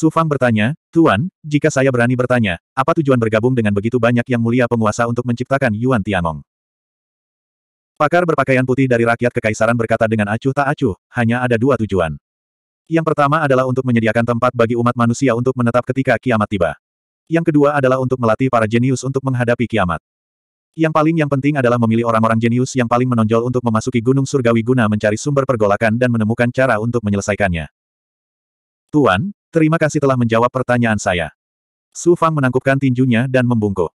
Su Fang bertanya, Tuan, jika saya berani bertanya, apa tujuan bergabung dengan begitu banyak yang mulia penguasa untuk menciptakan Yuan Tianong? Pakar berpakaian putih dari rakyat kekaisaran berkata dengan acuh tak acuh, hanya ada dua tujuan. Yang pertama adalah untuk menyediakan tempat bagi umat manusia untuk menetap ketika kiamat tiba. Yang kedua adalah untuk melatih para jenius untuk menghadapi kiamat. Yang paling yang penting adalah memilih orang-orang jenius yang paling menonjol untuk memasuki gunung surgawi guna mencari sumber pergolakan dan menemukan cara untuk menyelesaikannya. Tuan, Terima kasih telah menjawab pertanyaan saya. Su Fang menangkupkan tinjunya dan membungkuk.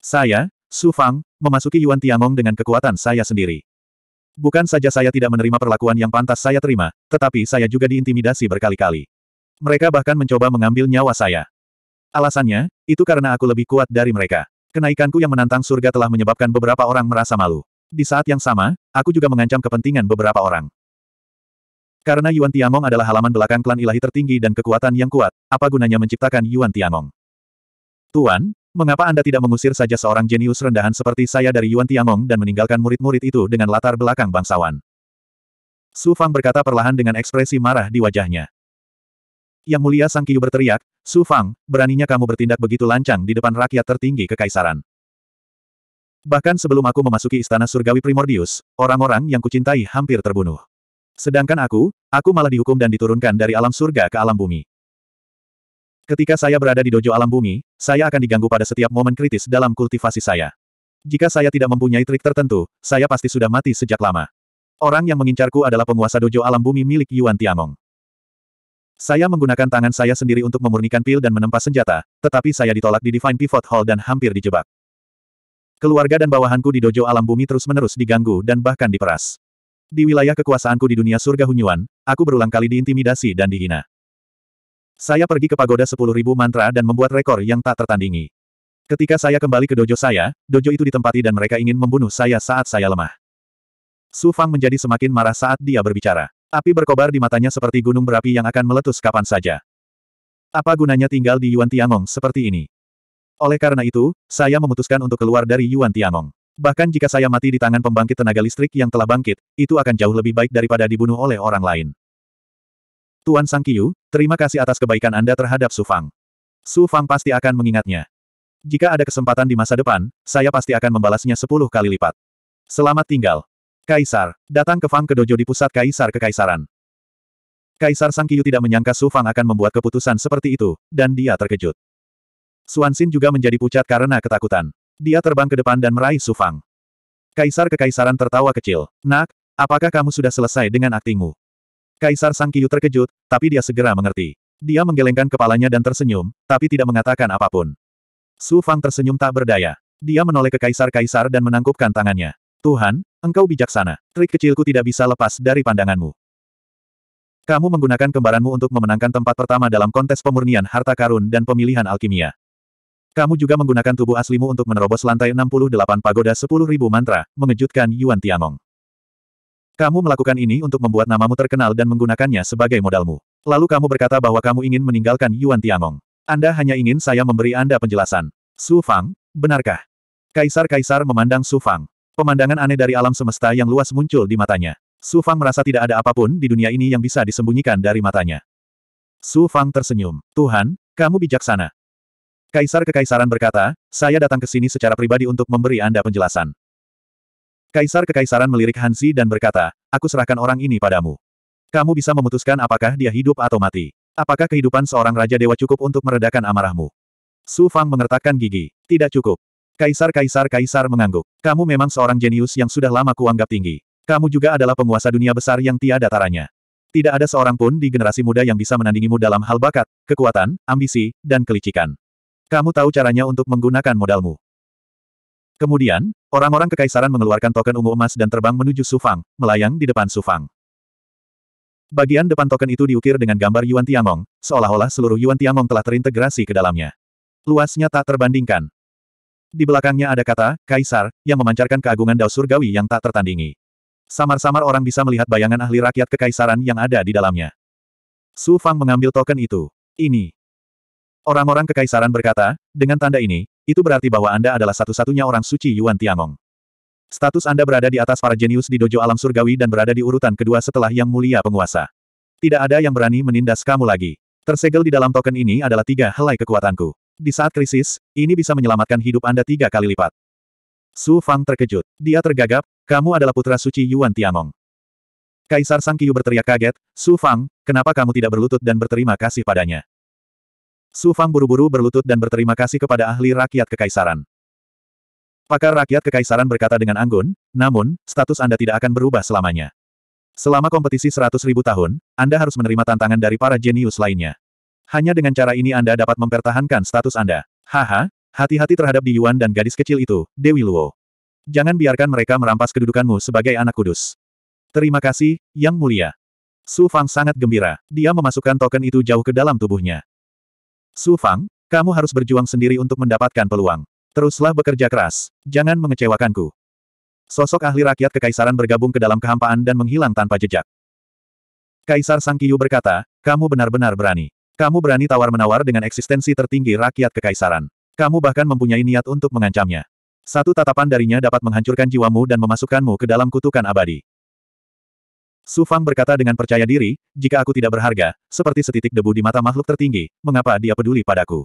Saya, Su Fang, memasuki Yuan Tiangong dengan kekuatan saya sendiri. Bukan saja saya tidak menerima perlakuan yang pantas saya terima, tetapi saya juga diintimidasi berkali-kali. Mereka bahkan mencoba mengambil nyawa saya. Alasannya, itu karena aku lebih kuat dari mereka. Kenaikanku yang menantang surga telah menyebabkan beberapa orang merasa malu. Di saat yang sama, aku juga mengancam kepentingan beberapa orang. Karena Yuan Tiangong adalah halaman belakang klan ilahi tertinggi dan kekuatan yang kuat, apa gunanya menciptakan Yuan Tiangong? Tuan, mengapa Anda tidak mengusir saja seorang jenius rendahan seperti saya dari Yuan Tiangong dan meninggalkan murid-murid itu dengan latar belakang bangsawan? Su Fang berkata perlahan dengan ekspresi marah di wajahnya. Yang mulia Sang Kiyu berteriak, Su Fang, beraninya kamu bertindak begitu lancang di depan rakyat tertinggi kekaisaran. Bahkan sebelum aku memasuki istana surgawi Primordius, orang-orang yang kucintai hampir terbunuh. Sedangkan aku, aku malah dihukum dan diturunkan dari alam surga ke alam bumi. Ketika saya berada di dojo alam bumi, saya akan diganggu pada setiap momen kritis dalam kultivasi saya. Jika saya tidak mempunyai trik tertentu, saya pasti sudah mati sejak lama. Orang yang mengincarku adalah penguasa dojo alam bumi milik Yuan Tiamong. Saya menggunakan tangan saya sendiri untuk memurnikan pil dan menempa senjata, tetapi saya ditolak di Divine Pivot Hall dan hampir dijebak. Keluarga dan bawahanku di dojo alam bumi terus-menerus diganggu dan bahkan diperas. Di wilayah kekuasaanku di dunia surga Hunyuan, aku berulang kali diintimidasi dan dihina. Saya pergi ke pagoda sepuluh ribu mantra dan membuat rekor yang tak tertandingi. Ketika saya kembali ke dojo saya, dojo itu ditempati dan mereka ingin membunuh saya saat saya lemah. Su Fang menjadi semakin marah saat dia berbicara. Api berkobar di matanya seperti gunung berapi yang akan meletus kapan saja. Apa gunanya tinggal di Yuan Tiangong seperti ini? Oleh karena itu, saya memutuskan untuk keluar dari Yuan Tiangong. Bahkan jika saya mati di tangan pembangkit tenaga listrik yang telah bangkit, itu akan jauh lebih baik daripada dibunuh oleh orang lain. Tuan Sang Kiyu, terima kasih atas kebaikan Anda terhadap Su Fang. Su Fang pasti akan mengingatnya. Jika ada kesempatan di masa depan, saya pasti akan membalasnya sepuluh kali lipat. Selamat tinggal. Kaisar, datang ke Fang ke dojo di pusat Kaisar Kekaisaran. Kaisar Sang Kiyu tidak menyangka Su Fang akan membuat keputusan seperti itu, dan dia terkejut. Suan Xin juga menjadi pucat karena ketakutan. Dia terbang ke depan dan meraih Sufang. Kaisar Kekaisaran tertawa kecil. Nak, apakah kamu sudah selesai dengan aktingmu? Kaisar Sang Kiyu terkejut, tapi dia segera mengerti. Dia menggelengkan kepalanya dan tersenyum, tapi tidak mengatakan apapun. Su Fang tersenyum tak berdaya. Dia menoleh ke Kaisar-Kaisar dan menangkupkan tangannya. Tuhan, engkau bijaksana. Trik kecilku tidak bisa lepas dari pandanganmu. Kamu menggunakan kembaranmu untuk memenangkan tempat pertama dalam kontes pemurnian harta karun dan pemilihan alkimia. Kamu juga menggunakan tubuh aslimu untuk menerobos lantai 68 pagoda 10.000 mantra, mengejutkan Yuan Tiangong. Kamu melakukan ini untuk membuat namamu terkenal dan menggunakannya sebagai modalmu. Lalu kamu berkata bahwa kamu ingin meninggalkan Yuan Tiangong. Anda hanya ingin saya memberi Anda penjelasan. Su Fang, benarkah? Kaisar-kaisar memandang Su Fang. Pemandangan aneh dari alam semesta yang luas muncul di matanya. Su Fang merasa tidak ada apapun di dunia ini yang bisa disembunyikan dari matanya. Su Fang tersenyum. Tuhan, kamu bijaksana. Kaisar Kekaisaran berkata, saya datang ke sini secara pribadi untuk memberi Anda penjelasan. Kaisar Kekaisaran melirik Hansi dan berkata, aku serahkan orang ini padamu. Kamu bisa memutuskan apakah dia hidup atau mati. Apakah kehidupan seorang Raja Dewa cukup untuk meredakan amarahmu? Su Fang mengertakkan gigi. Tidak cukup. Kaisar-Kaisar Kaisar mengangguk. Kamu memang seorang jenius yang sudah lama kuanggap tinggi. Kamu juga adalah penguasa dunia besar yang tiada taranya. Tidak ada seorang pun di generasi muda yang bisa menandingimu dalam hal bakat, kekuatan, ambisi, dan kelicikan. Kamu tahu caranya untuk menggunakan modalmu. Kemudian, orang-orang kekaisaran mengeluarkan token ungu emas dan terbang menuju Sufang, melayang di depan Sufang. Bagian depan token itu diukir dengan gambar Yuan Tiangong, seolah-olah seluruh Yuan Tiangong telah terintegrasi ke dalamnya. Luasnya tak terbandingkan. Di belakangnya ada kata, Kaisar, yang memancarkan keagungan dao surgawi yang tak tertandingi. Samar-samar orang bisa melihat bayangan ahli rakyat kekaisaran yang ada di dalamnya. Su Fang mengambil token itu. Ini. Orang-orang kekaisaran berkata, dengan tanda ini, itu berarti bahwa Anda adalah satu-satunya orang suci Yuan Tiangong. Status Anda berada di atas para jenius di dojo alam surgawi dan berada di urutan kedua setelah yang mulia penguasa. Tidak ada yang berani menindas kamu lagi. Tersegel di dalam token ini adalah tiga helai kekuatanku. Di saat krisis, ini bisa menyelamatkan hidup Anda tiga kali lipat. Su Fang terkejut. Dia tergagap, kamu adalah putra suci Yuan Tiangong. Kaisar Sang Kiyu berteriak kaget, Su Fang, kenapa kamu tidak berlutut dan berterima kasih padanya? Su Fang buru-buru berlutut dan berterima kasih kepada ahli rakyat kekaisaran. Pakar rakyat kekaisaran berkata dengan anggun, namun, status Anda tidak akan berubah selamanya. Selama kompetisi 100 ribu tahun, Anda harus menerima tantangan dari para jenius lainnya. Hanya dengan cara ini Anda dapat mempertahankan status Anda. Haha, hati-hati terhadap Di Yuan dan gadis kecil itu, Dewi Luo. Jangan biarkan mereka merampas kedudukanmu sebagai anak kudus. Terima kasih, Yang Mulia. Su Fang sangat gembira. Dia memasukkan token itu jauh ke dalam tubuhnya. Su Fang, kamu harus berjuang sendiri untuk mendapatkan peluang. Teruslah bekerja keras. Jangan mengecewakanku. Sosok ahli rakyat kekaisaran bergabung ke dalam kehampaan dan menghilang tanpa jejak. Kaisar Sang Kiyu berkata, kamu benar-benar berani. Kamu berani tawar-menawar dengan eksistensi tertinggi rakyat kekaisaran. Kamu bahkan mempunyai niat untuk mengancamnya. Satu tatapan darinya dapat menghancurkan jiwamu dan memasukkanmu ke dalam kutukan abadi. Su Fang berkata dengan percaya diri, jika aku tidak berharga, seperti setitik debu di mata makhluk tertinggi, mengapa dia peduli padaku?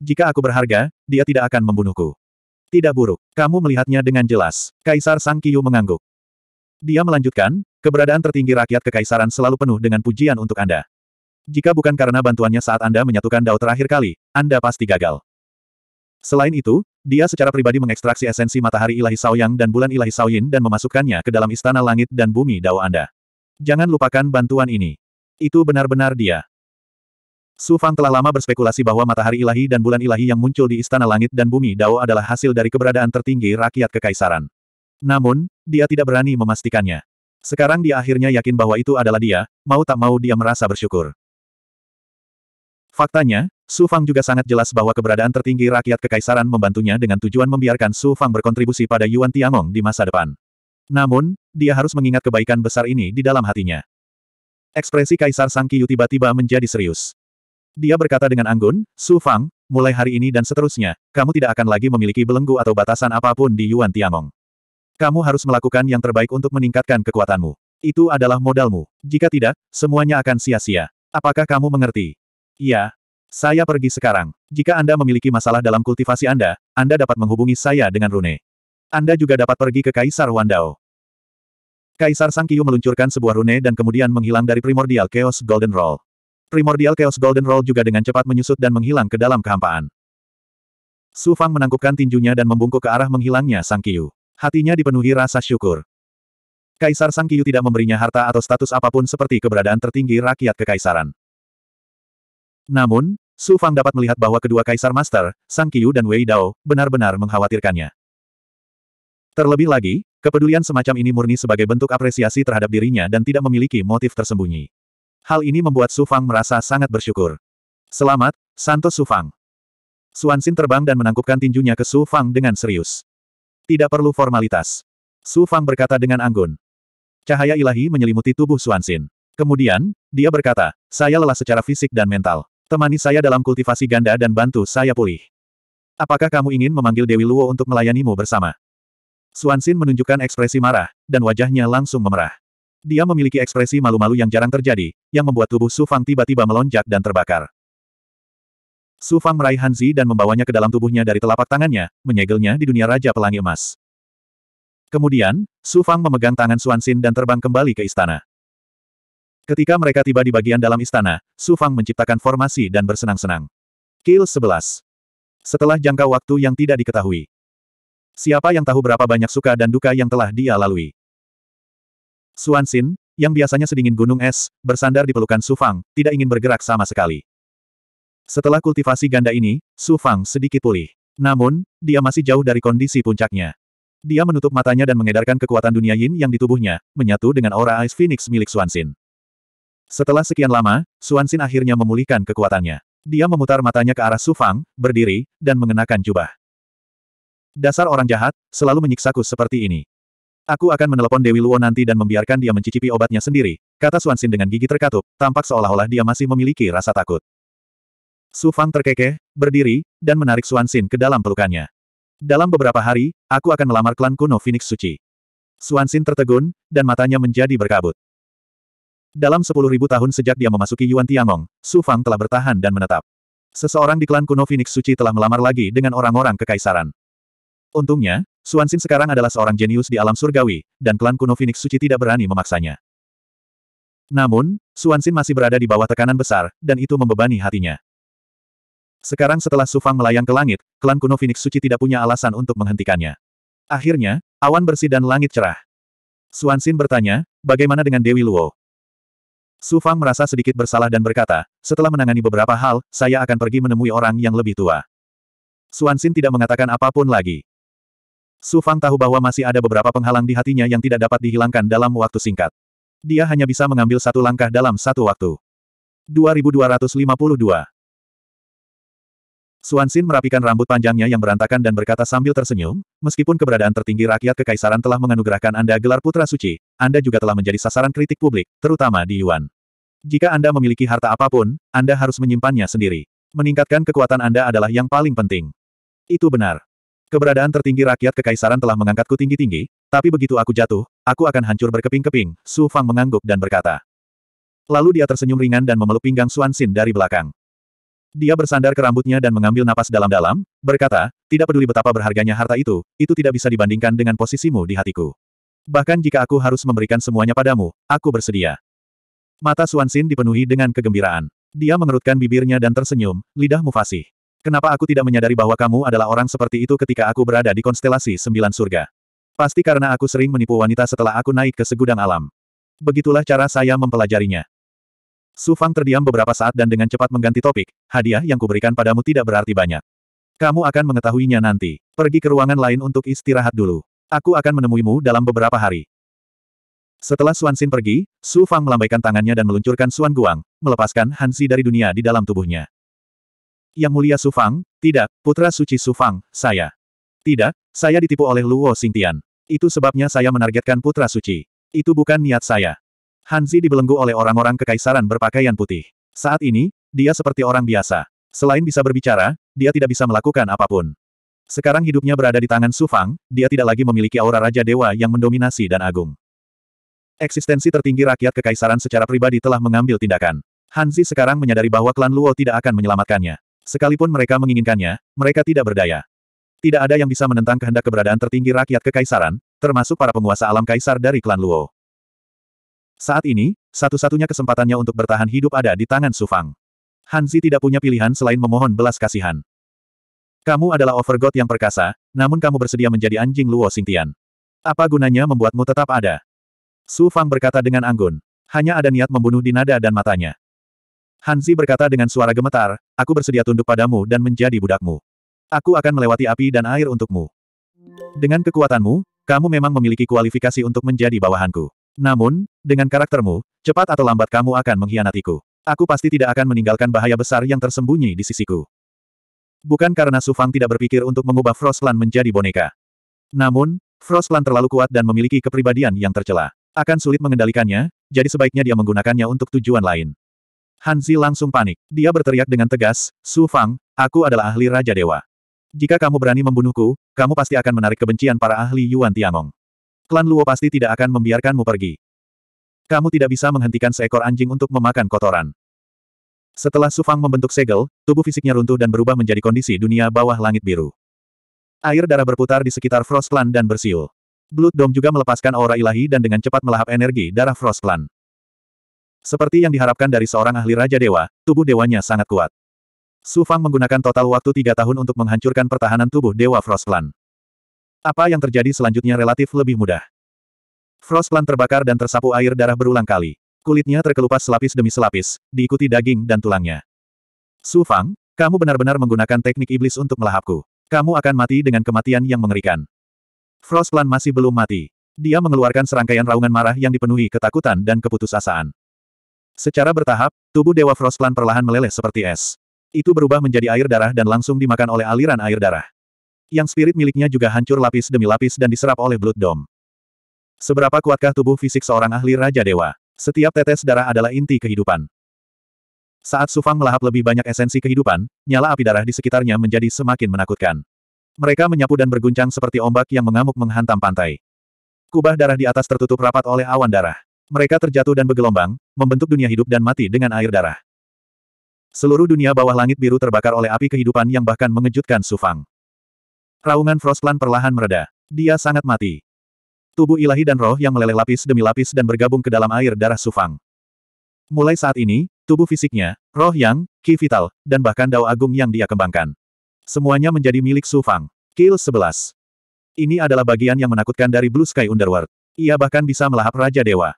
Jika aku berharga, dia tidak akan membunuhku. Tidak buruk, kamu melihatnya dengan jelas. Kaisar Sang Kiyu mengangguk. Dia melanjutkan, keberadaan tertinggi rakyat kekaisaran selalu penuh dengan pujian untuk Anda. Jika bukan karena bantuannya saat Anda menyatukan dao terakhir kali, Anda pasti gagal. Selain itu, dia secara pribadi mengekstraksi esensi matahari ilahi Saoyang dan bulan ilahi Saoyin dan memasukkannya ke dalam istana langit dan bumi dao Anda. Jangan lupakan bantuan ini. Itu benar-benar dia. Su Fang telah lama berspekulasi bahwa matahari ilahi dan bulan ilahi yang muncul di istana langit dan bumi Dao adalah hasil dari keberadaan tertinggi rakyat kekaisaran. Namun, dia tidak berani memastikannya. Sekarang dia akhirnya yakin bahwa itu adalah dia, mau tak mau dia merasa bersyukur. Faktanya, Su Fang juga sangat jelas bahwa keberadaan tertinggi rakyat kekaisaran membantunya dengan tujuan membiarkan Su Fang berkontribusi pada Yuan Tiangong di masa depan. Namun, dia harus mengingat kebaikan besar ini di dalam hatinya. Ekspresi Kaisar Sang Kiyu tiba-tiba menjadi serius. Dia berkata dengan anggun, Su Fang, mulai hari ini dan seterusnya, kamu tidak akan lagi memiliki belenggu atau batasan apapun di Yuan Tiangong. Kamu harus melakukan yang terbaik untuk meningkatkan kekuatanmu. Itu adalah modalmu. Jika tidak, semuanya akan sia-sia. Apakah kamu mengerti? Iya. Saya pergi sekarang. Jika Anda memiliki masalah dalam kultivasi Anda, Anda dapat menghubungi saya dengan Rune. Anda juga dapat pergi ke Kaisar Wandao. Kaisar Sang Kiyu meluncurkan sebuah rune dan kemudian menghilang dari primordial Chaos Golden Roll. Primordial Chaos Golden Roll juga dengan cepat menyusut dan menghilang ke dalam kehampaan. Su Fang menangkupkan tinjunya dan membungkuk ke arah menghilangnya Sang Kiyu. Hatinya dipenuhi rasa syukur. Kaisar Sang Kiyu tidak memberinya harta atau status apapun seperti keberadaan tertinggi rakyat kekaisaran. Namun, Su Fang dapat melihat bahwa kedua kaisar master, Sang Kiyu dan Wei Dao, benar-benar mengkhawatirkannya. Terlebih lagi, kepedulian semacam ini murni sebagai bentuk apresiasi terhadap dirinya dan tidak memiliki motif tersembunyi. Hal ini membuat Su Fang merasa sangat bersyukur. Selamat, Santo Su Fang. Suan Xin terbang dan menangkupkan tinjunya ke Su Fang dengan serius. Tidak perlu formalitas. Su Fang berkata dengan anggun. Cahaya ilahi menyelimuti tubuh Suan Xin. Kemudian, dia berkata, saya lelah secara fisik dan mental. Temani saya dalam kultivasi ganda dan bantu saya pulih. Apakah kamu ingin memanggil Dewi Luo untuk melayanimu bersama? Suansin menunjukkan ekspresi marah, dan wajahnya langsung memerah. Dia memiliki ekspresi malu-malu yang jarang terjadi, yang membuat tubuh Su Fang tiba-tiba melonjak dan terbakar. Su Fang meraih Hanzi dan membawanya ke dalam tubuhnya dari telapak tangannya, menyegelnya di dunia Raja Pelangi Emas. Kemudian, Su Fang memegang tangan Suansin dan terbang kembali ke istana. Ketika mereka tiba di bagian dalam istana, Su Fang menciptakan formasi dan bersenang-senang. Kill 11. Setelah jangka waktu yang tidak diketahui, Siapa yang tahu berapa banyak suka dan duka yang telah dia lalui. Suansin, yang biasanya sedingin gunung es, bersandar di pelukan Su Fang, tidak ingin bergerak sama sekali. Setelah kultivasi ganda ini, Su Fang sedikit pulih. Namun, dia masih jauh dari kondisi puncaknya. Dia menutup matanya dan mengedarkan kekuatan dunia yin yang di tubuhnya, menyatu dengan aura Ice Phoenix milik Suansin. Setelah sekian lama, Suansin akhirnya memulihkan kekuatannya. Dia memutar matanya ke arah Su Fang, berdiri, dan mengenakan jubah. Dasar orang jahat, selalu menyiksaku seperti ini. Aku akan menelepon Dewi Luo nanti dan membiarkan dia mencicipi obatnya sendiri, kata Suansin dengan gigi terkatup, tampak seolah-olah dia masih memiliki rasa takut. Su Fang terkekeh, berdiri, dan menarik Suansin ke dalam pelukannya. Dalam beberapa hari, aku akan melamar klan kuno Phoenix Suci. Suansin tertegun, dan matanya menjadi berkabut. Dalam sepuluh ribu tahun sejak dia memasuki Yuan Tiangong, Su Fang telah bertahan dan menetap. Seseorang di klan kuno Phoenix Suci telah melamar lagi dengan orang-orang kekaisaran. Untungnya, Suansin sekarang adalah seorang jenius di alam surgawi, dan klan kuno Phoenix Suci tidak berani memaksanya. Namun, Suansin masih berada di bawah tekanan besar, dan itu membebani hatinya. Sekarang setelah Sufang melayang ke langit, klan kuno Phoenix Suci tidak punya alasan untuk menghentikannya. Akhirnya, awan bersih dan langit cerah. Suansin bertanya, bagaimana dengan Dewi Luo? Sufang merasa sedikit bersalah dan berkata, setelah menangani beberapa hal, saya akan pergi menemui orang yang lebih tua. Suansin tidak mengatakan apapun lagi. Su Fang tahu bahwa masih ada beberapa penghalang di hatinya yang tidak dapat dihilangkan dalam waktu singkat. Dia hanya bisa mengambil satu langkah dalam satu waktu. 2252 Suansin merapikan rambut panjangnya yang berantakan dan berkata sambil tersenyum, meskipun keberadaan tertinggi rakyat kekaisaran telah menganugerahkan Anda gelar putra suci, Anda juga telah menjadi sasaran kritik publik, terutama di Yuan. Jika Anda memiliki harta apapun, Anda harus menyimpannya sendiri. Meningkatkan kekuatan Anda adalah yang paling penting. Itu benar. Keberadaan tertinggi rakyat kekaisaran telah mengangkatku tinggi-tinggi, tapi begitu aku jatuh, aku akan hancur berkeping-keping, Su Fang mengangguk dan berkata. Lalu dia tersenyum ringan dan memeluk pinggang Xuan Xin dari belakang. Dia bersandar ke rambutnya dan mengambil napas dalam-dalam, berkata, tidak peduli betapa berharganya harta itu, itu tidak bisa dibandingkan dengan posisimu di hatiku. Bahkan jika aku harus memberikan semuanya padamu, aku bersedia. Mata Xuan Xin dipenuhi dengan kegembiraan. Dia mengerutkan bibirnya dan tersenyum, lidah mufasih. Kenapa aku tidak menyadari bahwa kamu adalah orang seperti itu ketika aku berada di konstelasi sembilan surga? Pasti karena aku sering menipu wanita setelah aku naik ke segudang alam. Begitulah cara saya mempelajarinya. Su Fang terdiam beberapa saat dan dengan cepat mengganti topik, hadiah yang kuberikan padamu tidak berarti banyak. Kamu akan mengetahuinya nanti. Pergi ke ruangan lain untuk istirahat dulu. Aku akan menemuimu dalam beberapa hari. Setelah Suan Xin pergi, Su Fang melambaikan tangannya dan meluncurkan Suan Guang, melepaskan Hansi dari dunia di dalam tubuhnya. Yang mulia Sufang, tidak, putra suci Sufang, saya. Tidak, saya ditipu oleh Luo Xingtian. Itu sebabnya saya menargetkan putra suci. Itu bukan niat saya. Hanzi dibelenggu oleh orang-orang kekaisaran berpakaian putih. Saat ini, dia seperti orang biasa. Selain bisa berbicara, dia tidak bisa melakukan apapun. Sekarang hidupnya berada di tangan Sufang, dia tidak lagi memiliki aura Raja Dewa yang mendominasi dan agung. Eksistensi tertinggi rakyat kekaisaran secara pribadi telah mengambil tindakan. Hanzi sekarang menyadari bahwa klan Luo tidak akan menyelamatkannya. Sekalipun mereka menginginkannya, mereka tidak berdaya. Tidak ada yang bisa menentang kehendak keberadaan tertinggi rakyat kekaisaran, termasuk para penguasa alam kaisar dari klan Luo. Saat ini, satu-satunya kesempatannya untuk bertahan hidup ada di tangan Sufang. Hanzi tidak punya pilihan selain memohon belas kasihan. Kamu adalah overgod yang perkasa, namun kamu bersedia menjadi anjing Luo Xingtian. Apa gunanya membuatmu tetap ada? Su Fang berkata dengan anggun. Hanya ada niat membunuh di nada dan matanya. Hanzi berkata dengan suara gemetar, aku bersedia tunduk padamu dan menjadi budakmu. Aku akan melewati api dan air untukmu. Dengan kekuatanmu, kamu memang memiliki kualifikasi untuk menjadi bawahanku. Namun, dengan karaktermu, cepat atau lambat kamu akan mengkhianatiku. Aku pasti tidak akan meninggalkan bahaya besar yang tersembunyi di sisiku. Bukan karena Sufang tidak berpikir untuk mengubah Frostland menjadi boneka. Namun, Frostland terlalu kuat dan memiliki kepribadian yang tercela. Akan sulit mengendalikannya, jadi sebaiknya dia menggunakannya untuk tujuan lain. Hanzi langsung panik. Dia berteriak dengan tegas, Su Fang, aku adalah ahli Raja Dewa. Jika kamu berani membunuhku, kamu pasti akan menarik kebencian para ahli Yuan Tiangong. Klan Luo pasti tidak akan membiarkanmu pergi. Kamu tidak bisa menghentikan seekor anjing untuk memakan kotoran. Setelah Su Fang membentuk segel, tubuh fisiknya runtuh dan berubah menjadi kondisi dunia bawah langit biru. Air darah berputar di sekitar Frost Clan dan bersiul. Blood Dome juga melepaskan aura ilahi dan dengan cepat melahap energi darah Frost Clan. Seperti yang diharapkan dari seorang ahli Raja Dewa, tubuh dewanya sangat kuat. Su Fang menggunakan total waktu tiga tahun untuk menghancurkan pertahanan tubuh Dewa Frostland. Apa yang terjadi selanjutnya relatif lebih mudah. Frostland terbakar dan tersapu air darah berulang kali. Kulitnya terkelupas selapis demi selapis, diikuti daging dan tulangnya. Su Fang, kamu benar-benar menggunakan teknik iblis untuk melahapku. Kamu akan mati dengan kematian yang mengerikan. Frostland masih belum mati. Dia mengeluarkan serangkaian raungan marah yang dipenuhi ketakutan dan keputusasaan. Secara bertahap, tubuh Dewa Frostland perlahan meleleh seperti es. Itu berubah menjadi air darah dan langsung dimakan oleh aliran air darah. Yang spirit miliknya juga hancur lapis demi lapis dan diserap oleh Blood Dome. Seberapa kuatkah tubuh fisik seorang ahli Raja Dewa? Setiap tetes darah adalah inti kehidupan. Saat Sufang melahap lebih banyak esensi kehidupan, nyala api darah di sekitarnya menjadi semakin menakutkan. Mereka menyapu dan berguncang seperti ombak yang mengamuk menghantam pantai. Kubah darah di atas tertutup rapat oleh awan darah. Mereka terjatuh dan bergelombang, membentuk dunia hidup dan mati dengan air darah. Seluruh dunia bawah langit biru terbakar oleh api kehidupan yang bahkan mengejutkan Sufang. Raungan Frostland perlahan mereda. Dia sangat mati. Tubuh ilahi dan roh yang meleleh lapis demi lapis dan bergabung ke dalam air darah Sufang. Mulai saat ini, tubuh fisiknya, roh yang, ki vital, dan bahkan dao agung yang dia kembangkan. Semuanya menjadi milik Sufang. Kill 11. Ini adalah bagian yang menakutkan dari Blue Sky Underworld. Ia bahkan bisa melahap Raja Dewa.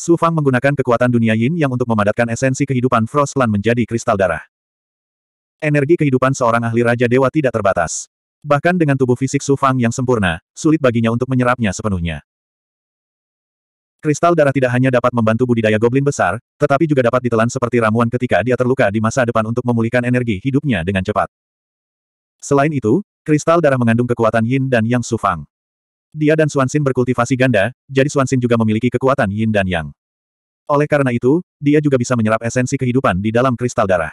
Su Fang menggunakan kekuatan dunia yin yang untuk memadatkan esensi kehidupan Frostland menjadi kristal darah. Energi kehidupan seorang ahli Raja Dewa tidak terbatas. Bahkan dengan tubuh fisik Su Fang yang sempurna, sulit baginya untuk menyerapnya sepenuhnya. Kristal darah tidak hanya dapat membantu budidaya goblin besar, tetapi juga dapat ditelan seperti ramuan ketika dia terluka di masa depan untuk memulihkan energi hidupnya dengan cepat. Selain itu, kristal darah mengandung kekuatan yin dan yang sufang. Dia dan Xuanxin berkultivasi ganda, jadi Xuanxin juga memiliki kekuatan yin dan yang. Oleh karena itu, dia juga bisa menyerap esensi kehidupan di dalam kristal darah.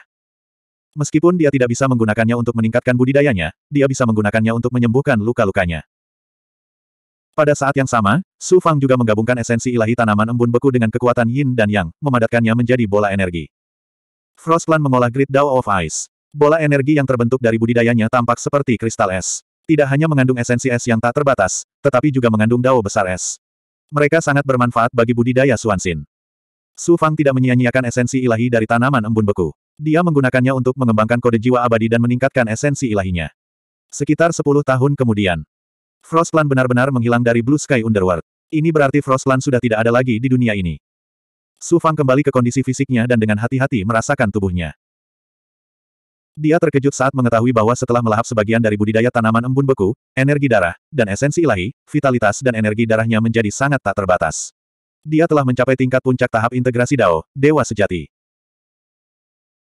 Meskipun dia tidak bisa menggunakannya untuk meningkatkan budidayanya, dia bisa menggunakannya untuk menyembuhkan luka-lukanya. Pada saat yang sama, Su Fang juga menggabungkan esensi ilahi tanaman embun beku dengan kekuatan yin dan yang, memadatkannya menjadi bola energi. Frostland mengolah Grid Dao of Ice. Bola energi yang terbentuk dari budidayanya tampak seperti kristal es tidak hanya mengandung esensi es yang tak terbatas, tetapi juga mengandung dao besar es. Mereka sangat bermanfaat bagi budidaya Suansin. Su Fang tidak menyia-nyiakan esensi ilahi dari tanaman embun beku. Dia menggunakannya untuk mengembangkan kode jiwa abadi dan meningkatkan esensi ilahinya. Sekitar 10 tahun kemudian, Frostland benar-benar menghilang dari Blue Sky Underworld. Ini berarti Frostland sudah tidak ada lagi di dunia ini. Su Fang kembali ke kondisi fisiknya dan dengan hati-hati merasakan tubuhnya. Dia terkejut saat mengetahui bahwa setelah melahap sebagian dari budidaya tanaman embun beku, energi darah, dan esensi ilahi, vitalitas dan energi darahnya menjadi sangat tak terbatas. Dia telah mencapai tingkat puncak tahap integrasi Dao, Dewa Sejati.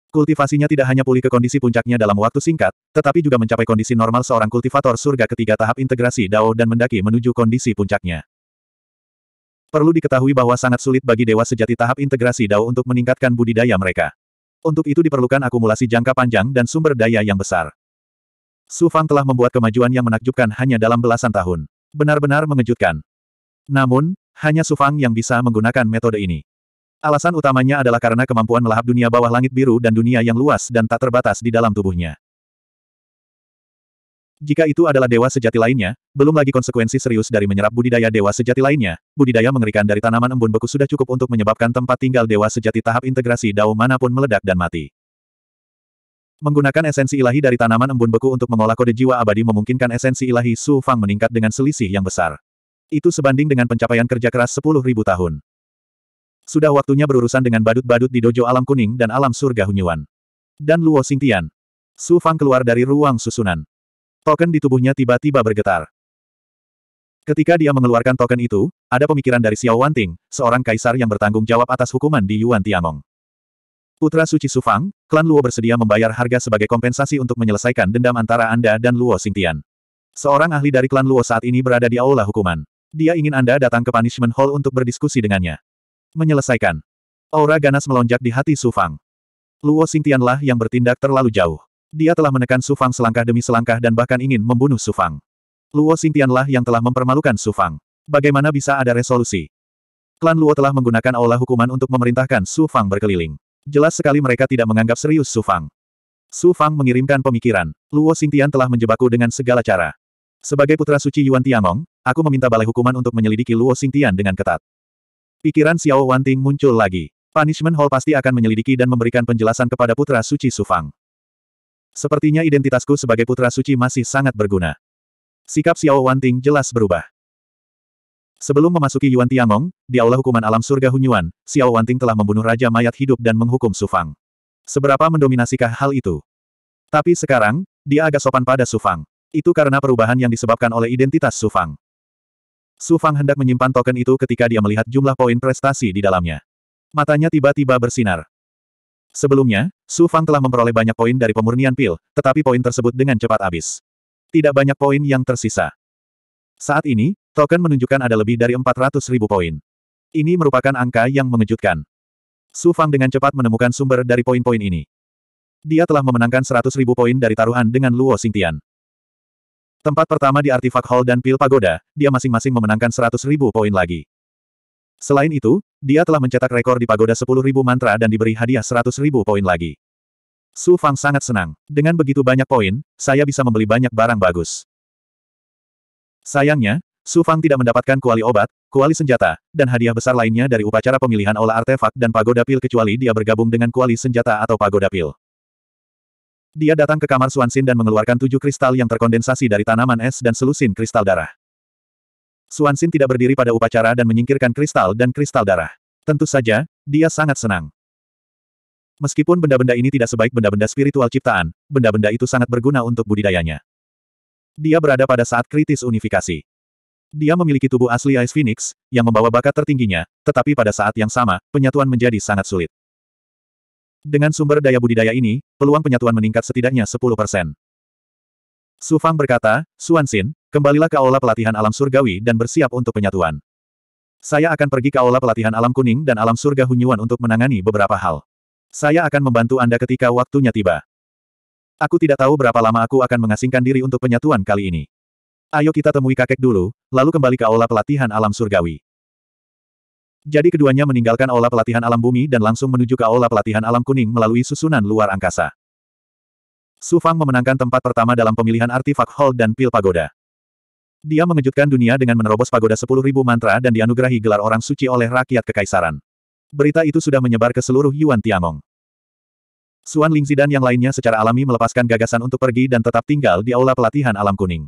Kultivasinya tidak hanya pulih ke kondisi puncaknya dalam waktu singkat, tetapi juga mencapai kondisi normal seorang kultivator surga ketiga tahap integrasi Dao dan mendaki menuju kondisi puncaknya. Perlu diketahui bahwa sangat sulit bagi dewa sejati tahap integrasi Dao untuk meningkatkan budidaya mereka. Untuk itu diperlukan akumulasi jangka panjang dan sumber daya yang besar. Su Fang telah membuat kemajuan yang menakjubkan hanya dalam belasan tahun. Benar-benar mengejutkan. Namun, hanya Su Fang yang bisa menggunakan metode ini. Alasan utamanya adalah karena kemampuan melahap dunia bawah langit biru dan dunia yang luas dan tak terbatas di dalam tubuhnya. Jika itu adalah dewa sejati lainnya, belum lagi konsekuensi serius dari menyerap budidaya dewa sejati lainnya, budidaya mengerikan dari tanaman embun beku sudah cukup untuk menyebabkan tempat tinggal dewa sejati tahap integrasi dao manapun meledak dan mati. Menggunakan esensi ilahi dari tanaman embun beku untuk mengolah kode jiwa abadi memungkinkan esensi ilahi Su Fang meningkat dengan selisih yang besar. Itu sebanding dengan pencapaian kerja keras 10.000 tahun. Sudah waktunya berurusan dengan badut-badut di dojo alam kuning dan alam surga Hunyuan. Dan Luo Xingtian. Su Fang keluar dari ruang susunan. Token di tubuhnya tiba-tiba bergetar. Ketika dia mengeluarkan token itu, ada pemikiran dari Xiao Wanting, seorang kaisar yang bertanggung jawab atas hukuman di Yuan Tiangong. Putra Suci Sufang, klan Luo bersedia membayar harga sebagai kompensasi untuk menyelesaikan dendam antara Anda dan Luo Xingtian. Seorang ahli dari klan Luo saat ini berada di aula hukuman. Dia ingin Anda datang ke Punishment Hall untuk berdiskusi dengannya. Menyelesaikan. Aura ganas melonjak di hati Sufang. Luo Xingtianlah yang bertindak terlalu jauh. Dia telah menekan Sufang selangkah demi selangkah dan bahkan ingin membunuh Sufang. Luo Xingtianlah yang telah mempermalukan Sufang. Bagaimana bisa ada resolusi? Klan Luo telah menggunakan aula hukuman untuk memerintahkan Sufang berkeliling. Jelas sekali mereka tidak menganggap serius Sufang. Sufang mengirimkan pemikiran, Luo Xingtian telah menjebakku dengan segala cara. Sebagai putra suci Yuan Tiangong, aku meminta balai hukuman untuk menyelidiki Luo Xingtian dengan ketat. Pikiran Xiao Wanting muncul lagi. Punishment Hall pasti akan menyelidiki dan memberikan penjelasan kepada putra suci Sufang. Sepertinya identitasku sebagai putra suci masih sangat berguna. Sikap Xiao Wanting jelas berubah. Sebelum memasuki Yuan Tiangong, di aula hukuman alam surga Hunyuan, Xiao Wanting telah membunuh Raja Mayat Hidup dan menghukum Sufang. Seberapa mendominasikah hal itu? Tapi sekarang, dia agak sopan pada Sufang. Itu karena perubahan yang disebabkan oleh identitas Sufang. Sufang hendak menyimpan token itu ketika dia melihat jumlah poin prestasi di dalamnya. Matanya tiba-tiba bersinar. Sebelumnya, Su Fang telah memperoleh banyak poin dari pemurnian pil, tetapi poin tersebut dengan cepat habis. Tidak banyak poin yang tersisa. Saat ini, token menunjukkan ada lebih dari 400 ribu poin. Ini merupakan angka yang mengejutkan. Su Fang dengan cepat menemukan sumber dari poin-poin ini. Dia telah memenangkan 100 ribu poin dari taruhan dengan Luo Xingtian. Tempat pertama di Artifact hall dan pil pagoda, dia masing-masing memenangkan 100 ribu poin lagi. Selain itu, dia telah mencetak rekor di pagoda 10.000 mantra dan diberi hadiah 100.000 poin lagi. Su Fang sangat senang. Dengan begitu banyak poin, saya bisa membeli banyak barang bagus. Sayangnya, Su Fang tidak mendapatkan kuali obat, kuali senjata, dan hadiah besar lainnya dari upacara pemilihan olah artefak dan pagoda pil kecuali dia bergabung dengan kuali senjata atau pagoda pil. Dia datang ke kamar Suansin dan mengeluarkan tujuh kristal yang terkondensasi dari tanaman es dan selusin kristal darah. Suansin tidak berdiri pada upacara dan menyingkirkan kristal dan kristal darah. Tentu saja, dia sangat senang. Meskipun benda-benda ini tidak sebaik benda-benda spiritual ciptaan, benda-benda itu sangat berguna untuk budidayanya. Dia berada pada saat kritis unifikasi. Dia memiliki tubuh asli Ice Phoenix, yang membawa bakat tertingginya, tetapi pada saat yang sama, penyatuan menjadi sangat sulit. Dengan sumber daya budidaya ini, peluang penyatuan meningkat setidaknya 10 persen. Su Fang berkata, Suan Xin, Kembalilah ke aula pelatihan alam surgawi dan bersiap untuk penyatuan. Saya akan pergi ke aula pelatihan alam kuning dan alam surga Hunyuan untuk menangani beberapa hal. Saya akan membantu Anda ketika waktunya tiba. Aku tidak tahu berapa lama aku akan mengasingkan diri untuk penyatuan kali ini. Ayo kita temui kakek dulu, lalu kembali ke aula pelatihan alam surgawi. Jadi keduanya meninggalkan aula pelatihan alam bumi dan langsung menuju ke aula pelatihan alam kuning melalui susunan luar angkasa. Su Fang memenangkan tempat pertama dalam pemilihan artifak Hall dan Pil Pagoda. Dia mengejutkan dunia dengan menerobos pagoda sepuluh ribu mantra dan dianugerahi gelar orang suci oleh rakyat kekaisaran. Berita itu sudah menyebar ke seluruh Yuan Tiangong. Suan Lingzi dan yang lainnya secara alami melepaskan gagasan untuk pergi dan tetap tinggal di aula pelatihan alam kuning.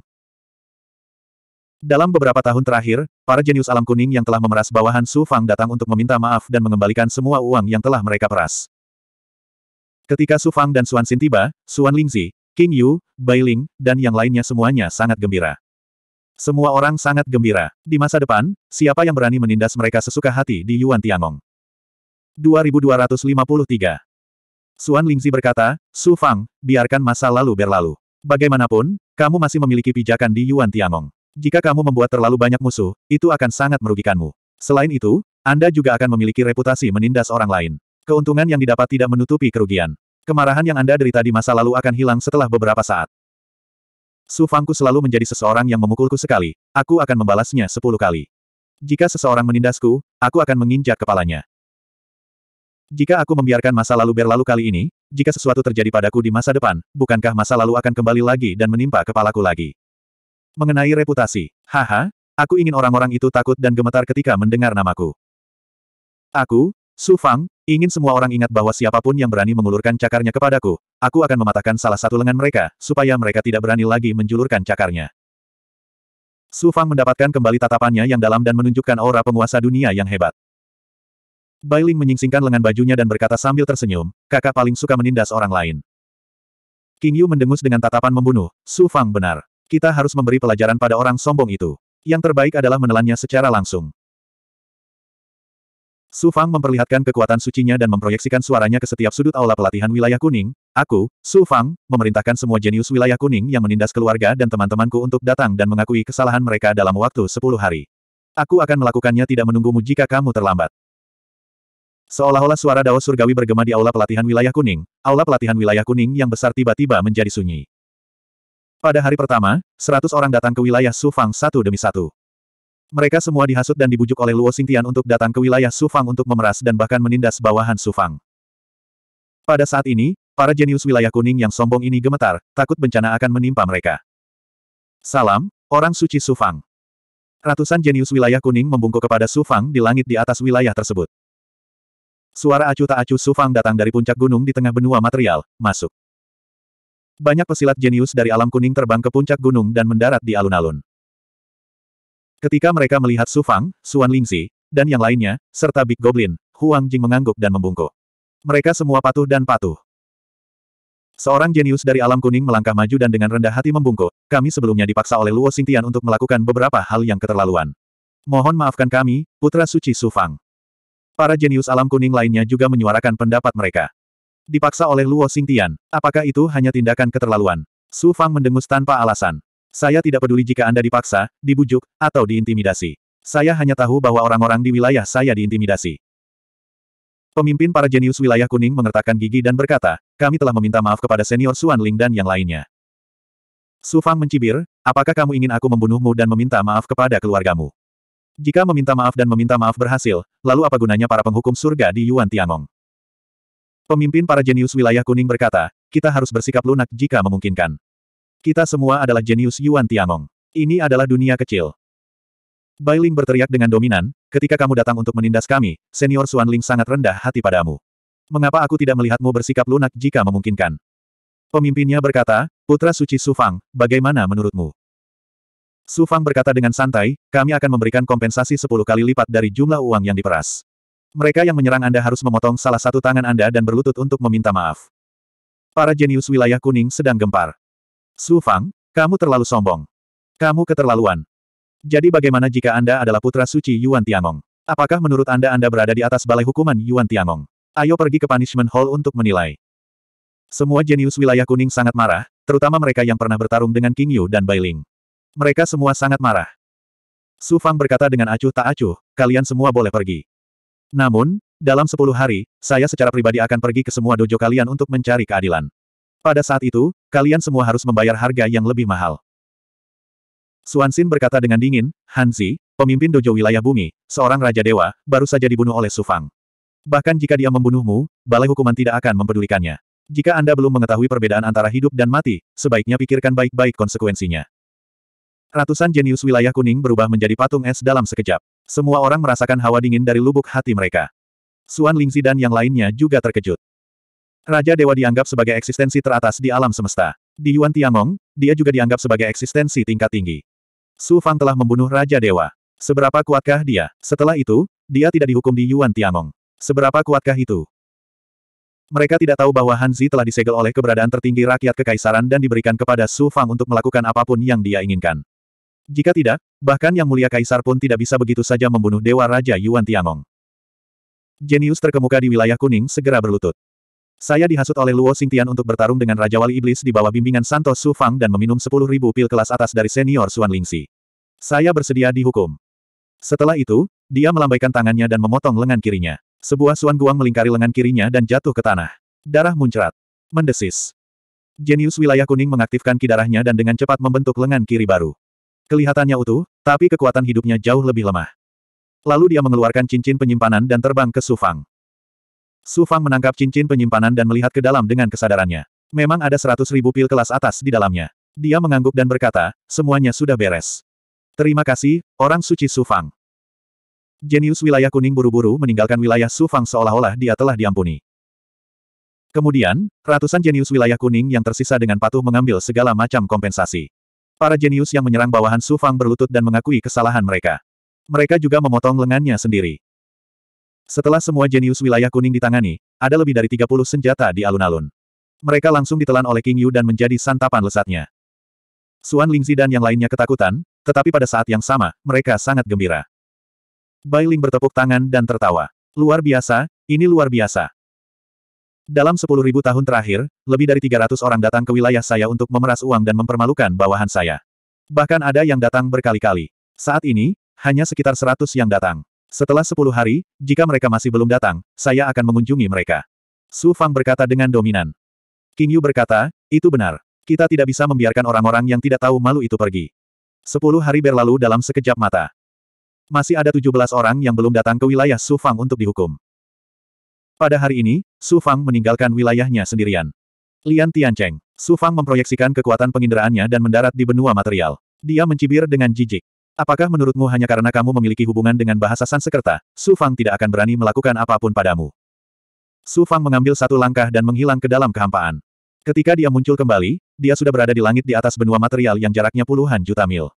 Dalam beberapa tahun terakhir, para jenius alam kuning yang telah memeras bawahan Su Fang datang untuk meminta maaf dan mengembalikan semua uang yang telah mereka peras. Ketika Su Fang dan Suan Xin tiba, Suan Lingzi, King Yu, Bai Ling, dan yang lainnya semuanya sangat gembira. Semua orang sangat gembira. Di masa depan, siapa yang berani menindas mereka sesuka hati di Yuan Tiangong? 2253 Suan Lingzi berkata, Su Fang, biarkan masa lalu berlalu. Bagaimanapun, kamu masih memiliki pijakan di Yuan Tiangong. Jika kamu membuat terlalu banyak musuh, itu akan sangat merugikanmu. Selain itu, Anda juga akan memiliki reputasi menindas orang lain. Keuntungan yang didapat tidak menutupi kerugian. Kemarahan yang Anda derita di masa lalu akan hilang setelah beberapa saat. Su Fangku selalu menjadi seseorang yang memukulku sekali, aku akan membalasnya sepuluh kali. Jika seseorang menindasku, aku akan menginjak kepalanya. Jika aku membiarkan masa lalu berlalu kali ini, jika sesuatu terjadi padaku di masa depan, bukankah masa lalu akan kembali lagi dan menimpa kepalaku lagi? Mengenai reputasi, haha, aku ingin orang-orang itu takut dan gemetar ketika mendengar namaku. Aku, Su Fang, ingin semua orang ingat bahwa siapapun yang berani mengulurkan cakarnya kepadaku, aku akan mematahkan salah satu lengan mereka, supaya mereka tidak berani lagi menjulurkan cakarnya. Su Fang mendapatkan kembali tatapannya yang dalam dan menunjukkan aura penguasa dunia yang hebat. Bailing menyingsingkan lengan bajunya dan berkata sambil tersenyum, kakak paling suka menindas orang lain. King Yu mendengus dengan tatapan membunuh, Su Fang benar. Kita harus memberi pelajaran pada orang sombong itu. Yang terbaik adalah menelannya secara langsung. Su Fang memperlihatkan kekuatan sucinya dan memproyeksikan suaranya ke setiap sudut aula pelatihan wilayah kuning. Aku, Su Fang, memerintahkan semua jenius wilayah kuning yang menindas keluarga dan teman-temanku untuk datang dan mengakui kesalahan mereka dalam waktu 10 hari. Aku akan melakukannya tidak menunggumu jika kamu terlambat. Seolah-olah suara Dao Surgawi bergema di aula pelatihan wilayah kuning, aula pelatihan wilayah kuning yang besar tiba-tiba menjadi sunyi. Pada hari pertama, seratus orang datang ke wilayah Su Fang satu demi satu. Mereka semua dihasut dan dibujuk oleh Luo Xingtian untuk datang ke wilayah Sufang untuk memeras dan bahkan menindas bawahan Sufang. Pada saat ini, para jenius wilayah kuning yang sombong ini gemetar, takut bencana akan menimpa mereka. Salam, orang suci Sufang. Ratusan jenius wilayah kuning membungkuk kepada Sufang di langit di atas wilayah tersebut. Suara acuh tak acuh Sufang datang dari puncak gunung di tengah benua material, masuk. Banyak pesilat jenius dari alam kuning terbang ke puncak gunung dan mendarat di alun-alun. Ketika mereka melihat Su Fang, Xuan Lingzi, dan yang lainnya, serta Big Goblin, Huang Jing mengangguk dan membungkuk. Mereka semua patuh dan patuh. Seorang jenius dari alam kuning melangkah maju dan dengan rendah hati membungkuk, kami sebelumnya dipaksa oleh Luo Xingtian untuk melakukan beberapa hal yang keterlaluan. Mohon maafkan kami, Putra Suci Su Fang. Para jenius alam kuning lainnya juga menyuarakan pendapat mereka. Dipaksa oleh Luo Xingtian, apakah itu hanya tindakan keterlaluan? Su Fang mendengus tanpa alasan. Saya tidak peduli jika Anda dipaksa, dibujuk, atau diintimidasi. Saya hanya tahu bahwa orang-orang di wilayah saya diintimidasi. Pemimpin para jenius wilayah kuning mengertakkan gigi dan berkata, kami telah meminta maaf kepada senior Suan Ling dan yang lainnya. Su Fang mencibir, apakah kamu ingin aku membunuhmu dan meminta maaf kepada keluargamu? Jika meminta maaf dan meminta maaf berhasil, lalu apa gunanya para penghukum surga di Yuan Tiangong? Pemimpin para jenius wilayah kuning berkata, kita harus bersikap lunak jika memungkinkan. Kita semua adalah jenius Yuan Tiangong. Ini adalah dunia kecil. Bai Ling berteriak dengan dominan, ketika kamu datang untuk menindas kami, senior Ling sangat rendah hati padamu. Mengapa aku tidak melihatmu bersikap lunak jika memungkinkan? Pemimpinnya berkata, Putra Suci Sufang, bagaimana menurutmu? Sufang berkata dengan santai, kami akan memberikan kompensasi 10 kali lipat dari jumlah uang yang diperas. Mereka yang menyerang Anda harus memotong salah satu tangan Anda dan berlutut untuk meminta maaf. Para jenius wilayah kuning sedang gempar. Su Fang, kamu terlalu sombong. Kamu keterlaluan. Jadi bagaimana jika Anda adalah putra suci Yuan Tiangong? Apakah menurut Anda Anda berada di atas balai hukuman Yuan Tiangong? Ayo pergi ke Punishment Hall untuk menilai. Semua jenius wilayah kuning sangat marah, terutama mereka yang pernah bertarung dengan King Yu dan Bai Ling. Mereka semua sangat marah. Su Fang berkata dengan acuh tak acuh, kalian semua boleh pergi. Namun, dalam sepuluh hari, saya secara pribadi akan pergi ke semua dojo kalian untuk mencari keadilan. Pada saat itu, kalian semua harus membayar harga yang lebih mahal. Suansin berkata dengan dingin, Hanzi, pemimpin dojo wilayah bumi, seorang raja dewa, baru saja dibunuh oleh Sufang. Bahkan jika dia membunuhmu, balai hukuman tidak akan mempedulikannya. Jika Anda belum mengetahui perbedaan antara hidup dan mati, sebaiknya pikirkan baik-baik konsekuensinya. Ratusan jenius wilayah kuning berubah menjadi patung es dalam sekejap. Semua orang merasakan hawa dingin dari lubuk hati mereka. Suan Lingzi dan yang lainnya juga terkejut. Raja Dewa dianggap sebagai eksistensi teratas di alam semesta. Di Yuan Tiangong, dia juga dianggap sebagai eksistensi tingkat tinggi. Su Fang telah membunuh Raja Dewa. Seberapa kuatkah dia? Setelah itu, dia tidak dihukum di Yuan Tiangong. Seberapa kuatkah itu? Mereka tidak tahu bahwa Hanzi telah disegel oleh keberadaan tertinggi rakyat kekaisaran dan diberikan kepada Su Fang untuk melakukan apapun yang dia inginkan. Jika tidak, bahkan Yang Mulia Kaisar pun tidak bisa begitu saja membunuh Dewa Raja Yuan Tiangong. Jenius terkemuka di wilayah kuning segera berlutut. Saya dihasut oleh Luo Xingtian untuk bertarung dengan Raja Wali Iblis di bawah bimbingan Santo Su Fang dan meminum 10.000 pil kelas atas dari senior Xuan Lingxi. Saya bersedia dihukum. Setelah itu, dia melambaikan tangannya dan memotong lengan kirinya. Sebuah Xuan Guang melingkari lengan kirinya dan jatuh ke tanah. Darah muncrat. Mendesis. Jenius wilayah kuning mengaktifkan kidarahnya dan dengan cepat membentuk lengan kiri baru. Kelihatannya utuh, tapi kekuatan hidupnya jauh lebih lemah. Lalu dia mengeluarkan cincin penyimpanan dan terbang ke Sufang. Su Fang menangkap cincin penyimpanan dan melihat ke dalam dengan kesadarannya. Memang ada seratus ribu pil kelas atas di dalamnya. Dia mengangguk dan berkata, semuanya sudah beres. Terima kasih, orang suci Su Fang. Jenius wilayah kuning buru-buru meninggalkan wilayah Su Fang seolah-olah dia telah diampuni. Kemudian, ratusan jenius wilayah kuning yang tersisa dengan patuh mengambil segala macam kompensasi. Para jenius yang menyerang bawahan Su Fang berlutut dan mengakui kesalahan mereka. Mereka juga memotong lengannya sendiri. Setelah semua jenius wilayah kuning ditangani, ada lebih dari 30 senjata di alun-alun. Mereka langsung ditelan oleh King Yu dan menjadi santapan lesatnya. Suan Lingzi dan yang lainnya ketakutan, tetapi pada saat yang sama, mereka sangat gembira. Bai Ling bertepuk tangan dan tertawa. Luar biasa, ini luar biasa. Dalam 10.000 tahun terakhir, lebih dari 300 orang datang ke wilayah saya untuk memeras uang dan mempermalukan bawahan saya. Bahkan ada yang datang berkali-kali. Saat ini, hanya sekitar 100 yang datang. Setelah sepuluh hari, jika mereka masih belum datang, saya akan mengunjungi mereka. Su Fang berkata dengan dominan. King Yu berkata, itu benar. Kita tidak bisa membiarkan orang-orang yang tidak tahu malu itu pergi. Sepuluh hari berlalu dalam sekejap mata. Masih ada tujuh belas orang yang belum datang ke wilayah Su Fang untuk dihukum. Pada hari ini, Su Fang meninggalkan wilayahnya sendirian. Lian Tiancheng, Su Fang memproyeksikan kekuatan penginderaannya dan mendarat di benua material. Dia mencibir dengan jijik. Apakah menurutmu hanya karena kamu memiliki hubungan dengan bahasa Sansekerta, Su Fang tidak akan berani melakukan apapun padamu? Su Fang mengambil satu langkah dan menghilang ke dalam kehampaan. Ketika dia muncul kembali, dia sudah berada di langit di atas benua material yang jaraknya puluhan juta mil.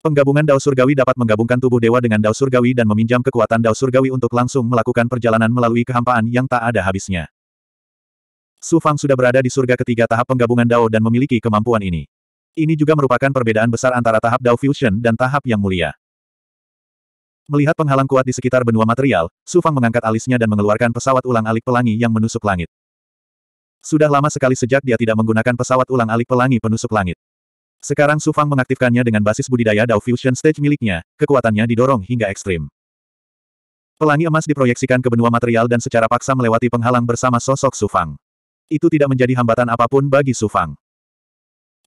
Penggabungan Dao Surgawi dapat menggabungkan tubuh dewa dengan Dao Surgawi dan meminjam kekuatan Dao Surgawi untuk langsung melakukan perjalanan melalui kehampaan yang tak ada habisnya. Su Fang sudah berada di surga ketiga tahap penggabungan Dao dan memiliki kemampuan ini. Ini juga merupakan perbedaan besar antara tahap Dao Fusion dan tahap yang mulia. Melihat penghalang kuat di sekitar benua material, Su Fang mengangkat alisnya dan mengeluarkan pesawat ulang alik pelangi yang menusuk langit. Sudah lama sekali sejak dia tidak menggunakan pesawat ulang alik pelangi penusuk langit. Sekarang Su Fang mengaktifkannya dengan basis budidaya Dao Fusion Stage miliknya, kekuatannya didorong hingga ekstrim. Pelangi emas diproyeksikan ke benua material dan secara paksa melewati penghalang bersama sosok Su Fang. Itu tidak menjadi hambatan apapun bagi Su Fang.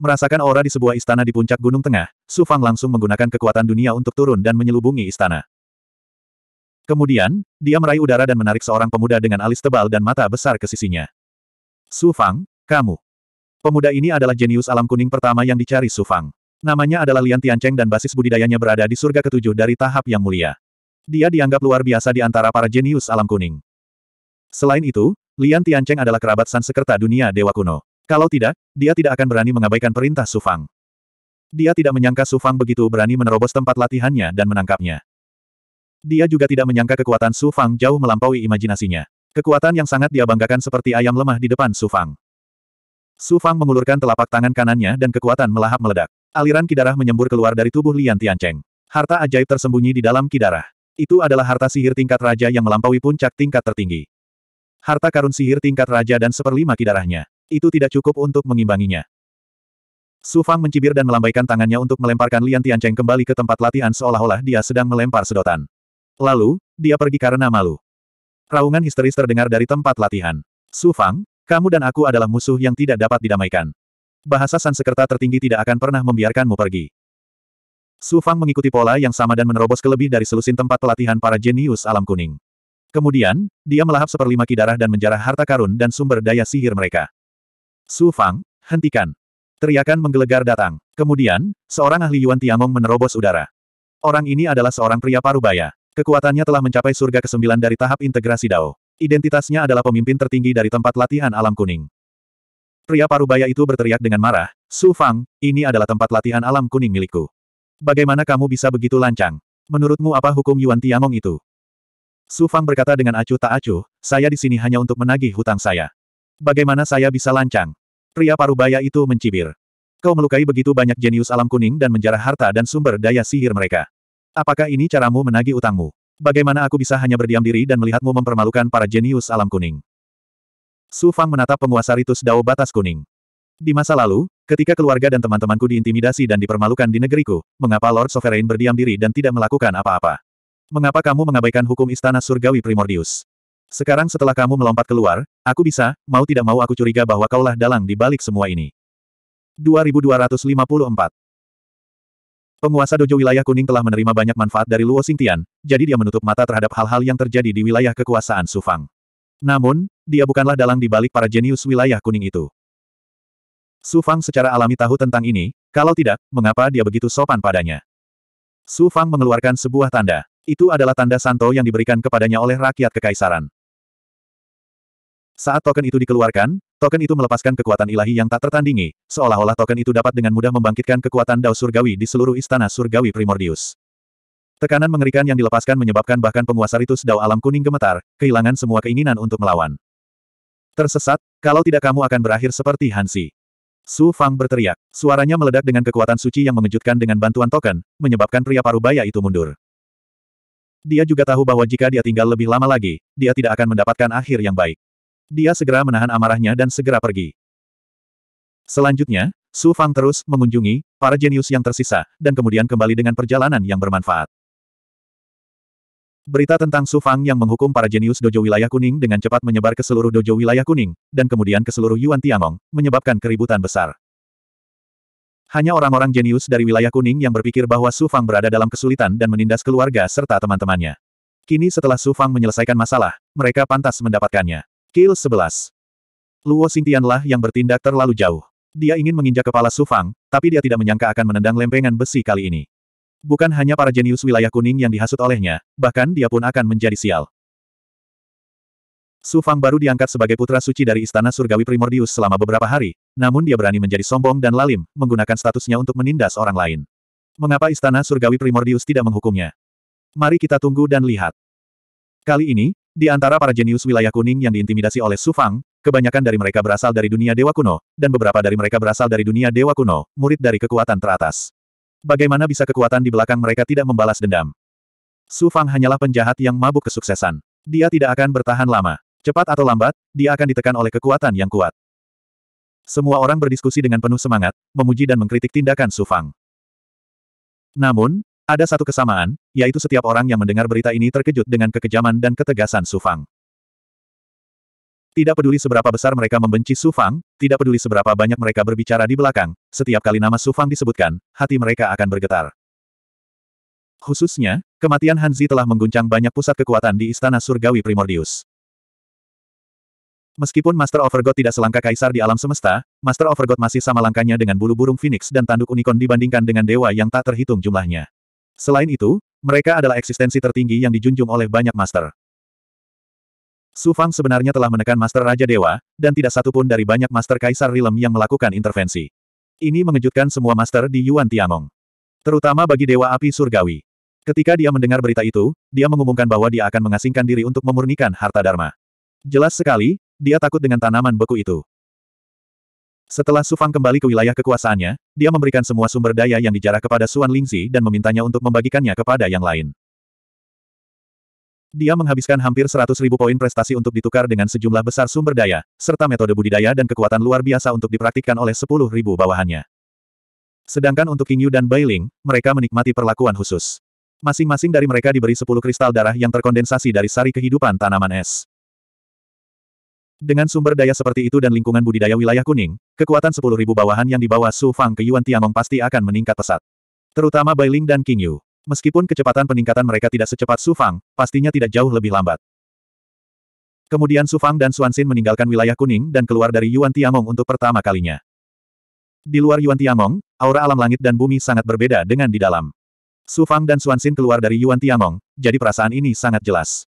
Merasakan aura di sebuah istana di puncak Gunung Tengah, Su Fang langsung menggunakan kekuatan dunia untuk turun dan menyelubungi istana. Kemudian, dia meraih udara dan menarik seorang pemuda dengan alis tebal dan mata besar ke sisinya. Su Fang, kamu. Pemuda ini adalah jenius alam kuning pertama yang dicari Su Fang. Namanya adalah Lian Tiancheng dan basis budidayanya berada di surga ketujuh dari tahap yang mulia. Dia dianggap luar biasa di antara para jenius alam kuning. Selain itu, Lian Tiancheng adalah kerabat Sansekerta Dunia Dewa Kuno. Kalau tidak, dia tidak akan berani mengabaikan perintah Sufang. Dia tidak menyangka Sufang begitu berani menerobos tempat latihannya dan menangkapnya. Dia juga tidak menyangka kekuatan Sufang jauh melampaui imajinasinya. Kekuatan yang sangat dia banggakan seperti ayam lemah di depan Sufang. Sufang mengulurkan telapak tangan kanannya dan kekuatan melahap meledak. Aliran kidarah menyembur keluar dari tubuh Lian Tiancheng. Harta ajaib tersembunyi di dalam kidarah. Itu adalah harta sihir tingkat raja yang melampaui puncak tingkat tertinggi. Harta karun sihir tingkat raja dan seperlima kidarahnya. Itu tidak cukup untuk mengimbanginya. Su Fang mencibir dan melambaikan tangannya untuk melemparkan Lian Tiancheng kembali ke tempat latihan seolah-olah dia sedang melempar sedotan. Lalu, dia pergi karena malu. Raungan histeris terdengar dari tempat latihan. Su Fang, kamu dan aku adalah musuh yang tidak dapat didamaikan. Bahasa Sansekerta tertinggi tidak akan pernah membiarkanmu pergi. Su Fang mengikuti pola yang sama dan menerobos ke lebih dari selusin tempat pelatihan para jenius alam kuning. Kemudian, dia melahap seperlima kidarah dan menjarah harta karun dan sumber daya sihir mereka. Su Fang, hentikan. Teriakan menggelegar datang. Kemudian, seorang ahli Yuan Tiangong menerobos udara. Orang ini adalah seorang pria parubaya. Kekuatannya telah mencapai surga ke-9 dari tahap integrasi Dao. Identitasnya adalah pemimpin tertinggi dari tempat latihan alam kuning. Pria parubaya itu berteriak dengan marah, Su Fang, ini adalah tempat latihan alam kuning milikku. Bagaimana kamu bisa begitu lancang? Menurutmu apa hukum Yuan Tiangong itu? Su Fang berkata dengan acuh tak acuh, saya di sini hanya untuk menagih hutang saya. Bagaimana saya bisa lancang? Pria parubaya itu mencibir. Kau melukai begitu banyak jenius alam kuning dan menjarah harta dan sumber daya sihir mereka. Apakah ini caramu menagi utangmu? Bagaimana aku bisa hanya berdiam diri dan melihatmu mempermalukan para jenius alam kuning? Su Fang menatap penguasa Ritus Dao Batas Kuning. Di masa lalu, ketika keluarga dan teman-temanku diintimidasi dan dipermalukan di negeriku, mengapa Lord Sovereign berdiam diri dan tidak melakukan apa-apa? Mengapa kamu mengabaikan hukum Istana Surgawi Primordius? Sekarang setelah kamu melompat keluar, aku bisa, mau tidak mau aku curiga bahwa kaulah dalang di balik semua ini. 2254 Penguasa dojo wilayah kuning telah menerima banyak manfaat dari Luo Xingtian, jadi dia menutup mata terhadap hal-hal yang terjadi di wilayah kekuasaan Sufang. Namun, dia bukanlah dalang di balik para jenius wilayah kuning itu. Sufang secara alami tahu tentang ini, kalau tidak, mengapa dia begitu sopan padanya? Sufang mengeluarkan sebuah tanda. Itu adalah tanda santo yang diberikan kepadanya oleh rakyat kekaisaran. Saat token itu dikeluarkan, token itu melepaskan kekuatan ilahi yang tak tertandingi, seolah-olah token itu dapat dengan mudah membangkitkan kekuatan dao surgawi di seluruh istana surgawi primordius. Tekanan mengerikan yang dilepaskan menyebabkan bahkan penguasa ritus dao alam kuning gemetar, kehilangan semua keinginan untuk melawan. Tersesat, kalau tidak kamu akan berakhir seperti Hansi. Su Fang berteriak. Suaranya meledak dengan kekuatan suci yang mengejutkan dengan bantuan token, menyebabkan pria parubaya itu mundur. Dia juga tahu bahwa jika dia tinggal lebih lama lagi, dia tidak akan mendapatkan akhir yang baik. Dia segera menahan amarahnya dan segera pergi. Selanjutnya, Su Fang terus mengunjungi para jenius yang tersisa, dan kemudian kembali dengan perjalanan yang bermanfaat. Berita tentang Su Fang yang menghukum para jenius dojo wilayah kuning dengan cepat menyebar ke seluruh dojo wilayah kuning, dan kemudian ke seluruh Yuan Tiangong, menyebabkan keributan besar. Hanya orang-orang jenius dari wilayah kuning yang berpikir bahwa Su Fang berada dalam kesulitan dan menindas keluarga serta teman-temannya. Kini setelah Su Fang menyelesaikan masalah, mereka pantas mendapatkannya. Kill 11. Luo Xingtianlah yang bertindak terlalu jauh. Dia ingin menginjak kepala Sufang, tapi dia tidak menyangka akan menendang lempengan besi kali ini. Bukan hanya para jenius wilayah kuning yang dihasut olehnya, bahkan dia pun akan menjadi sial. Sufang baru diangkat sebagai putra suci dari Istana Surgawi Primordius selama beberapa hari, namun dia berani menjadi sombong dan lalim, menggunakan statusnya untuk menindas orang lain. Mengapa Istana Surgawi Primordius tidak menghukumnya? Mari kita tunggu dan lihat. Kali ini, di antara para jenius wilayah kuning yang diintimidasi oleh Su Fang, kebanyakan dari mereka berasal dari dunia dewa kuno, dan beberapa dari mereka berasal dari dunia dewa kuno, murid dari kekuatan teratas. Bagaimana bisa kekuatan di belakang mereka tidak membalas dendam? Su Fang hanyalah penjahat yang mabuk kesuksesan. Dia tidak akan bertahan lama. Cepat atau lambat, dia akan ditekan oleh kekuatan yang kuat. Semua orang berdiskusi dengan penuh semangat, memuji dan mengkritik tindakan Su Fang. Namun, ada satu kesamaan, yaitu setiap orang yang mendengar berita ini terkejut dengan kekejaman dan ketegasan Su Fang. Tidak peduli seberapa besar mereka membenci Su Fang, tidak peduli seberapa banyak mereka berbicara di belakang, setiap kali nama Su Fang disebutkan, hati mereka akan bergetar. Khususnya, kematian Hanzi telah mengguncang banyak pusat kekuatan di Istana Surgawi Primordius. Meskipun Master Overgod tidak selangkah kaisar di alam semesta, Master Overgod masih sama langkahnya dengan bulu burung phoenix dan tanduk unicorn dibandingkan dengan dewa yang tak terhitung jumlahnya. Selain itu, mereka adalah eksistensi tertinggi yang dijunjung oleh banyak master. Su Fang sebenarnya telah menekan master Raja Dewa, dan tidak satupun dari banyak master Kaisar Rilem yang melakukan intervensi. Ini mengejutkan semua master di Yuan Tiangong. Terutama bagi Dewa Api Surgawi. Ketika dia mendengar berita itu, dia mengumumkan bahwa dia akan mengasingkan diri untuk memurnikan harta Dharma. Jelas sekali, dia takut dengan tanaman beku itu. Setelah Su Fang kembali ke wilayah kekuasaannya, dia memberikan semua sumber daya yang dijarah kepada Suan Lingzi dan memintanya untuk membagikannya kepada yang lain. Dia menghabiskan hampir 100 ribu poin prestasi untuk ditukar dengan sejumlah besar sumber daya, serta metode budidaya dan kekuatan luar biasa untuk dipraktikkan oleh 10 ribu bawahannya. Sedangkan untuk King Yu dan Bai Ling, mereka menikmati perlakuan khusus. Masing-masing dari mereka diberi 10 kristal darah yang terkondensasi dari sari kehidupan tanaman es. Dengan sumber daya seperti itu dan lingkungan budidaya wilayah kuning, kekuatan 10.000 bawahan yang dibawa Su Fang ke Yuan Tiangong pasti akan meningkat pesat. Terutama Bai Ling dan King Yu. Meskipun kecepatan peningkatan mereka tidak secepat Su Fang, pastinya tidak jauh lebih lambat. Kemudian Su Fang dan Xin meninggalkan wilayah kuning dan keluar dari Yuan Tiangong untuk pertama kalinya. Di luar Yuan Tiangong, aura alam langit dan bumi sangat berbeda dengan di dalam. Su Fang dan Xin keluar dari Yuan Tiangong, jadi perasaan ini sangat jelas.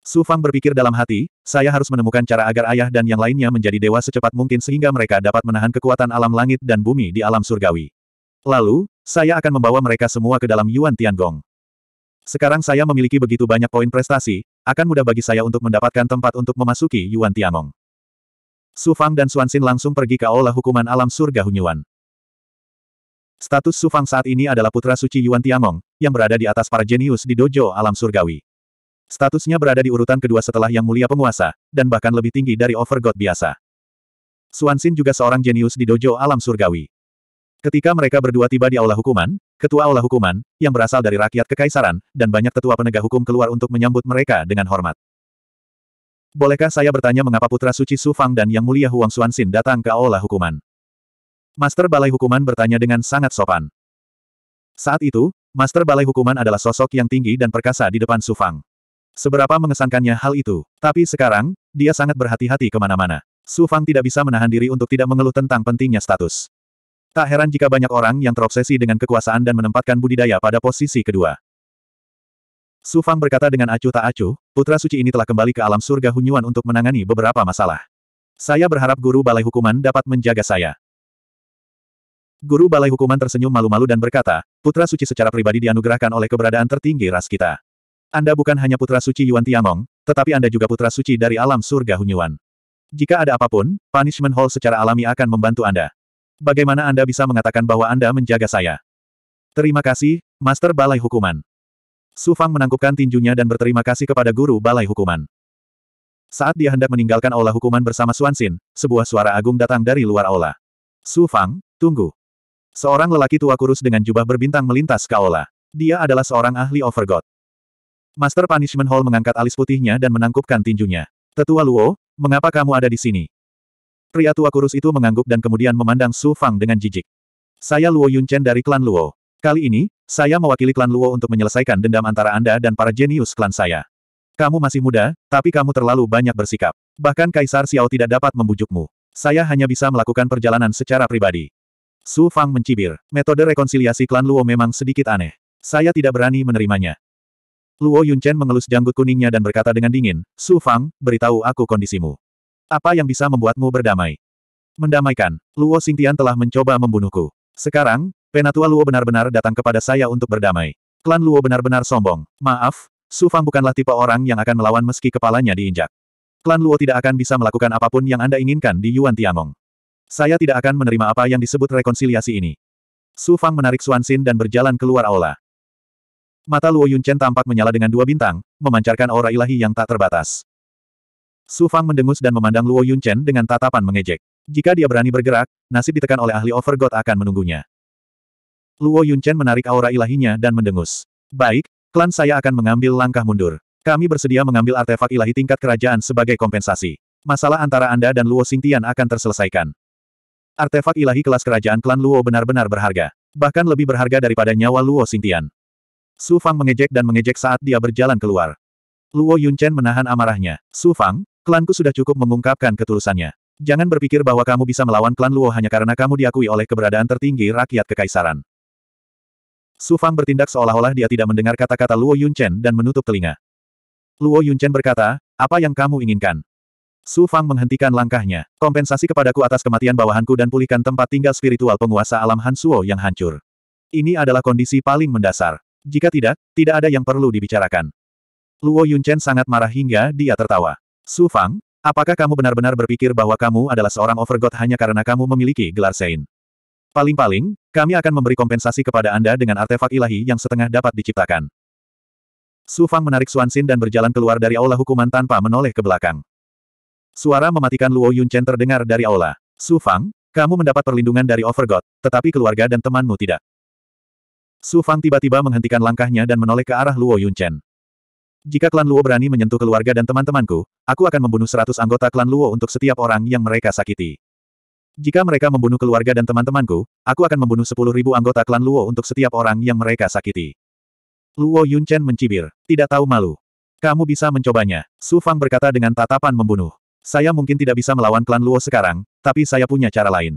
Su Fang berpikir dalam hati, saya harus menemukan cara agar ayah dan yang lainnya menjadi dewa secepat mungkin sehingga mereka dapat menahan kekuatan alam langit dan bumi di alam surgawi. Lalu, saya akan membawa mereka semua ke dalam Yuan Tian Gong. Sekarang saya memiliki begitu banyak poin prestasi, akan mudah bagi saya untuk mendapatkan tempat untuk memasuki Yuan Tiangong. Su Fang dan Xin langsung pergi ke aula hukuman alam surga Hunyuan. Status Su Fang saat ini adalah putra suci Yuan Tian Gong, yang berada di atas para jenius di dojo alam surgawi. Statusnya berada di urutan kedua setelah Yang Mulia Penguasa, dan bahkan lebih tinggi dari Overgod biasa. Suansin juga seorang jenius di dojo alam surgawi. Ketika mereka berdua tiba di Aula Hukuman, Ketua Aula Hukuman, yang berasal dari rakyat Kekaisaran, dan banyak tetua penegak hukum keluar untuk menyambut mereka dengan hormat. Bolehkah saya bertanya mengapa Putra Suci Su Fang dan Yang Mulia Huang Suansin datang ke Aula Hukuman? Master Balai Hukuman bertanya dengan sangat sopan. Saat itu, Master Balai Hukuman adalah sosok yang tinggi dan perkasa di depan Su Fang. Seberapa mengesankannya hal itu, tapi sekarang, dia sangat berhati-hati kemana-mana. Su Fang tidak bisa menahan diri untuk tidak mengeluh tentang pentingnya status. Tak heran jika banyak orang yang terobsesi dengan kekuasaan dan menempatkan budidaya pada posisi kedua. Su Fang berkata dengan acuh tak acuh, putra suci ini telah kembali ke alam surga Hunyuan untuk menangani beberapa masalah. Saya berharap guru balai hukuman dapat menjaga saya. Guru balai hukuman tersenyum malu-malu dan berkata, putra suci secara pribadi dianugerahkan oleh keberadaan tertinggi ras kita. Anda bukan hanya putra suci Yuan Tiamong, tetapi Anda juga putra suci dari alam surga Hunyuan. Jika ada apapun, Punishment Hall secara alami akan membantu Anda. Bagaimana Anda bisa mengatakan bahwa Anda menjaga saya? Terima kasih, Master Balai Hukuman. Su Fang menangkupkan tinjunya dan berterima kasih kepada guru Balai Hukuman. Saat dia hendak meninggalkan aula hukuman bersama Suansin, sebuah suara agung datang dari luar aula. Su Fang, tunggu. Seorang lelaki tua kurus dengan jubah berbintang melintas ke aula. Dia adalah seorang ahli Overgod. Master Punishment Hall mengangkat alis putihnya dan menangkupkan tinjunya. Tetua Luo, mengapa kamu ada di sini? Pria tua kurus itu mengangguk dan kemudian memandang Su Fang dengan jijik. Saya Luo Yunchen dari klan Luo. Kali ini, saya mewakili klan Luo untuk menyelesaikan dendam antara Anda dan para jenius klan saya. Kamu masih muda, tapi kamu terlalu banyak bersikap. Bahkan Kaisar Xiao tidak dapat membujukmu. Saya hanya bisa melakukan perjalanan secara pribadi. Su Fang mencibir. Metode rekonsiliasi klan Luo memang sedikit aneh. Saya tidak berani menerimanya. Luo Yunchen mengelus janggut kuningnya dan berkata dengan dingin, Su Fang, beritahu aku kondisimu. Apa yang bisa membuatmu berdamai? Mendamaikan, Luo Xingtian telah mencoba membunuhku. Sekarang, Penatua Luo benar-benar datang kepada saya untuk berdamai. Klan Luo benar-benar sombong. Maaf, Su Fang bukanlah tipe orang yang akan melawan meski kepalanya diinjak. Klan Luo tidak akan bisa melakukan apapun yang Anda inginkan di Yuan Tiangong. Saya tidak akan menerima apa yang disebut rekonsiliasi ini. Su Fang menarik Xuan Xin dan berjalan keluar aula. Mata Luo Yunchen tampak menyala dengan dua bintang, memancarkan aura ilahi yang tak terbatas. Su Fang mendengus dan memandang Luo Yunchen dengan tatapan mengejek. Jika dia berani bergerak, nasib ditekan oleh ahli Overgod akan menunggunya. Luo Yunchen menarik aura ilahinya dan mendengus. Baik, klan saya akan mengambil langkah mundur. Kami bersedia mengambil artefak ilahi tingkat kerajaan sebagai kompensasi. Masalah antara Anda dan Luo Xingtian akan terselesaikan. Artefak ilahi kelas kerajaan klan Luo benar-benar berharga. Bahkan lebih berharga daripada nyawa Luo Xingtian. Su Fang mengejek dan mengejek saat dia berjalan keluar. Luo Yunchen menahan amarahnya. Su Fang, klanku sudah cukup mengungkapkan ketulusannya. Jangan berpikir bahwa kamu bisa melawan klan Luo hanya karena kamu diakui oleh keberadaan tertinggi rakyat kekaisaran. Su Fang bertindak seolah-olah dia tidak mendengar kata-kata Luo Yunchen dan menutup telinga. Luo Yunchen berkata, apa yang kamu inginkan? Su Fang menghentikan langkahnya. Kompensasi kepadaku atas kematian bawahanku dan pulihkan tempat tinggal spiritual penguasa alam Han Suo yang hancur. Ini adalah kondisi paling mendasar. Jika tidak, tidak ada yang perlu dibicarakan. Luo Yunchen sangat marah hingga dia tertawa. Su Fang, apakah kamu benar-benar berpikir bahwa kamu adalah seorang overgod hanya karena kamu memiliki gelar Sein? Paling-paling, kami akan memberi kompensasi kepada Anda dengan artefak ilahi yang setengah dapat diciptakan. Su Fang menarik Xin dan berjalan keluar dari aula hukuman tanpa menoleh ke belakang. Suara mematikan Luo Yunchen terdengar dari aula. Su Fang, kamu mendapat perlindungan dari Overgod, tetapi keluarga dan temanmu tidak. Su Fang tiba-tiba menghentikan langkahnya dan menoleh ke arah Luo Yunchen. Jika klan Luo berani menyentuh keluarga dan teman-temanku, aku akan membunuh seratus anggota klan Luo untuk setiap orang yang mereka sakiti. Jika mereka membunuh keluarga dan teman-temanku, aku akan membunuh sepuluh ribu anggota klan Luo untuk setiap orang yang mereka sakiti. Luo Yunchen mencibir, tidak tahu malu. Kamu bisa mencobanya, Su Fang berkata dengan tatapan membunuh. Saya mungkin tidak bisa melawan klan Luo sekarang, tapi saya punya cara lain.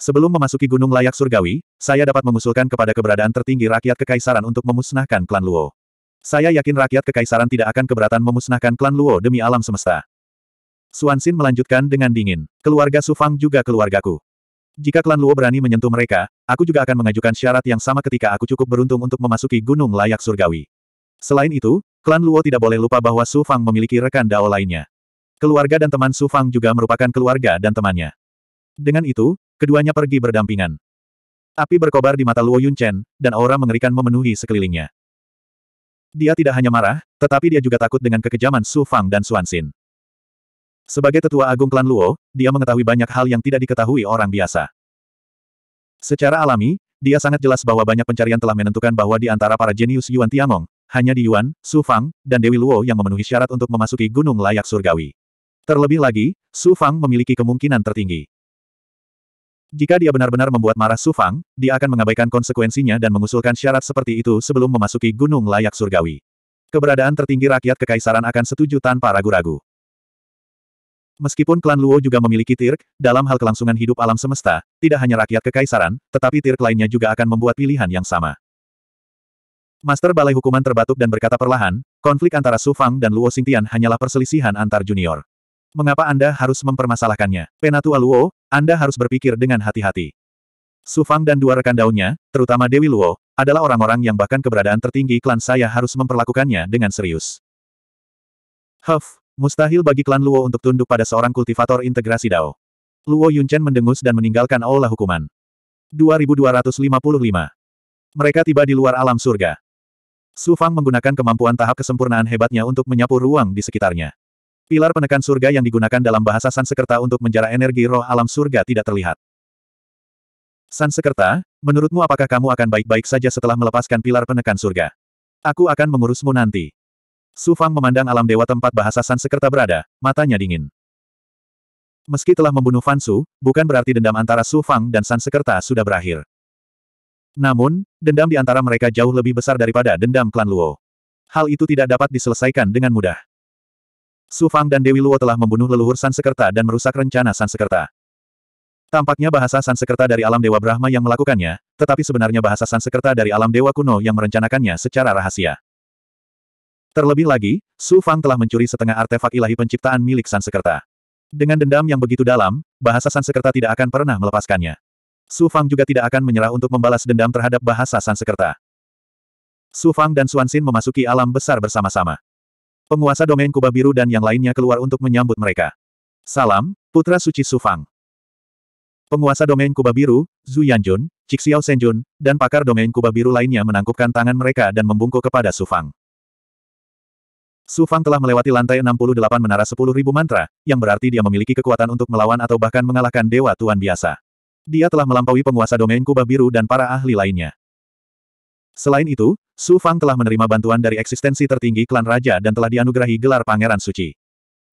Sebelum memasuki Gunung Layak Surgawi, saya dapat mengusulkan kepada keberadaan tertinggi rakyat kekaisaran untuk memusnahkan klan Luo. Saya yakin rakyat kekaisaran tidak akan keberatan memusnahkan klan Luo demi alam semesta. Suansin melanjutkan dengan dingin. Keluarga Sufang juga keluargaku. Jika klan Luo berani menyentuh mereka, aku juga akan mengajukan syarat yang sama ketika aku cukup beruntung untuk memasuki gunung layak surgawi. Selain itu, klan Luo tidak boleh lupa bahwa Sufang memiliki rekan Dao lainnya. Keluarga dan teman Sufang juga merupakan keluarga dan temannya. Dengan itu, keduanya pergi berdampingan. Api berkobar di mata Luo Yunchen, dan aura mengerikan memenuhi sekelilingnya. Dia tidak hanya marah, tetapi dia juga takut dengan kekejaman Su Fang dan Xin. Sebagai tetua agung klan Luo, dia mengetahui banyak hal yang tidak diketahui orang biasa. Secara alami, dia sangat jelas bahwa banyak pencarian telah menentukan bahwa di antara para jenius Yuan Tiangong, hanya di Yuan, Su Fang, dan Dewi Luo yang memenuhi syarat untuk memasuki gunung layak surgawi. Terlebih lagi, Su Fang memiliki kemungkinan tertinggi. Jika dia benar-benar membuat marah Su Fang, dia akan mengabaikan konsekuensinya dan mengusulkan syarat seperti itu sebelum memasuki gunung layak surgawi. Keberadaan tertinggi rakyat kekaisaran akan setuju tanpa ragu-ragu. Meskipun klan Luo juga memiliki Tirk, dalam hal kelangsungan hidup alam semesta, tidak hanya rakyat kekaisaran, tetapi Tirk lainnya juga akan membuat pilihan yang sama. Master Balai Hukuman terbatuk dan berkata perlahan, konflik antara Su Fang dan Luo Xingtian hanyalah perselisihan antar junior. Mengapa Anda harus mempermasalahkannya? Penatua Luo, anda harus berpikir dengan hati-hati. Su Fang dan dua rekan daunnya, terutama Dewi Luo, adalah orang-orang yang bahkan keberadaan tertinggi klan saya harus memperlakukannya dengan serius. Huff, mustahil bagi klan Luo untuk tunduk pada seorang kultivator integrasi Dao. Luo Yunchen mendengus dan meninggalkan aula hukuman. 2255 Mereka tiba di luar alam surga. Su Fang menggunakan kemampuan tahap kesempurnaan hebatnya untuk menyapu ruang di sekitarnya. Pilar penekan surga yang digunakan dalam bahasa Sansekerta untuk menjara energi roh alam surga tidak terlihat. Sansekerta, menurutmu apakah kamu akan baik-baik saja setelah melepaskan pilar penekan surga? Aku akan mengurusmu nanti. Sufang memandang alam dewa tempat bahasa Sansekerta berada, matanya dingin. Meski telah membunuh Fansu, bukan berarti dendam antara Sufang dan Sanskerta sudah berakhir. Namun, dendam di antara mereka jauh lebih besar daripada dendam klan Luo. Hal itu tidak dapat diselesaikan dengan mudah. Su Fang dan Dewi Luo telah membunuh leluhur Sansekerta dan merusak rencana Sansekerta. Tampaknya bahasa Sansekerta dari alam Dewa Brahma yang melakukannya, tetapi sebenarnya bahasa Sansekerta dari alam Dewa kuno yang merencanakannya secara rahasia. Terlebih lagi, Su Fang telah mencuri setengah artefak ilahi penciptaan milik Sansekerta. Dengan dendam yang begitu dalam, bahasa Sansekerta tidak akan pernah melepaskannya. Su Fang juga tidak akan menyerah untuk membalas dendam terhadap bahasa Sansekerta. Su Fang dan Suansin Xin memasuki alam besar bersama-sama. Penguasa domain Kubah Biru dan yang lainnya keluar untuk menyambut mereka. Salam, Putra Suci Sufang. Penguasa domain Kubah Biru, Zhu Yanjun, Cixiao Senjun, dan pakar domain Kubah Biru lainnya menangkupkan tangan mereka dan membungkuk kepada Sufang. Sufang telah melewati lantai 68 menara 10.000 mantra, yang berarti dia memiliki kekuatan untuk melawan atau bahkan mengalahkan Dewa Tuan biasa. Dia telah melampaui penguasa domain Kubah Biru dan para ahli lainnya. Selain itu, Su Fang telah menerima bantuan dari eksistensi tertinggi klan raja dan telah dianugerahi gelar pangeran suci.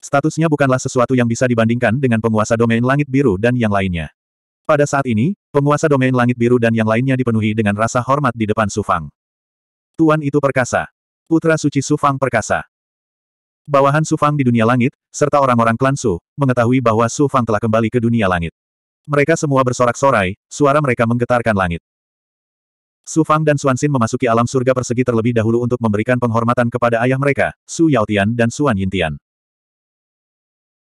Statusnya bukanlah sesuatu yang bisa dibandingkan dengan penguasa domain langit biru dan yang lainnya. Pada saat ini, penguasa domain langit biru dan yang lainnya dipenuhi dengan rasa hormat di depan Su Fang. Tuan itu perkasa. Putra suci Su Fang perkasa. Bawahan Su Fang di dunia langit, serta orang-orang klan Su, mengetahui bahwa Su Fang telah kembali ke dunia langit. Mereka semua bersorak-sorai, suara mereka menggetarkan langit. Su Fang dan Xin memasuki alam surga persegi terlebih dahulu untuk memberikan penghormatan kepada ayah mereka, Su Yao Tian dan Xuan Yintian.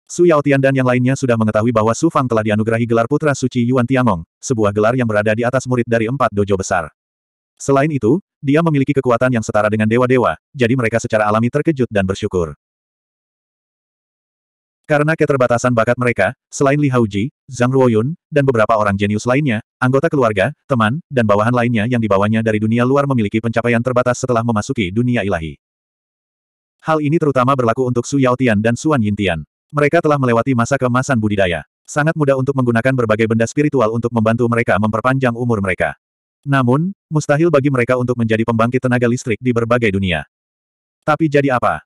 Su Tian dan yang lainnya sudah mengetahui bahwa Su Fang telah dianugerahi gelar Putra Suci Yuan Tiangong, sebuah gelar yang berada di atas murid dari empat dojo besar. Selain itu, dia memiliki kekuatan yang setara dengan dewa-dewa, jadi mereka secara alami terkejut dan bersyukur. Karena keterbatasan bakat mereka, selain Li Haoji, Zhang Ruoyun, dan beberapa orang jenius lainnya, anggota keluarga, teman, dan bawahan lainnya yang dibawanya dari dunia luar memiliki pencapaian terbatas setelah memasuki dunia ilahi. Hal ini terutama berlaku untuk Su Yaotian dan Suan Yintian. Mereka telah melewati masa kemasan budidaya. Sangat mudah untuk menggunakan berbagai benda spiritual untuk membantu mereka memperpanjang umur mereka. Namun, mustahil bagi mereka untuk menjadi pembangkit tenaga listrik di berbagai dunia. Tapi jadi apa?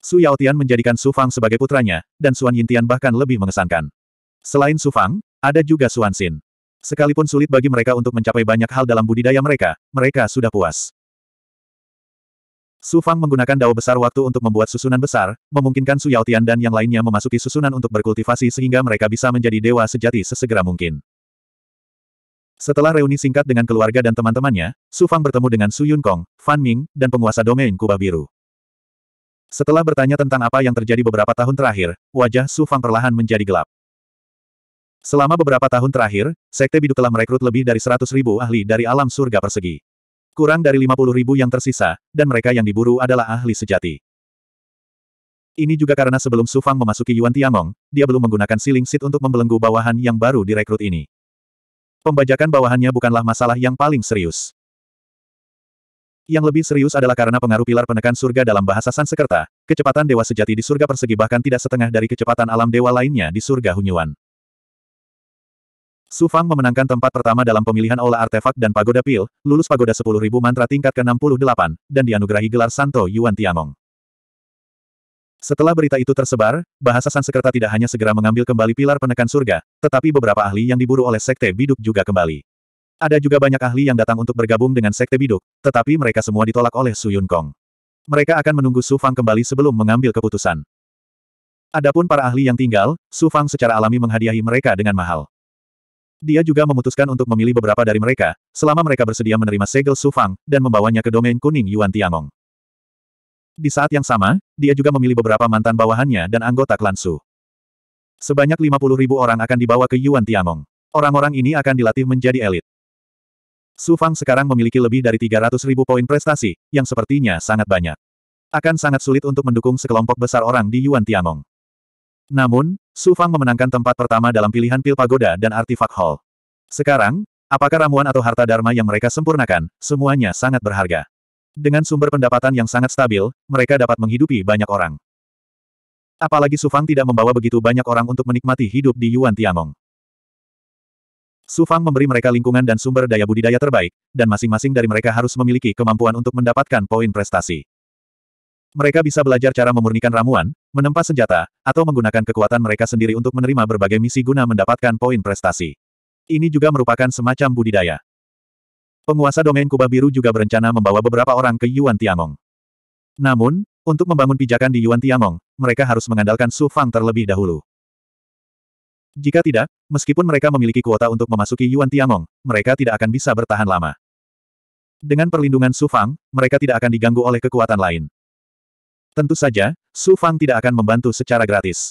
Su Yaotian menjadikan Su Fang sebagai putranya, dan Suan Yintian bahkan lebih mengesankan. Selain Su Fang, ada juga Suan Xin. Sekalipun sulit bagi mereka untuk mencapai banyak hal dalam budidaya mereka, mereka sudah puas. Su Fang menggunakan dao besar waktu untuk membuat susunan besar, memungkinkan Su Yaotian dan yang lainnya memasuki susunan untuk berkultivasi sehingga mereka bisa menjadi dewa sejati sesegera mungkin. Setelah reuni singkat dengan keluarga dan teman-temannya, Su Fang bertemu dengan Su Yun Kong, Fan Ming, dan penguasa domain Kubah Biru. Setelah bertanya tentang apa yang terjadi beberapa tahun terakhir, wajah Su Fang perlahan menjadi gelap. Selama beberapa tahun terakhir, Sekte Bidu telah merekrut lebih dari 100 ribu ahli dari alam surga persegi. Kurang dari 50 ribu yang tersisa, dan mereka yang diburu adalah ahli sejati. Ini juga karena sebelum Su Fang memasuki Yuan Tiangong, dia belum menggunakan siling sit untuk membelenggu bawahan yang baru direkrut ini. Pembajakan bawahannya bukanlah masalah yang paling serius. Yang lebih serius adalah karena pengaruh pilar penekan surga dalam bahasa Sansekerta, kecepatan dewa sejati di surga persegi bahkan tidak setengah dari kecepatan alam dewa lainnya di surga Hunyuan. Su Fang memenangkan tempat pertama dalam pemilihan olah Artefak dan Pagoda Pil, lulus Pagoda 10.000 Mantra tingkat ke-68, dan dianugerahi gelar Santo Yuan Tiangong. Setelah berita itu tersebar, bahasa Sansekerta tidak hanya segera mengambil kembali pilar penekan surga, tetapi beberapa ahli yang diburu oleh Sekte Biduk juga kembali. Ada juga banyak ahli yang datang untuk bergabung dengan Sekte Biduk, tetapi mereka semua ditolak oleh Su Yun Kong. Mereka akan menunggu Su Fang kembali sebelum mengambil keputusan. Adapun para ahli yang tinggal, Su Fang secara alami menghadiahi mereka dengan mahal. Dia juga memutuskan untuk memilih beberapa dari mereka, selama mereka bersedia menerima segel Su Fang, dan membawanya ke domain kuning Yuan Tiangong. Di saat yang sama, dia juga memilih beberapa mantan bawahannya dan anggota klan Su. Sebanyak 50 ribu orang akan dibawa ke Yuan Tiangong. Orang-orang ini akan dilatih menjadi elit. Su Fang sekarang memiliki lebih dari 300 ribu poin prestasi, yang sepertinya sangat banyak. Akan sangat sulit untuk mendukung sekelompok besar orang di Yuan Tiangong. Namun, Su Fang memenangkan tempat pertama dalam pilihan pil pagoda dan artifak hall. Sekarang, apakah ramuan atau harta dharma yang mereka sempurnakan, semuanya sangat berharga. Dengan sumber pendapatan yang sangat stabil, mereka dapat menghidupi banyak orang. Apalagi Su Fang tidak membawa begitu banyak orang untuk menikmati hidup di Yuan Tiangong. Su Fang memberi mereka lingkungan dan sumber daya budidaya terbaik, dan masing-masing dari mereka harus memiliki kemampuan untuk mendapatkan poin prestasi. Mereka bisa belajar cara memurnikan ramuan, menempa senjata, atau menggunakan kekuatan mereka sendiri untuk menerima berbagai misi guna mendapatkan poin prestasi. Ini juga merupakan semacam budidaya. Penguasa domain Kubah Biru juga berencana membawa beberapa orang ke Yuan Tiangong. Namun, untuk membangun pijakan di Yuan Tiangong, mereka harus mengandalkan Su Fang terlebih dahulu. Jika tidak, meskipun mereka memiliki kuota untuk memasuki Yuan Tiangong, mereka tidak akan bisa bertahan lama. Dengan perlindungan Su Fang, mereka tidak akan diganggu oleh kekuatan lain. Tentu saja, Su Fang tidak akan membantu secara gratis.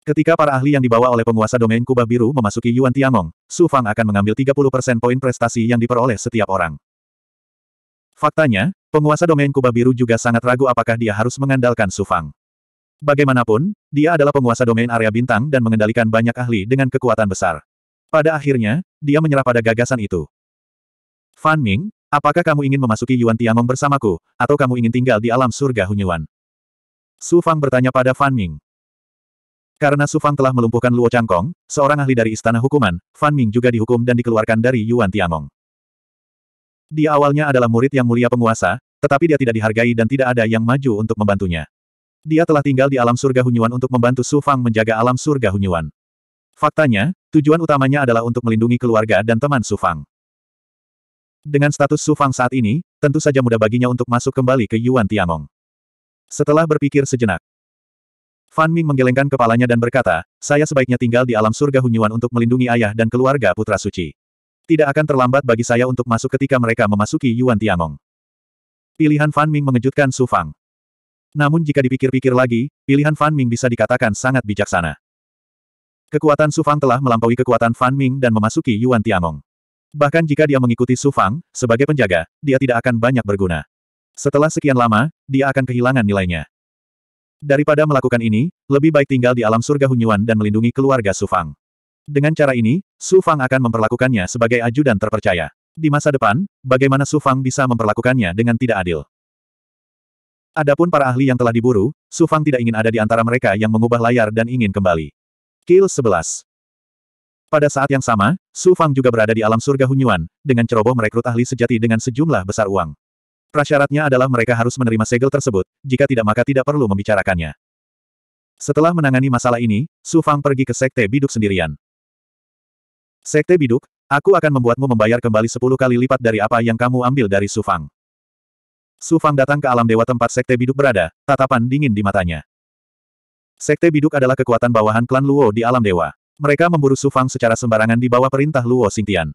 Ketika para ahli yang dibawa oleh penguasa domain kubah biru memasuki Yuan Tiangong, Su Fang akan mengambil 30% poin prestasi yang diperoleh setiap orang. Faktanya, penguasa domain kubah biru juga sangat ragu apakah dia harus mengandalkan Su Fang. Bagaimanapun, dia adalah penguasa domain area bintang dan mengendalikan banyak ahli dengan kekuatan besar. Pada akhirnya, dia menyerah pada gagasan itu. Fan Ming, apakah kamu ingin memasuki Yuan Tiangong bersamaku, atau kamu ingin tinggal di alam surga Hunyuan? Su Fang bertanya pada Fan Ming. Karena Su Fang telah melumpuhkan Luo Changkong, seorang ahli dari Istana Hukuman, Fan Ming juga dihukum dan dikeluarkan dari Yuan Tiangong. Dia awalnya adalah murid yang mulia penguasa, tetapi dia tidak dihargai dan tidak ada yang maju untuk membantunya. Dia telah tinggal di alam surga Hunyuan untuk membantu Su Fang menjaga alam surga Hunyuan. Faktanya, tujuan utamanya adalah untuk melindungi keluarga dan teman Su Fang. Dengan status Su Fang saat ini, tentu saja mudah baginya untuk masuk kembali ke Yuan Tiangong. Setelah berpikir sejenak, Fan Ming menggelengkan kepalanya dan berkata, saya sebaiknya tinggal di alam surga Hunyuan untuk melindungi ayah dan keluarga Putra Suci. Tidak akan terlambat bagi saya untuk masuk ketika mereka memasuki Yuan Tiangong. Pilihan Fan Ming mengejutkan Su Fang. Namun jika dipikir-pikir lagi, pilihan Fan Ming bisa dikatakan sangat bijaksana. Kekuatan Su Fang telah melampaui kekuatan Fan Ming dan memasuki Yuan Tiangong. Bahkan jika dia mengikuti Su Fang, sebagai penjaga, dia tidak akan banyak berguna. Setelah sekian lama, dia akan kehilangan nilainya. Daripada melakukan ini, lebih baik tinggal di alam surga Hunyuan dan melindungi keluarga Su Fang. Dengan cara ini, Su Fang akan memperlakukannya sebagai ajudan terpercaya. Di masa depan, bagaimana Su Fang bisa memperlakukannya dengan tidak adil? Adapun para ahli yang telah diburu, Su Fang tidak ingin ada di antara mereka yang mengubah layar dan ingin kembali. Kill 11 Pada saat yang sama, Su Fang juga berada di alam surga Hunyuan, dengan ceroboh merekrut ahli sejati dengan sejumlah besar uang. Prasyaratnya adalah mereka harus menerima segel tersebut, jika tidak maka tidak perlu membicarakannya. Setelah menangani masalah ini, Su Fang pergi ke Sekte Biduk sendirian. Sekte Biduk, aku akan membuatmu membayar kembali 10 kali lipat dari apa yang kamu ambil dari Su Fang. Su Fang datang ke alam dewa tempat Sekte Biduk berada, tatapan dingin di matanya. Sekte Biduk adalah kekuatan bawahan klan Luo di alam dewa. Mereka memburu Su Fang secara sembarangan di bawah perintah Luo Xingtian.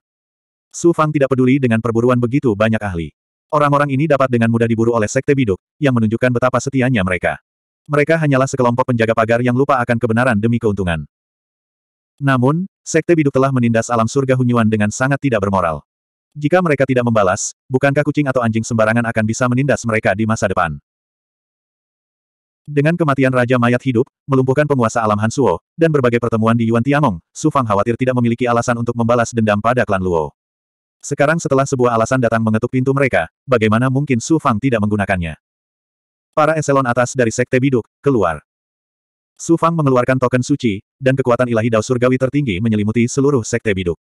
Su Fang tidak peduli dengan perburuan begitu banyak ahli. Orang-orang ini dapat dengan mudah diburu oleh Sekte Biduk, yang menunjukkan betapa setianya mereka. Mereka hanyalah sekelompok penjaga pagar yang lupa akan kebenaran demi keuntungan. Namun, Sekte Biduk telah menindas alam surga Hunyuan dengan sangat tidak bermoral. Jika mereka tidak membalas, bukankah kucing atau anjing sembarangan akan bisa menindas mereka di masa depan? Dengan kematian Raja Mayat Hidup, melumpuhkan penguasa alam Hansuo, dan berbagai pertemuan di Yuan Tiamong, Su Fang khawatir tidak memiliki alasan untuk membalas dendam pada klan Luo. Sekarang setelah sebuah alasan datang mengetuk pintu mereka, bagaimana mungkin Su Fang tidak menggunakannya? Para eselon atas dari Sekte Biduk, keluar. Su Fang mengeluarkan token suci, dan kekuatan ilahi Dao Surgawi tertinggi menyelimuti seluruh Sekte Biduk.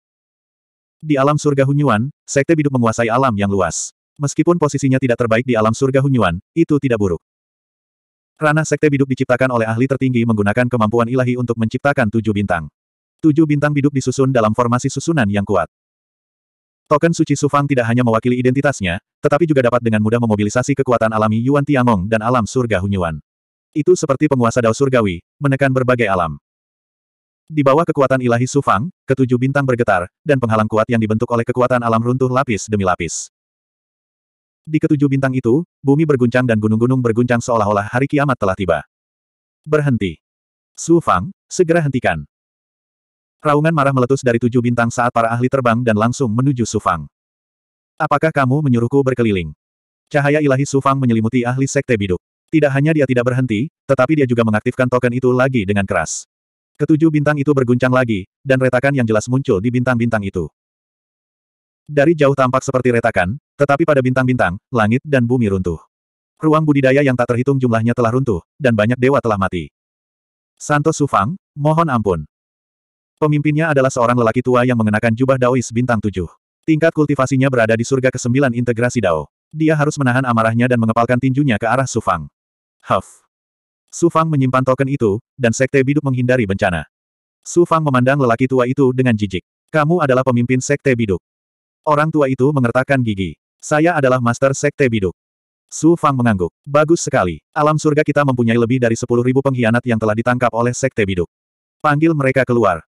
Di alam surga Hunyuan, Sekte Biduk menguasai alam yang luas. Meskipun posisinya tidak terbaik di alam surga Hunyuan, itu tidak buruk. Ranah Sekte Biduk diciptakan oleh ahli tertinggi menggunakan kemampuan ilahi untuk menciptakan tujuh bintang. Tujuh bintang biduk disusun dalam formasi susunan yang kuat. Token suci Sufang tidak hanya mewakili identitasnya, tetapi juga dapat dengan mudah memobilisasi kekuatan alami Yuan Tiangong dan alam surga Hunyuan. Itu seperti penguasa Dao Surgawi, menekan berbagai alam. Di bawah kekuatan ilahi Sufang, ketujuh bintang bergetar, dan penghalang kuat yang dibentuk oleh kekuatan alam runtuh lapis demi lapis. Di ketujuh bintang itu, bumi berguncang dan gunung-gunung berguncang seolah-olah hari kiamat telah tiba. Berhenti. Sufang, segera hentikan. Raungan marah meletus dari tujuh bintang saat para ahli terbang dan langsung menuju Sufang. Apakah kamu menyuruhku berkeliling? Cahaya ilahi Sufang menyelimuti ahli sekte biduk. Tidak hanya dia tidak berhenti, tetapi dia juga mengaktifkan token itu lagi dengan keras. Ketujuh bintang itu berguncang lagi, dan retakan yang jelas muncul di bintang-bintang itu. Dari jauh tampak seperti retakan, tetapi pada bintang-bintang, langit dan bumi runtuh. Ruang budidaya yang tak terhitung jumlahnya telah runtuh, dan banyak dewa telah mati. Santo Sufang, mohon ampun. Pemimpinnya adalah seorang lelaki tua yang mengenakan jubah daois bintang tujuh. Tingkat kultivasinya berada di surga ke-9 integrasi dao. Dia harus menahan amarahnya dan mengepalkan tinjunya ke arah Sufang. Huff. Su Fang menyimpan token itu, dan sekte biduk menghindari bencana. Su Fang memandang lelaki tua itu dengan jijik. Kamu adalah pemimpin sekte biduk. Orang tua itu mengertakkan gigi. Saya adalah master sekte biduk. Su Fang mengangguk. Bagus sekali. Alam surga kita mempunyai lebih dari 10.000 pengkhianat yang telah ditangkap oleh sekte biduk. Panggil mereka keluar.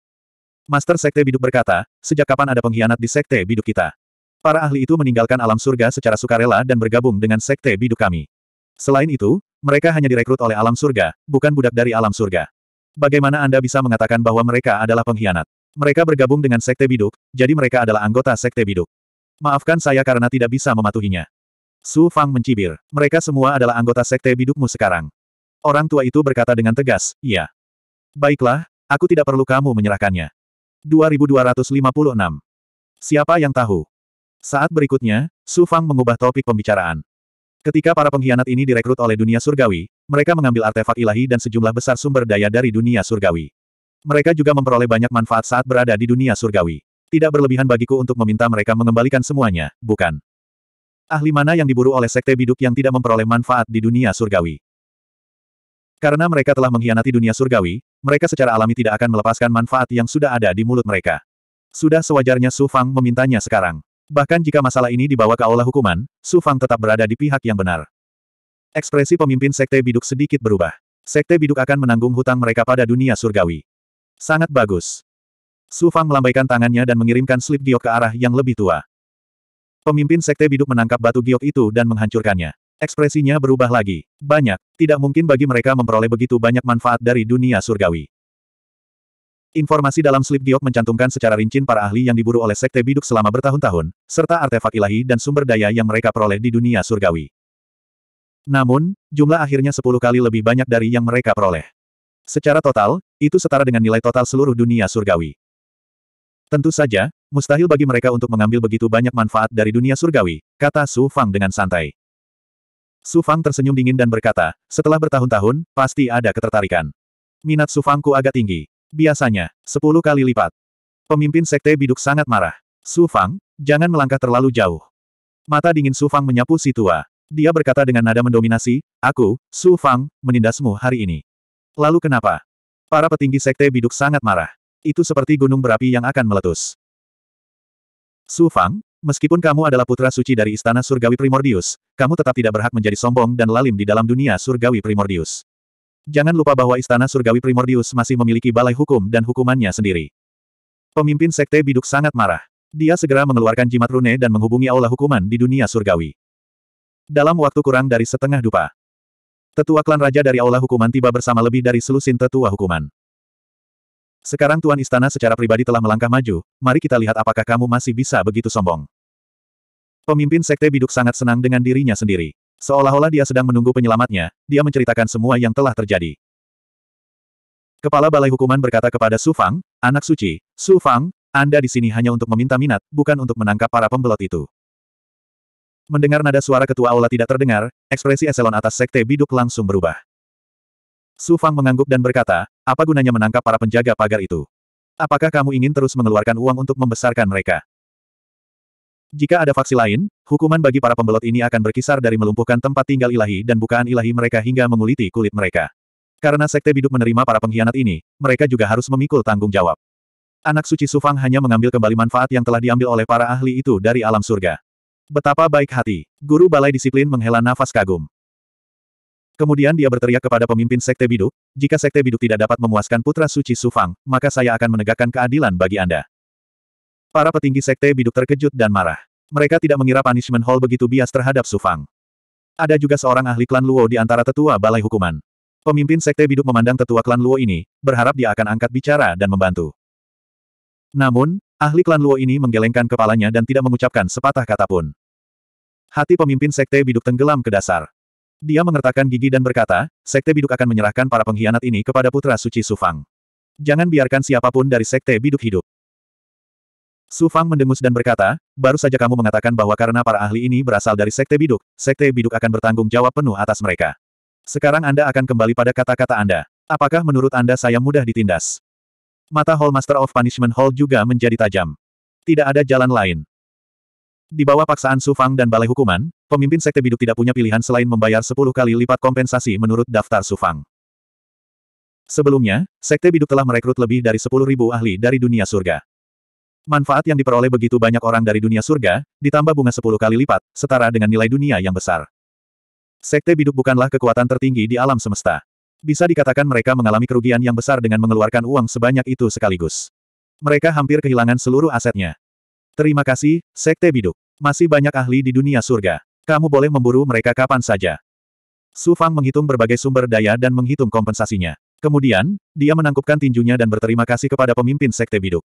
Master sekte biduk berkata, sejak kapan ada pengkhianat di sekte biduk kita? Para ahli itu meninggalkan alam surga secara sukarela dan bergabung dengan sekte biduk kami. Selain itu, mereka hanya direkrut oleh alam surga, bukan budak dari alam surga. Bagaimana Anda bisa mengatakan bahwa mereka adalah pengkhianat? Mereka bergabung dengan Sekte Biduk, jadi mereka adalah anggota Sekte Biduk. Maafkan saya karena tidak bisa mematuhinya. Su Fang mencibir. Mereka semua adalah anggota Sekte Bidukmu sekarang. Orang tua itu berkata dengan tegas, iya. Baiklah, aku tidak perlu kamu menyerahkannya. 2256. Siapa yang tahu? Saat berikutnya, Su Fang mengubah topik pembicaraan. Ketika para pengkhianat ini direkrut oleh dunia surgawi, mereka mengambil artefak ilahi dan sejumlah besar sumber daya dari dunia surgawi. Mereka juga memperoleh banyak manfaat saat berada di dunia surgawi. Tidak berlebihan bagiku untuk meminta mereka mengembalikan semuanya, bukan? Ahli mana yang diburu oleh sekte biduk yang tidak memperoleh manfaat di dunia surgawi? Karena mereka telah mengkhianati dunia surgawi, mereka secara alami tidak akan melepaskan manfaat yang sudah ada di mulut mereka. Sudah sewajarnya Su Fang memintanya sekarang. Bahkan jika masalah ini dibawa ke aula hukuman, Su Fang tetap berada di pihak yang benar. Ekspresi pemimpin Sekte Biduk sedikit berubah. Sekte Biduk akan menanggung hutang mereka pada dunia surgawi. Sangat bagus. Su Fang melambaikan tangannya dan mengirimkan slip giok ke arah yang lebih tua. Pemimpin Sekte Biduk menangkap batu giok itu dan menghancurkannya. Ekspresinya berubah lagi. Banyak, tidak mungkin bagi mereka memperoleh begitu banyak manfaat dari dunia surgawi. Informasi dalam slip giok mencantumkan secara rinci para ahli yang diburu oleh Sekte Biduk selama bertahun-tahun, serta artefak ilahi dan sumber daya yang mereka peroleh di dunia surgawi. Namun, jumlah akhirnya sepuluh kali lebih banyak dari yang mereka peroleh. Secara total, itu setara dengan nilai total seluruh dunia surgawi. Tentu saja, mustahil bagi mereka untuk mengambil begitu banyak manfaat dari dunia surgawi, kata Su Fang dengan santai. Su Fang tersenyum dingin dan berkata, setelah bertahun-tahun, pasti ada ketertarikan. Minat Su Fangku agak tinggi. Biasanya, sepuluh kali lipat. Pemimpin Sekte Biduk sangat marah. Su Fang, jangan melangkah terlalu jauh. Mata dingin Su Fang menyapu si tua. Dia berkata dengan nada mendominasi, Aku, Su Fang, menindasmu hari ini. Lalu kenapa? Para petinggi Sekte Biduk sangat marah. Itu seperti gunung berapi yang akan meletus. Su Fang, meskipun kamu adalah putra suci dari Istana Surgawi Primordius, kamu tetap tidak berhak menjadi sombong dan lalim di dalam dunia Surgawi Primordius. Jangan lupa bahwa Istana Surgawi Primordius masih memiliki balai hukum dan hukumannya sendiri. Pemimpin Sekte Biduk sangat marah. Dia segera mengeluarkan jimat rune dan menghubungi aula hukuman di dunia surgawi. Dalam waktu kurang dari setengah dupa, tetua klan raja dari aula hukuman tiba bersama lebih dari selusin tetua hukuman. Sekarang Tuan Istana secara pribadi telah melangkah maju, mari kita lihat apakah kamu masih bisa begitu sombong. Pemimpin Sekte Biduk sangat senang dengan dirinya sendiri. Seolah-olah dia sedang menunggu penyelamatnya, dia menceritakan semua yang telah terjadi. Kepala Balai Hukuman berkata kepada Su Fang, anak suci, Su Fang, Anda di sini hanya untuk meminta minat, bukan untuk menangkap para pembelot itu. Mendengar nada suara ketua aula tidak terdengar, ekspresi eselon atas sekte biduk langsung berubah. Su Fang mengangguk dan berkata, apa gunanya menangkap para penjaga pagar itu? Apakah kamu ingin terus mengeluarkan uang untuk membesarkan mereka? Jika ada faksi lain, hukuman bagi para pembelot ini akan berkisar dari melumpuhkan tempat tinggal ilahi dan bukaan ilahi mereka hingga menguliti kulit mereka. Karena sekte biduk menerima para pengkhianat ini, mereka juga harus memikul tanggung jawab. Anak suci Sufang hanya mengambil kembali manfaat yang telah diambil oleh para ahli itu dari alam surga. Betapa baik hati, guru balai disiplin menghela nafas kagum. Kemudian dia berteriak kepada pemimpin Sekte Biduk, jika Sekte Biduk tidak dapat memuaskan putra suci Sufang, maka saya akan menegakkan keadilan bagi Anda. Para petinggi sekte biduk terkejut dan marah. Mereka tidak mengira punishment hall begitu bias terhadap Sufang. Ada juga seorang ahli klan Luo di antara tetua balai hukuman. Pemimpin sekte biduk memandang tetua klan Luo ini, berharap dia akan angkat bicara dan membantu. Namun, ahli klan Luo ini menggelengkan kepalanya dan tidak mengucapkan sepatah kata pun. Hati pemimpin sekte biduk tenggelam ke dasar. Dia mengertakkan gigi dan berkata, Sekte Biduk akan menyerahkan para pengkhianat ini kepada putra suci Sufang. Jangan biarkan siapapun dari Sekte Biduk hidup. Su Fang mendengus dan berkata, baru saja kamu mengatakan bahwa karena para ahli ini berasal dari Sekte Biduk, Sekte Biduk akan bertanggung jawab penuh atas mereka. Sekarang Anda akan kembali pada kata-kata Anda. Apakah menurut Anda saya mudah ditindas? Mata Hall Master of Punishment Hall juga menjadi tajam. Tidak ada jalan lain. Di bawah paksaan Su Fang dan Balai Hukuman, pemimpin Sekte Biduk tidak punya pilihan selain membayar 10 kali lipat kompensasi menurut daftar Su Fang. Sebelumnya, Sekte Biduk telah merekrut lebih dari 10.000 ahli dari dunia surga. Manfaat yang diperoleh begitu banyak orang dari dunia surga, ditambah bunga sepuluh kali lipat, setara dengan nilai dunia yang besar. Sekte biduk bukanlah kekuatan tertinggi di alam semesta. Bisa dikatakan mereka mengalami kerugian yang besar dengan mengeluarkan uang sebanyak itu sekaligus. Mereka hampir kehilangan seluruh asetnya. Terima kasih, Sekte Biduk. Masih banyak ahli di dunia surga. Kamu boleh memburu mereka kapan saja. Su Fang menghitung berbagai sumber daya dan menghitung kompensasinya. Kemudian, dia menangkupkan tinjunya dan berterima kasih kepada pemimpin Sekte Biduk.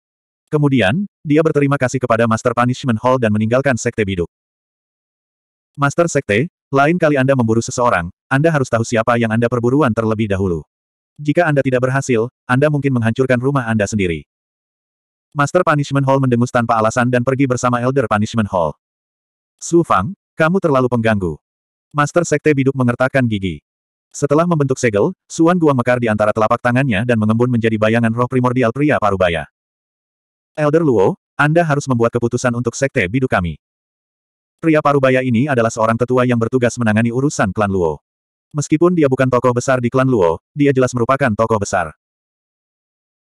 Kemudian, dia berterima kasih kepada Master Punishment Hall dan meninggalkan Sekte Biduk. Master Sekte, lain kali Anda memburu seseorang, Anda harus tahu siapa yang Anda perburuan terlebih dahulu. Jika Anda tidak berhasil, Anda mungkin menghancurkan rumah Anda sendiri. Master Punishment Hall mendengus tanpa alasan dan pergi bersama Elder Punishment Hall. Su Fang, kamu terlalu pengganggu. Master Sekte Biduk mengertakkan gigi. Setelah membentuk segel, Suan Guang mekar di antara telapak tangannya dan mengembun menjadi bayangan roh primordial pria parubaya. Elder Luo, Anda harus membuat keputusan untuk Sekte Bidu kami. Pria Parubaya ini adalah seorang tetua yang bertugas menangani urusan klan Luo. Meskipun dia bukan tokoh besar di klan Luo, dia jelas merupakan tokoh besar.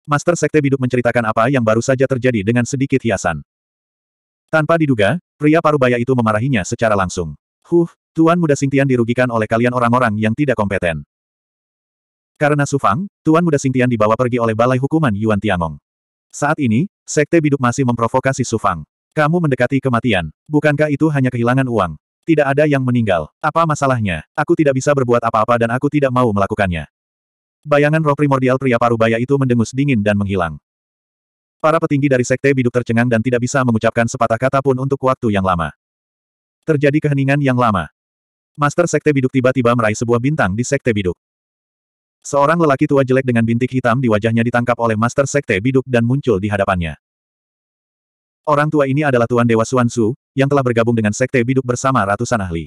Master Sekte Biduk menceritakan apa yang baru saja terjadi dengan sedikit hiasan. Tanpa diduga, pria parubaya itu memarahinya secara langsung. Huh, Tuan Muda Singtian dirugikan oleh kalian orang-orang yang tidak kompeten. Karena Sufang, Tuan Muda Singtian dibawa pergi oleh Balai Hukuman Yuan Tiangong. Saat ini, Sekte biduk masih memprovokasi Sufang. Kamu mendekati kematian. Bukankah itu hanya kehilangan uang? Tidak ada yang meninggal. Apa masalahnya? Aku tidak bisa berbuat apa-apa dan aku tidak mau melakukannya. Bayangan roh primordial pria parubaya itu mendengus dingin dan menghilang. Para petinggi dari sekte biduk tercengang dan tidak bisa mengucapkan sepatah kata pun untuk waktu yang lama. Terjadi keheningan yang lama. Master sekte biduk tiba-tiba meraih sebuah bintang di sekte biduk. Seorang lelaki tua jelek dengan bintik hitam di wajahnya ditangkap oleh Master Sekte Biduk dan muncul di hadapannya. Orang tua ini adalah Tuan Dewa Suansu, yang telah bergabung dengan Sekte Biduk bersama ratusan ahli.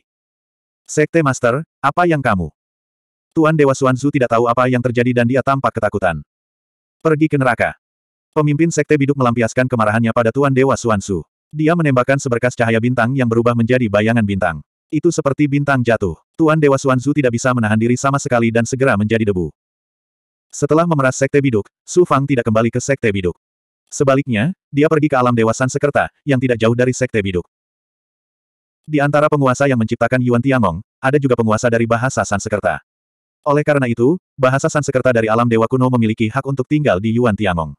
Sekte Master, apa yang kamu? Tuan Dewa Suansu tidak tahu apa yang terjadi dan dia tampak ketakutan. Pergi ke neraka. Pemimpin Sekte Biduk melampiaskan kemarahannya pada Tuan Dewa Suansu. Dia menembakkan seberkas cahaya bintang yang berubah menjadi bayangan bintang. Itu seperti bintang jatuh. Tuan Dewa Suanzu tidak bisa menahan diri sama sekali dan segera menjadi debu. Setelah memeras Sekte Biduk, Su Fang tidak kembali ke Sekte Biduk. Sebaliknya, dia pergi ke alam Dewa Sekerta, yang tidak jauh dari Sekte Biduk. Di antara penguasa yang menciptakan Yuan Tiangong, ada juga penguasa dari bahasa Sansekerta. Oleh karena itu, bahasa Sansekerta dari alam Dewa kuno memiliki hak untuk tinggal di Yuan Tiangong.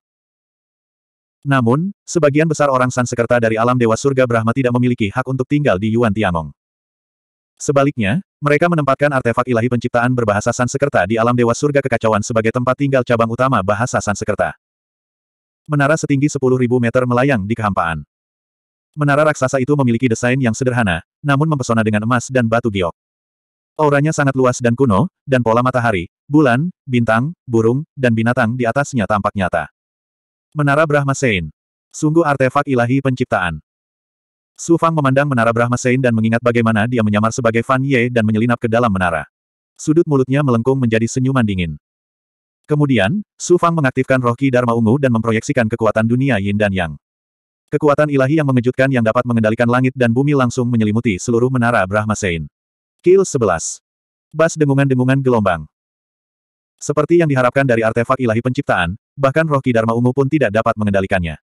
Namun, sebagian besar orang Sansekerta dari alam Dewa Surga Brahma tidak memiliki hak untuk tinggal di Yuan Tiangong. Sebaliknya, mereka menempatkan artefak ilahi penciptaan berbahasa Sansekerta di alam dewa surga kekacauan sebagai tempat tinggal cabang utama bahasa Sansekerta. Menara setinggi 10.000 meter melayang di kehampaan. Menara raksasa itu memiliki desain yang sederhana, namun mempesona dengan emas dan batu giok. Auranya sangat luas dan kuno, dan pola matahari, bulan, bintang, burung, dan binatang di atasnya tampak nyata. Menara Brahma Sein. Sungguh artefak ilahi penciptaan. Su Fang memandang menara Brahma Sein dan mengingat bagaimana dia menyamar sebagai Fan Ye dan menyelinap ke dalam menara. Sudut mulutnya melengkung menjadi senyuman dingin. Kemudian, Su Fang mengaktifkan roh Ki Dharma Ungu dan memproyeksikan kekuatan dunia Yin dan Yang. Kekuatan ilahi yang mengejutkan yang dapat mengendalikan langit dan bumi langsung menyelimuti seluruh menara Brahma Sein. Kill 11. Bas dengungan-dengungan gelombang. Seperti yang diharapkan dari artefak ilahi penciptaan, bahkan roh Ki Dharma Ungu pun tidak dapat mengendalikannya.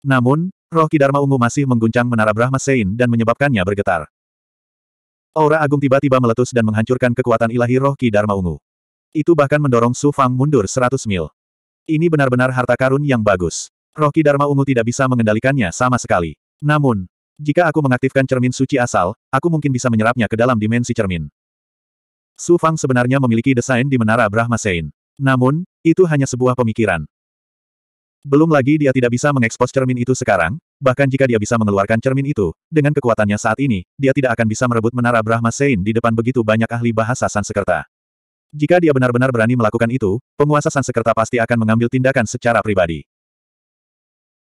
Namun, roh Kidarma ungu masih mengguncang menara Brahma Sein dan menyebabkannya bergetar. Aura agung tiba-tiba meletus dan menghancurkan kekuatan ilahi roh Kidarma Ungu. Itu bahkan mendorong Su Fang mundur 100 mil. Ini benar-benar harta karun yang bagus. Roh Kidarma Ungu tidak bisa mengendalikannya sama sekali. Namun, jika aku mengaktifkan cermin suci asal, aku mungkin bisa menyerapnya ke dalam dimensi cermin. Su Fang sebenarnya memiliki desain di menara Brahma Sein. Namun, itu hanya sebuah pemikiran. Belum lagi dia tidak bisa mengekspos cermin itu sekarang, bahkan jika dia bisa mengeluarkan cermin itu, dengan kekuatannya saat ini, dia tidak akan bisa merebut menara Brahma Sein di depan begitu banyak ahli bahasa Sansekerta. Jika dia benar-benar berani melakukan itu, penguasa Sansekerta pasti akan mengambil tindakan secara pribadi.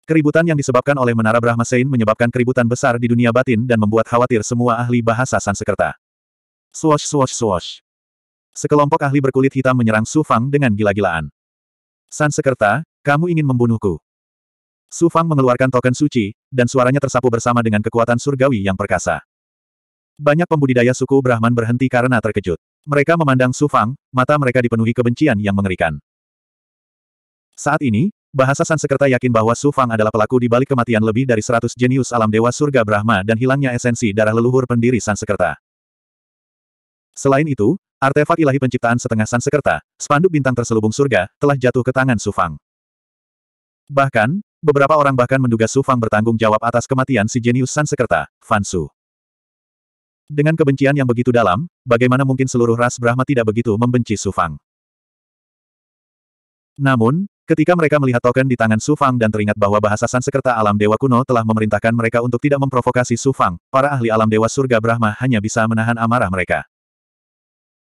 Keributan yang disebabkan oleh menara Brahma Sein menyebabkan keributan besar di dunia batin dan membuat khawatir semua ahli bahasa Sansekerta. Swash swash swash. Sekelompok ahli berkulit hitam menyerang Su Fang dengan gila-gilaan. Sansekerta, kamu ingin membunuhku. Su Fang mengeluarkan token suci, dan suaranya tersapu bersama dengan kekuatan surgawi yang perkasa. Banyak pembudidaya suku Brahman berhenti karena terkejut. Mereka memandang Su Fang, mata mereka dipenuhi kebencian yang mengerikan. Saat ini, bahasa Sansekerta yakin bahwa Su Fang adalah pelaku di balik kematian lebih dari 100 jenius alam dewa surga Brahma dan hilangnya esensi darah leluhur pendiri Sansekerta. Selain itu, artefak ilahi penciptaan setengah Sansekerta, spanduk bintang terselubung surga, telah jatuh ke tangan Su Fang. Bahkan, beberapa orang bahkan menduga Su Fang bertanggung jawab atas kematian si jenius Sansekerta, Fan Su. Dengan kebencian yang begitu dalam, bagaimana mungkin seluruh ras Brahma tidak begitu membenci Su Fang? Namun, ketika mereka melihat token di tangan Su Fang dan teringat bahwa bahasa Sansekerta alam dewa kuno telah memerintahkan mereka untuk tidak memprovokasi Su Fang, para ahli alam dewa surga Brahma hanya bisa menahan amarah mereka.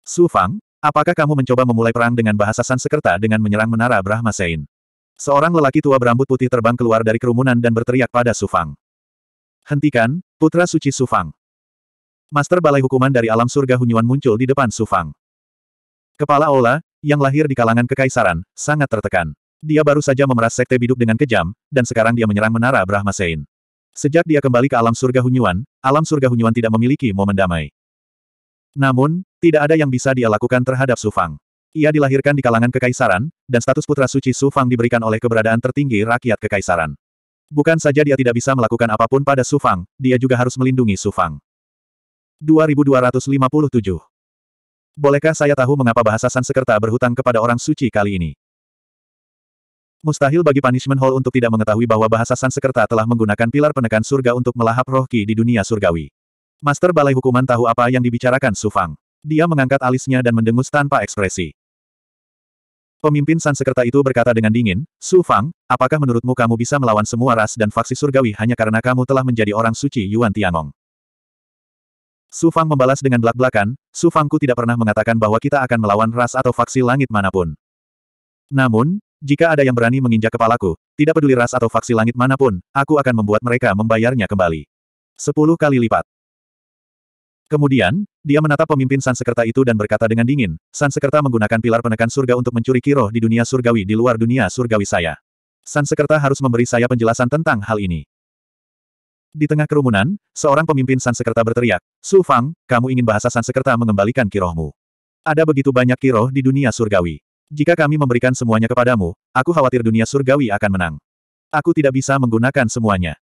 Su Fang, apakah kamu mencoba memulai perang dengan bahasa Sansekerta dengan menyerang menara Brahma Sein? Seorang lelaki tua berambut putih terbang keluar dari kerumunan dan berteriak pada Sufang. Hentikan, Putra Suci Sufang. Master Balai Hukuman dari Alam Surga Hunyuan muncul di depan Sufang. Kepala Ola, yang lahir di kalangan kekaisaran, sangat tertekan. Dia baru saja memeras sekte biduk dengan kejam, dan sekarang dia menyerang menara Brahma Sein. Sejak dia kembali ke alam surga Hunyuan, alam surga Hunyuan tidak memiliki momen damai. Namun, tidak ada yang bisa dia lakukan terhadap Sufang. Ia dilahirkan di kalangan kekaisaran, dan status putra suci Su Fang diberikan oleh keberadaan tertinggi rakyat kekaisaran. Bukan saja dia tidak bisa melakukan apapun pada Su Fang, dia juga harus melindungi Su Fang. 2257. Bolehkah saya tahu mengapa bahasa Sansekerta berhutang kepada orang suci kali ini? Mustahil bagi Punishment Hall untuk tidak mengetahui bahwa bahasa Sansekerta telah menggunakan pilar penekan surga untuk melahap roh ki di dunia surgawi. Master Balai Hukuman tahu apa yang dibicarakan Su Fang. Dia mengangkat alisnya dan mendengus tanpa ekspresi. Pemimpin Sansekerta itu berkata dengan dingin, Su Fang, apakah menurutmu kamu bisa melawan semua ras dan faksi surgawi hanya karena kamu telah menjadi orang suci Yuan Tianong? Su Fang membalas dengan belak-belakan, Su Fangku tidak pernah mengatakan bahwa kita akan melawan ras atau faksi langit manapun. Namun, jika ada yang berani menginjak kepalaku, tidak peduli ras atau faksi langit manapun, aku akan membuat mereka membayarnya kembali. Sepuluh kali lipat. Kemudian, dia menatap pemimpin Sansekerta itu dan berkata dengan dingin, Sansekerta menggunakan pilar penekan surga untuk mencuri kiroh di dunia surgawi di luar dunia surgawi saya. Sansekerta harus memberi saya penjelasan tentang hal ini. Di tengah kerumunan, seorang pemimpin Sansekerta berteriak, Su Fang, kamu ingin bahasa Sansekerta mengembalikan kirohmu. Ada begitu banyak kiroh di dunia surgawi. Jika kami memberikan semuanya kepadamu, aku khawatir dunia surgawi akan menang. Aku tidak bisa menggunakan semuanya.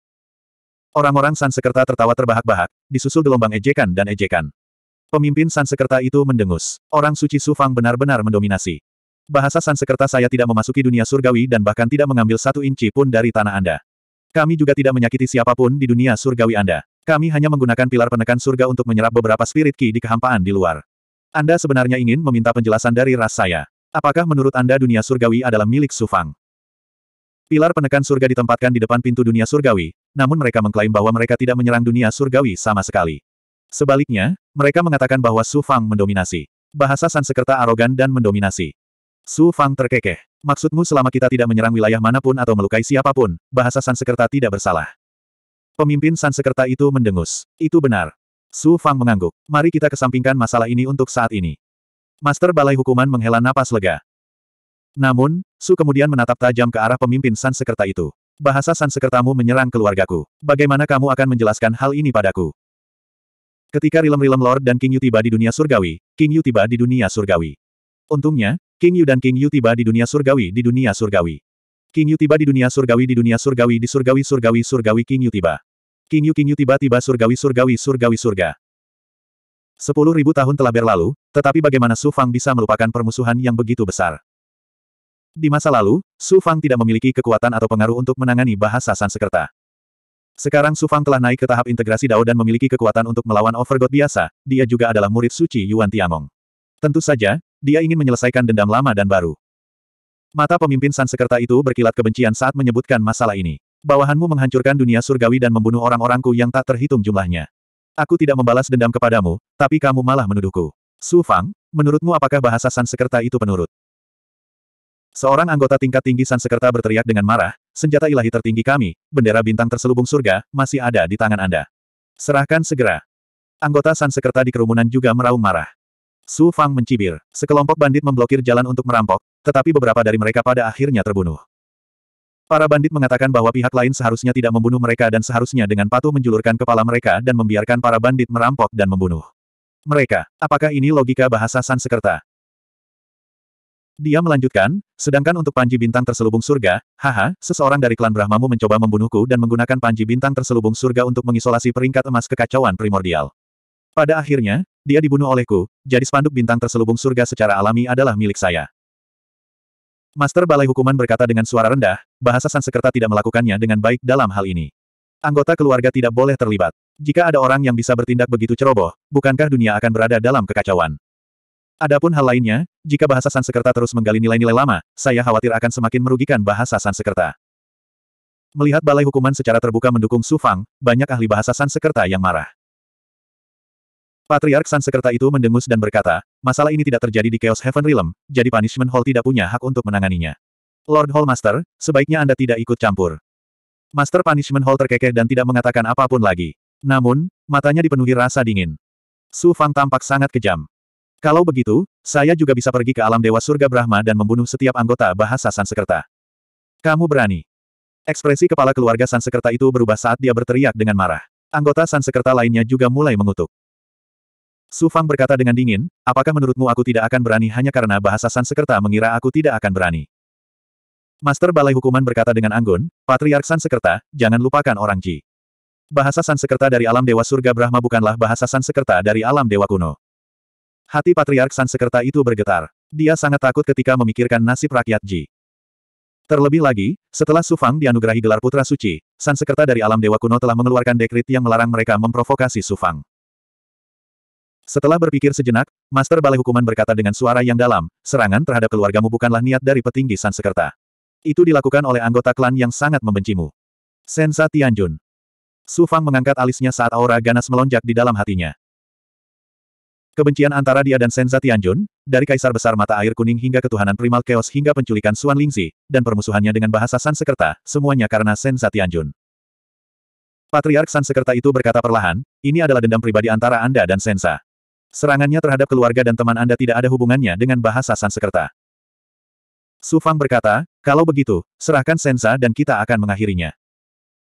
Orang-orang Sansekerta tertawa terbahak-bahak, disusul gelombang ejekan dan ejekan. Pemimpin Sansekerta itu mendengus. Orang suci Sufang benar-benar mendominasi. Bahasa Sansekerta saya tidak memasuki dunia surgawi dan bahkan tidak mengambil satu inci pun dari tanah Anda. Kami juga tidak menyakiti siapapun di dunia surgawi Anda. Kami hanya menggunakan pilar penekan surga untuk menyerap beberapa spirit ki di kehampaan di luar. Anda sebenarnya ingin meminta penjelasan dari ras saya. Apakah menurut Anda dunia surgawi adalah milik Sufang? Pilar penekan surga ditempatkan di depan pintu dunia surgawi, namun mereka mengklaim bahwa mereka tidak menyerang dunia surgawi sama sekali. Sebaliknya, mereka mengatakan bahwa Su Fang mendominasi. Bahasa Sansekerta arogan dan mendominasi. Su Fang terkekeh. Maksudmu selama kita tidak menyerang wilayah manapun atau melukai siapapun, bahasa Sansekerta tidak bersalah. Pemimpin Sansekerta itu mendengus. Itu benar. Su Fang mengangguk. Mari kita kesampingkan masalah ini untuk saat ini. Master Balai Hukuman menghela napas lega. Namun, Su kemudian menatap tajam ke arah pemimpin Sansekerta itu. Bahasa Sansekertamu menyerang keluargaku. Bagaimana kamu akan menjelaskan hal ini padaku? Ketika rilem-rilem Lord dan King Yu tiba di dunia surgawi, King Yu tiba di dunia surgawi. Untungnya, King Yu dan King Yu tiba di dunia surgawi di dunia surgawi. King Yu tiba di dunia surgawi di dunia surgawi di surgawi surgawi surgawi King Yu tiba. King Yu King Yu tiba-tiba surgawi surgawi surgawi surga. Sepuluh ribu tahun telah berlalu, tetapi bagaimana Su Fang bisa melupakan permusuhan yang begitu besar? Di masa lalu, Su Fang tidak memiliki kekuatan atau pengaruh untuk menangani bahasa Sansekerta. Sekarang Su Fang telah naik ke tahap integrasi Dao dan memiliki kekuatan untuk melawan Overgod biasa, dia juga adalah murid suci Yuan Tiangong. Tentu saja, dia ingin menyelesaikan dendam lama dan baru. Mata pemimpin Sansekerta itu berkilat kebencian saat menyebutkan masalah ini. Bawahanmu menghancurkan dunia surgawi dan membunuh orang-orangku yang tak terhitung jumlahnya. Aku tidak membalas dendam kepadamu, tapi kamu malah menuduhku. Su Fang, menurutmu apakah bahasa Sansekerta itu penurut? Seorang anggota tingkat tinggi Sansekerta berteriak dengan marah, senjata ilahi tertinggi kami, bendera bintang terselubung surga, masih ada di tangan Anda. Serahkan segera. Anggota Sansekerta di kerumunan juga meraung marah. Su Fang mencibir, sekelompok bandit memblokir jalan untuk merampok, tetapi beberapa dari mereka pada akhirnya terbunuh. Para bandit mengatakan bahwa pihak lain seharusnya tidak membunuh mereka dan seharusnya dengan patuh menjulurkan kepala mereka dan membiarkan para bandit merampok dan membunuh. Mereka, apakah ini logika bahasa Sansekerta? Dia melanjutkan, sedangkan untuk panji bintang terselubung surga, haha, seseorang dari klan Brahmamu mencoba membunuhku dan menggunakan panji bintang terselubung surga untuk mengisolasi peringkat emas kekacauan primordial. Pada akhirnya, dia dibunuh olehku, jadi spanduk bintang terselubung surga secara alami adalah milik saya. Master Balai Hukuman berkata dengan suara rendah, bahasa Sansekerta tidak melakukannya dengan baik dalam hal ini. Anggota keluarga tidak boleh terlibat. Jika ada orang yang bisa bertindak begitu ceroboh, bukankah dunia akan berada dalam kekacauan? Adapun hal lainnya, jika bahasa Sansekerta terus menggali nilai-nilai lama, saya khawatir akan semakin merugikan bahasa Sansekerta. Melihat balai hukuman secara terbuka mendukung Sufang, banyak ahli bahasa Sansekerta yang marah. Patriark Sansekerta itu mendengus dan berkata, masalah ini tidak terjadi di Chaos Heaven Realm, jadi Punishment Hall tidak punya hak untuk menanganinya. Lord Hall Master, sebaiknya Anda tidak ikut campur. Master Punishment Hall terkekeh dan tidak mengatakan apapun lagi. Namun, matanya dipenuhi rasa dingin. Su Fang tampak sangat kejam. Kalau begitu, saya juga bisa pergi ke alam dewa surga Brahma dan membunuh setiap anggota bahasa Sansekerta. Kamu berani. Ekspresi kepala keluarga Sansekerta itu berubah saat dia berteriak dengan marah. Anggota Sansekerta lainnya juga mulai mengutuk. Su Fang berkata dengan dingin, apakah menurutmu aku tidak akan berani hanya karena bahasa Sansekerta mengira aku tidak akan berani? Master Balai Hukuman berkata dengan anggun, Patriark Sansekerta, jangan lupakan orang Ji. Bahasa Sansekerta dari alam Dewa Surga Brahma bukanlah bahasa Sansekerta dari alam Dewa Kuno. Hati Patriark Sansekerta itu bergetar. Dia sangat takut ketika memikirkan nasib rakyat Ji. Terlebih lagi, setelah Sufang dianugerahi gelar Putra Suci, Sansekerta dari alam Dewa Kuno telah mengeluarkan dekrit yang melarang mereka memprovokasi Sufang. Setelah berpikir sejenak, Master Balai Hukuman berkata dengan suara yang dalam, serangan terhadap keluargamu bukanlah niat dari petinggi Sansekerta. Itu dilakukan oleh anggota klan yang sangat membencimu. Sensa Tianjun. Su Fang mengangkat alisnya saat aura ganas melonjak di dalam hatinya. Kebencian antara dia dan Senza Tianjun, dari Kaisar Besar Mata Air Kuning hingga ketuhanan primal Chaos hingga penculikan Suan Lingzi, dan permusuhannya dengan bahasa Sansekerta, semuanya karena Senza Tianjun. Patriark Sansekerta itu berkata perlahan, ini adalah dendam pribadi antara Anda dan Senza. Serangannya terhadap keluarga dan teman Anda tidak ada hubungannya dengan bahasa Sansekerta. Su Fang berkata, kalau begitu, serahkan Senza dan kita akan mengakhirinya.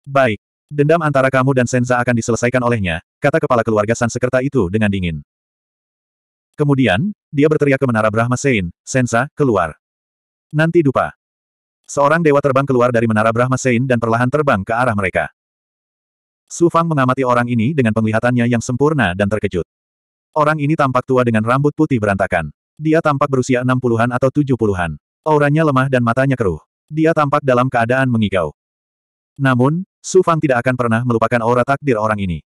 Baik. Dendam antara kamu dan Senza akan diselesaikan olehnya, kata kepala keluarga Sansekerta itu dengan dingin. Kemudian, dia berteriak ke menara Brahma Sein, Sensa, keluar. Nanti dupa. Seorang dewa terbang keluar dari menara Brahma Sein dan perlahan terbang ke arah mereka. Su Fang mengamati orang ini dengan penglihatannya yang sempurna dan terkejut. Orang ini tampak tua dengan rambut putih berantakan. Dia tampak berusia 60-an atau 70-an. Auranya lemah dan matanya keruh. Dia tampak dalam keadaan mengigau. Namun, Su Fang tidak akan pernah melupakan aura takdir orang ini.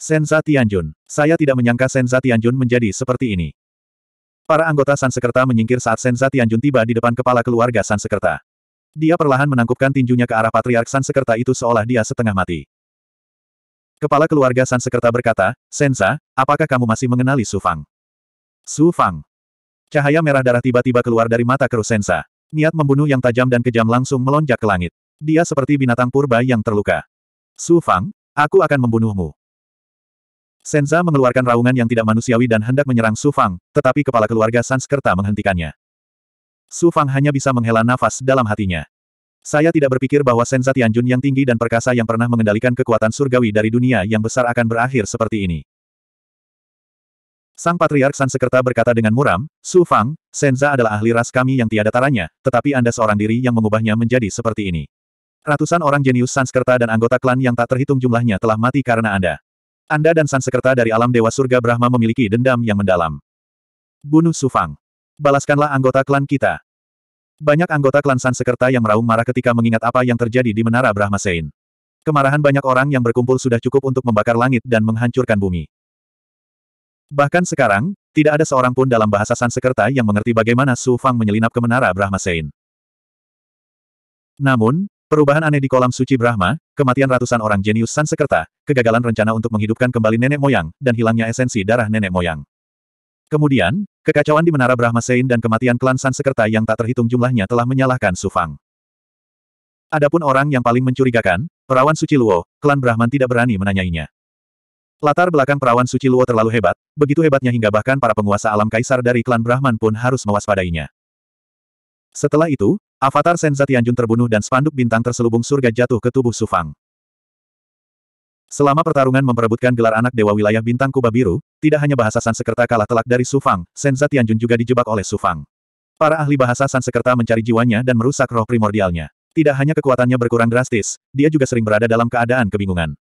Senza Tianjun. Saya tidak menyangka Senza Tianjun menjadi seperti ini. Para anggota Sansekerta menyingkir saat Senza Tianjun tiba di depan kepala keluarga Sansekerta. Dia perlahan menangkupkan tinjunya ke arah Patriark Sansekerta itu seolah dia setengah mati. Kepala keluarga Sansekerta berkata, Senza, apakah kamu masih mengenali Su Fang? Su Fang. Cahaya merah darah tiba-tiba keluar dari mata keruh Senza. Niat membunuh yang tajam dan kejam langsung melonjak ke langit. Dia seperti binatang purba yang terluka. Su Fang, aku akan membunuhmu. Senza mengeluarkan raungan yang tidak manusiawi dan hendak menyerang Su Fang, tetapi kepala keluarga Sanskerta menghentikannya. Su Fang hanya bisa menghela nafas dalam hatinya. Saya tidak berpikir bahwa Senza Tianjun yang tinggi dan perkasa yang pernah mengendalikan kekuatan surgawi dari dunia yang besar akan berakhir seperti ini. Sang Patriark Sanskerta berkata dengan muram, Su Fang, Senza adalah ahli ras kami yang tiada taranya, tetapi Anda seorang diri yang mengubahnya menjadi seperti ini. Ratusan orang jenius Sanskerta dan anggota klan yang tak terhitung jumlahnya telah mati karena Anda. Anda dan Sansekerta dari alam Dewa Surga Brahma memiliki dendam yang mendalam. Bunuh Sufang. Balaskanlah anggota klan kita. Banyak anggota klan Sansekerta yang meraung marah ketika mengingat apa yang terjadi di Menara Brahma Sein. Kemarahan banyak orang yang berkumpul sudah cukup untuk membakar langit dan menghancurkan bumi. Bahkan sekarang, tidak ada seorang pun dalam bahasa Sansekerta yang mengerti bagaimana Sufang menyelinap ke menara Brahma Sein. Namun, Perubahan aneh di kolam suci Brahma, kematian ratusan orang jenius Sansekerta, kegagalan rencana untuk menghidupkan kembali nenek moyang, dan hilangnya esensi darah nenek moyang. Kemudian, kekacauan di Menara Brahma Sein dan kematian klan Sansekerta yang tak terhitung jumlahnya telah menyalahkan Sufang. Adapun orang yang paling mencurigakan, perawan suci Luo, klan Brahman tidak berani menanyainya. Latar belakang perawan suci Luo terlalu hebat, begitu hebatnya hingga bahkan para penguasa alam kaisar dari klan Brahman pun harus mewaspadainya. Setelah itu, Avatar Senza Tianjun terbunuh dan spanduk bintang terselubung surga jatuh ke tubuh Sufang. Selama pertarungan memperebutkan gelar anak Dewa Wilayah Bintang Kuba Biru, tidak hanya bahasa Sansekerta kalah telak dari Sufang, Senza Tianjun juga dijebak oleh Sufang. Para ahli bahasa Sansekerta mencari jiwanya dan merusak roh primordialnya. Tidak hanya kekuatannya berkurang drastis, dia juga sering berada dalam keadaan kebingungan.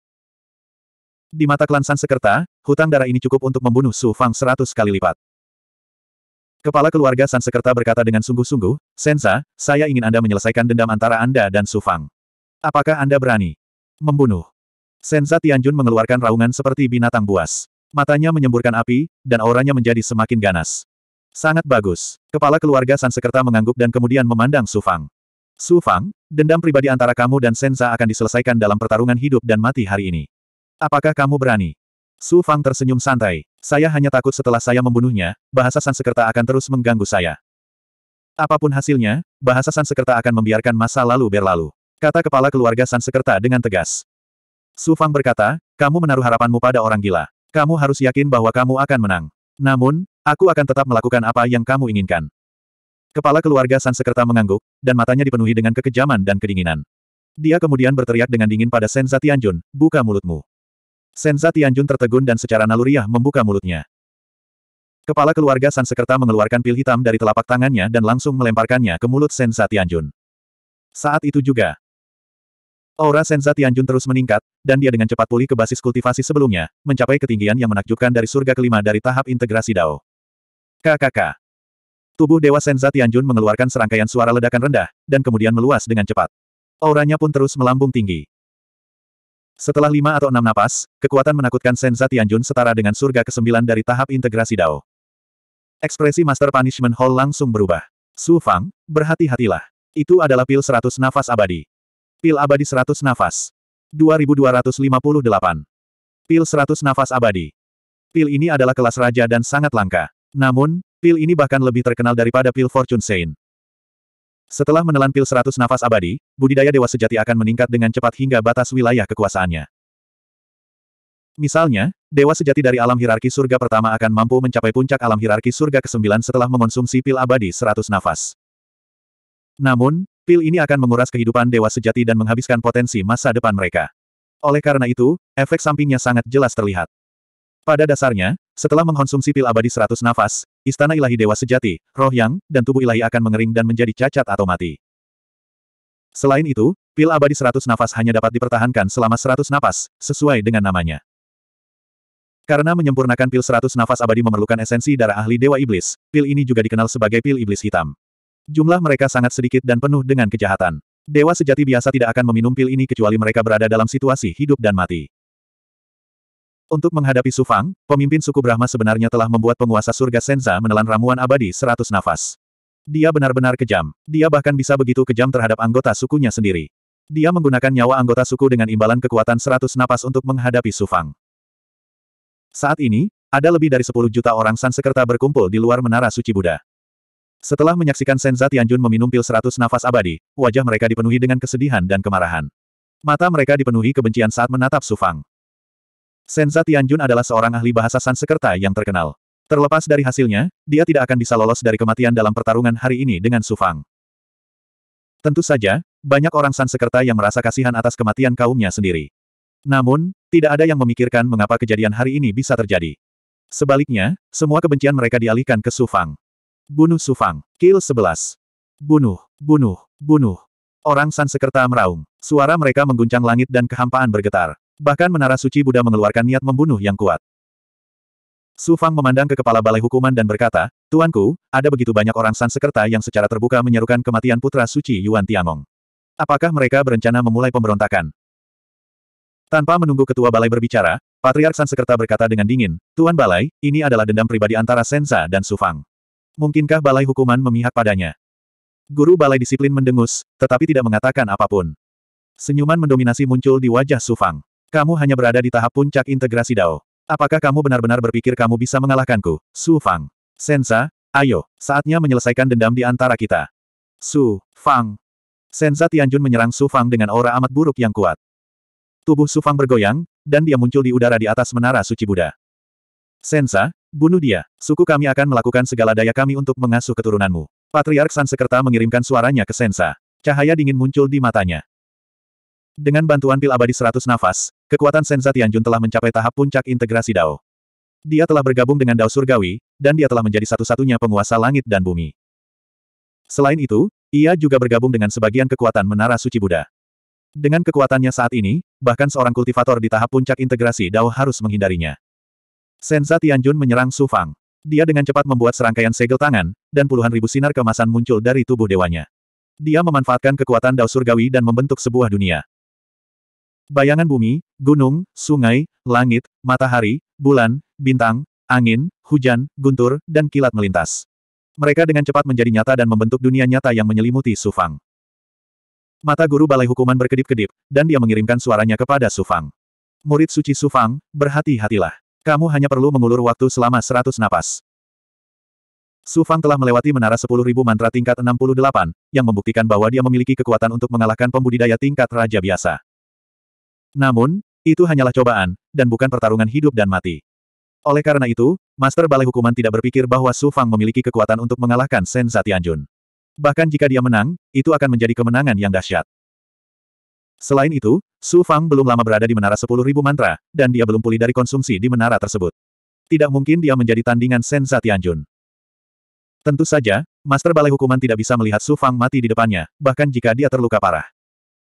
Di mata klan Sansekerta, hutang darah ini cukup untuk membunuh Sufang seratus kali lipat. Kepala keluarga Sansekerta berkata dengan sungguh-sungguh, Sensa, saya ingin Anda menyelesaikan dendam antara Anda dan Sufang. Apakah Anda berani? Membunuh. Sensa Tianjun mengeluarkan raungan seperti binatang buas. Matanya menyemburkan api, dan auranya menjadi semakin ganas. Sangat bagus. Kepala keluarga Sansekerta mengangguk dan kemudian memandang Sufang. Sufang, dendam pribadi antara kamu dan Sensa akan diselesaikan dalam pertarungan hidup dan mati hari ini. Apakah kamu berani? Sufang tersenyum santai. Saya hanya takut setelah saya membunuhnya, bahasa Sansekerta akan terus mengganggu saya. Apapun hasilnya, bahasa Sansekerta akan membiarkan masa lalu berlalu. Kata kepala keluarga Sansekerta dengan tegas. Su Fang berkata, kamu menaruh harapanmu pada orang gila. Kamu harus yakin bahwa kamu akan menang. Namun, aku akan tetap melakukan apa yang kamu inginkan. Kepala keluarga Sansekerta mengangguk, dan matanya dipenuhi dengan kekejaman dan kedinginan. Dia kemudian berteriak dengan dingin pada Senza Tianjun, buka mulutmu. Senza Tianjun tertegun dan secara naluriah membuka mulutnya. Kepala keluarga Sansekerta mengeluarkan pil hitam dari telapak tangannya dan langsung melemparkannya ke mulut Senza Tianjun. Saat itu juga, aura Senza Tianjun terus meningkat, dan dia dengan cepat pulih ke basis kultivasi sebelumnya, mencapai ketinggian yang menakjubkan dari surga kelima dari tahap integrasi Dao. KKK. Tubuh Dewa Senza Tianjun mengeluarkan serangkaian suara ledakan rendah, dan kemudian meluas dengan cepat. Auranya pun terus melambung tinggi. Setelah lima atau enam napas, kekuatan menakutkan Senza Tianjun setara dengan surga ke kesembilan dari tahap integrasi Dao. Ekspresi Master Punishment Hall langsung berubah. Su Fang, berhati-hatilah. Itu adalah pil 100 nafas abadi. Pil abadi 100 nafas. 2258. Pil 100 nafas abadi. Pil ini adalah kelas raja dan sangat langka. Namun, pil ini bahkan lebih terkenal daripada pil Fortune Saint. Setelah menelan pil seratus nafas abadi, budidaya dewa sejati akan meningkat dengan cepat hingga batas wilayah kekuasaannya. Misalnya, dewa sejati dari alam hierarki surga pertama akan mampu mencapai puncak alam hierarki surga ke-9 setelah mengonsumsi pil abadi seratus nafas. Namun, pil ini akan menguras kehidupan dewa sejati dan menghabiskan potensi masa depan mereka. Oleh karena itu, efek sampingnya sangat jelas terlihat. Pada dasarnya, setelah mengkonsumsi pil abadi seratus nafas, istana ilahi dewa sejati, roh yang, dan tubuh ilahi akan mengering dan menjadi cacat atau mati. Selain itu, pil abadi seratus nafas hanya dapat dipertahankan selama seratus nafas, sesuai dengan namanya. Karena menyempurnakan pil seratus nafas abadi memerlukan esensi darah ahli dewa iblis, pil ini juga dikenal sebagai pil iblis hitam. Jumlah mereka sangat sedikit dan penuh dengan kejahatan. Dewa sejati biasa tidak akan meminum pil ini kecuali mereka berada dalam situasi hidup dan mati. Untuk menghadapi Sufang, pemimpin suku Brahma sebenarnya telah membuat penguasa surga Senza menelan ramuan abadi seratus nafas. Dia benar-benar kejam. Dia bahkan bisa begitu kejam terhadap anggota sukunya sendiri. Dia menggunakan nyawa anggota suku dengan imbalan kekuatan seratus nafas untuk menghadapi Sufang. Saat ini, ada lebih dari 10 juta orang Sansekerta berkumpul di luar Menara Suci Buddha. Setelah menyaksikan Senza Tianjun meminum pil seratus nafas abadi, wajah mereka dipenuhi dengan kesedihan dan kemarahan. Mata mereka dipenuhi kebencian saat menatap Sufang. Senza Tianjun adalah seorang ahli bahasa Sansekerta yang terkenal. Terlepas dari hasilnya, dia tidak akan bisa lolos dari kematian dalam pertarungan hari ini dengan Sufang. Tentu saja, banyak orang Sansekerta yang merasa kasihan atas kematian kaumnya sendiri. Namun, tidak ada yang memikirkan mengapa kejadian hari ini bisa terjadi. Sebaliknya, semua kebencian mereka dialihkan ke Sufang. Bunuh Sufang. Kill 11. Bunuh, bunuh, bunuh. Orang Sansekerta meraung. Suara mereka mengguncang langit dan kehampaan bergetar. Bahkan menara suci Buddha mengeluarkan niat membunuh yang kuat. Su Fang memandang ke kepala balai hukuman dan berkata, Tuanku, ada begitu banyak orang Sansekerta yang secara terbuka menyerukan kematian putra suci Yuan Tiangong. Apakah mereka berencana memulai pemberontakan? Tanpa menunggu ketua balai berbicara, Patriark Sansekerta berkata dengan dingin, Tuan Balai, ini adalah dendam pribadi antara Senza dan Su Fang. Mungkinkah balai hukuman memihak padanya? Guru balai disiplin mendengus, tetapi tidak mengatakan apapun. Senyuman mendominasi muncul di wajah Su Fang. Kamu hanya berada di tahap puncak integrasi Dao. Apakah kamu benar-benar berpikir kamu bisa mengalahkanku, Su Fang? Sensa, ayo, saatnya menyelesaikan dendam di antara kita. Su Fang. Sensa Tianjun menyerang Su Fang dengan aura amat buruk yang kuat. Tubuh Su Fang bergoyang, dan dia muncul di udara di atas menara suci Buddha. Sensa, bunuh dia. Suku kami akan melakukan segala daya kami untuk mengasuh keturunanmu. Patriark Sansekerta mengirimkan suaranya ke Sensa. Cahaya dingin muncul di matanya. Dengan bantuan pil abadi 100 nafas, kekuatan Senza Tianjun telah mencapai tahap puncak integrasi Dao. Dia telah bergabung dengan Dao Surgawi, dan dia telah menjadi satu-satunya penguasa langit dan bumi. Selain itu, ia juga bergabung dengan sebagian kekuatan Menara Suci Buddha. Dengan kekuatannya saat ini, bahkan seorang kultivator di tahap puncak integrasi Dao harus menghindarinya. Senza Tianjun menyerang Su Fang. Dia dengan cepat membuat serangkaian segel tangan, dan puluhan ribu sinar kemasan muncul dari tubuh dewanya. Dia memanfaatkan kekuatan Dao Surgawi dan membentuk sebuah dunia. Bayangan bumi, gunung, sungai, langit, matahari, bulan, bintang, angin, hujan, guntur, dan kilat melintas. Mereka dengan cepat menjadi nyata dan membentuk dunia nyata yang menyelimuti Sufang. Mata guru balai hukuman berkedip-kedip, dan dia mengirimkan suaranya kepada Sufang. Murid suci Sufang, berhati-hatilah. Kamu hanya perlu mengulur waktu selama seratus napas. Sufang telah melewati menara sepuluh ribu mantra tingkat 68, yang membuktikan bahwa dia memiliki kekuatan untuk mengalahkan pembudidaya tingkat raja biasa. Namun, itu hanyalah cobaan, dan bukan pertarungan hidup dan mati. Oleh karena itu, Master Balai Hukuman tidak berpikir bahwa Su Fang memiliki kekuatan untuk mengalahkan Sen Zatianjun. Bahkan jika dia menang, itu akan menjadi kemenangan yang dahsyat. Selain itu, Su Fang belum lama berada di Menara 10.000 Mantra, dan dia belum pulih dari konsumsi di menara tersebut. Tidak mungkin dia menjadi tandingan Sen Zatianjun. Tentu saja, Master Balai Hukuman tidak bisa melihat Su Fang mati di depannya, bahkan jika dia terluka parah.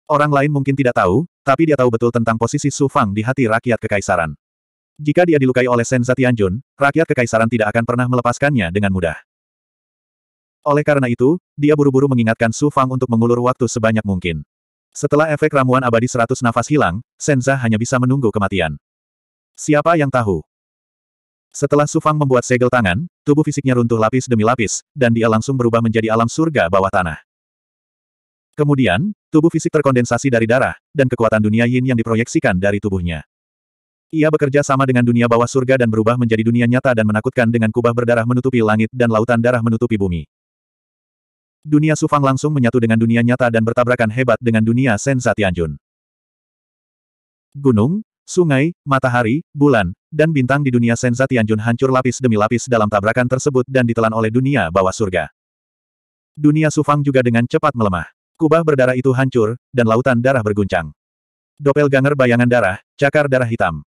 Orang lain mungkin tidak tahu, tapi dia tahu betul tentang posisi Su Fang di hati rakyat kekaisaran. Jika dia dilukai oleh Senza Tianjun, rakyat kekaisaran tidak akan pernah melepaskannya dengan mudah. Oleh karena itu, dia buru-buru mengingatkan Su Fang untuk mengulur waktu sebanyak mungkin. Setelah efek ramuan abadi seratus nafas hilang, Senza hanya bisa menunggu kematian. Siapa yang tahu? Setelah Su Fang membuat segel tangan, tubuh fisiknya runtuh lapis demi lapis, dan dia langsung berubah menjadi alam surga bawah tanah. Kemudian, tubuh fisik terkondensasi dari darah, dan kekuatan dunia yin yang diproyeksikan dari tubuhnya. Ia bekerja sama dengan dunia bawah surga dan berubah menjadi dunia nyata dan menakutkan dengan kubah berdarah menutupi langit dan lautan darah menutupi bumi. Dunia Sufang langsung menyatu dengan dunia nyata dan bertabrakan hebat dengan dunia Senza Tianjun. Gunung, sungai, matahari, bulan, dan bintang di dunia Senza Tianjun hancur lapis demi lapis dalam tabrakan tersebut dan ditelan oleh dunia bawah surga. Dunia Sufang juga dengan cepat melemah. Kubah berdarah itu hancur, dan lautan darah berguncang. Doppelganger bayangan darah, cakar darah hitam.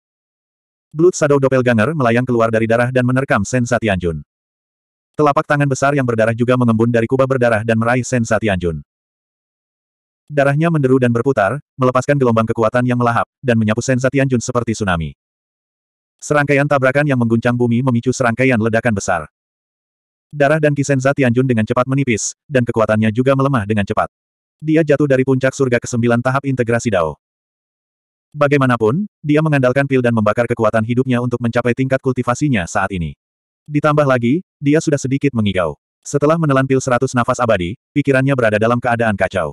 Blood Shadow Doppelganger melayang keluar dari darah dan menerkam Sensa Tianjun. Telapak tangan besar yang berdarah juga mengembun dari kubah berdarah dan meraih Sensa Tianjun. Darahnya menderu dan berputar, melepaskan gelombang kekuatan yang melahap, dan menyapu Sensa Tianjun seperti tsunami. Serangkaian tabrakan yang mengguncang bumi memicu serangkaian ledakan besar. Darah dan Kisenza Tianjun dengan cepat menipis, dan kekuatannya juga melemah dengan cepat. Dia jatuh dari puncak surga ke sembilan tahap integrasi Dao. Bagaimanapun, dia mengandalkan pil dan membakar kekuatan hidupnya untuk mencapai tingkat kultivasinya saat ini. Ditambah lagi, dia sudah sedikit mengigau. Setelah menelan pil 100 nafas abadi, pikirannya berada dalam keadaan kacau.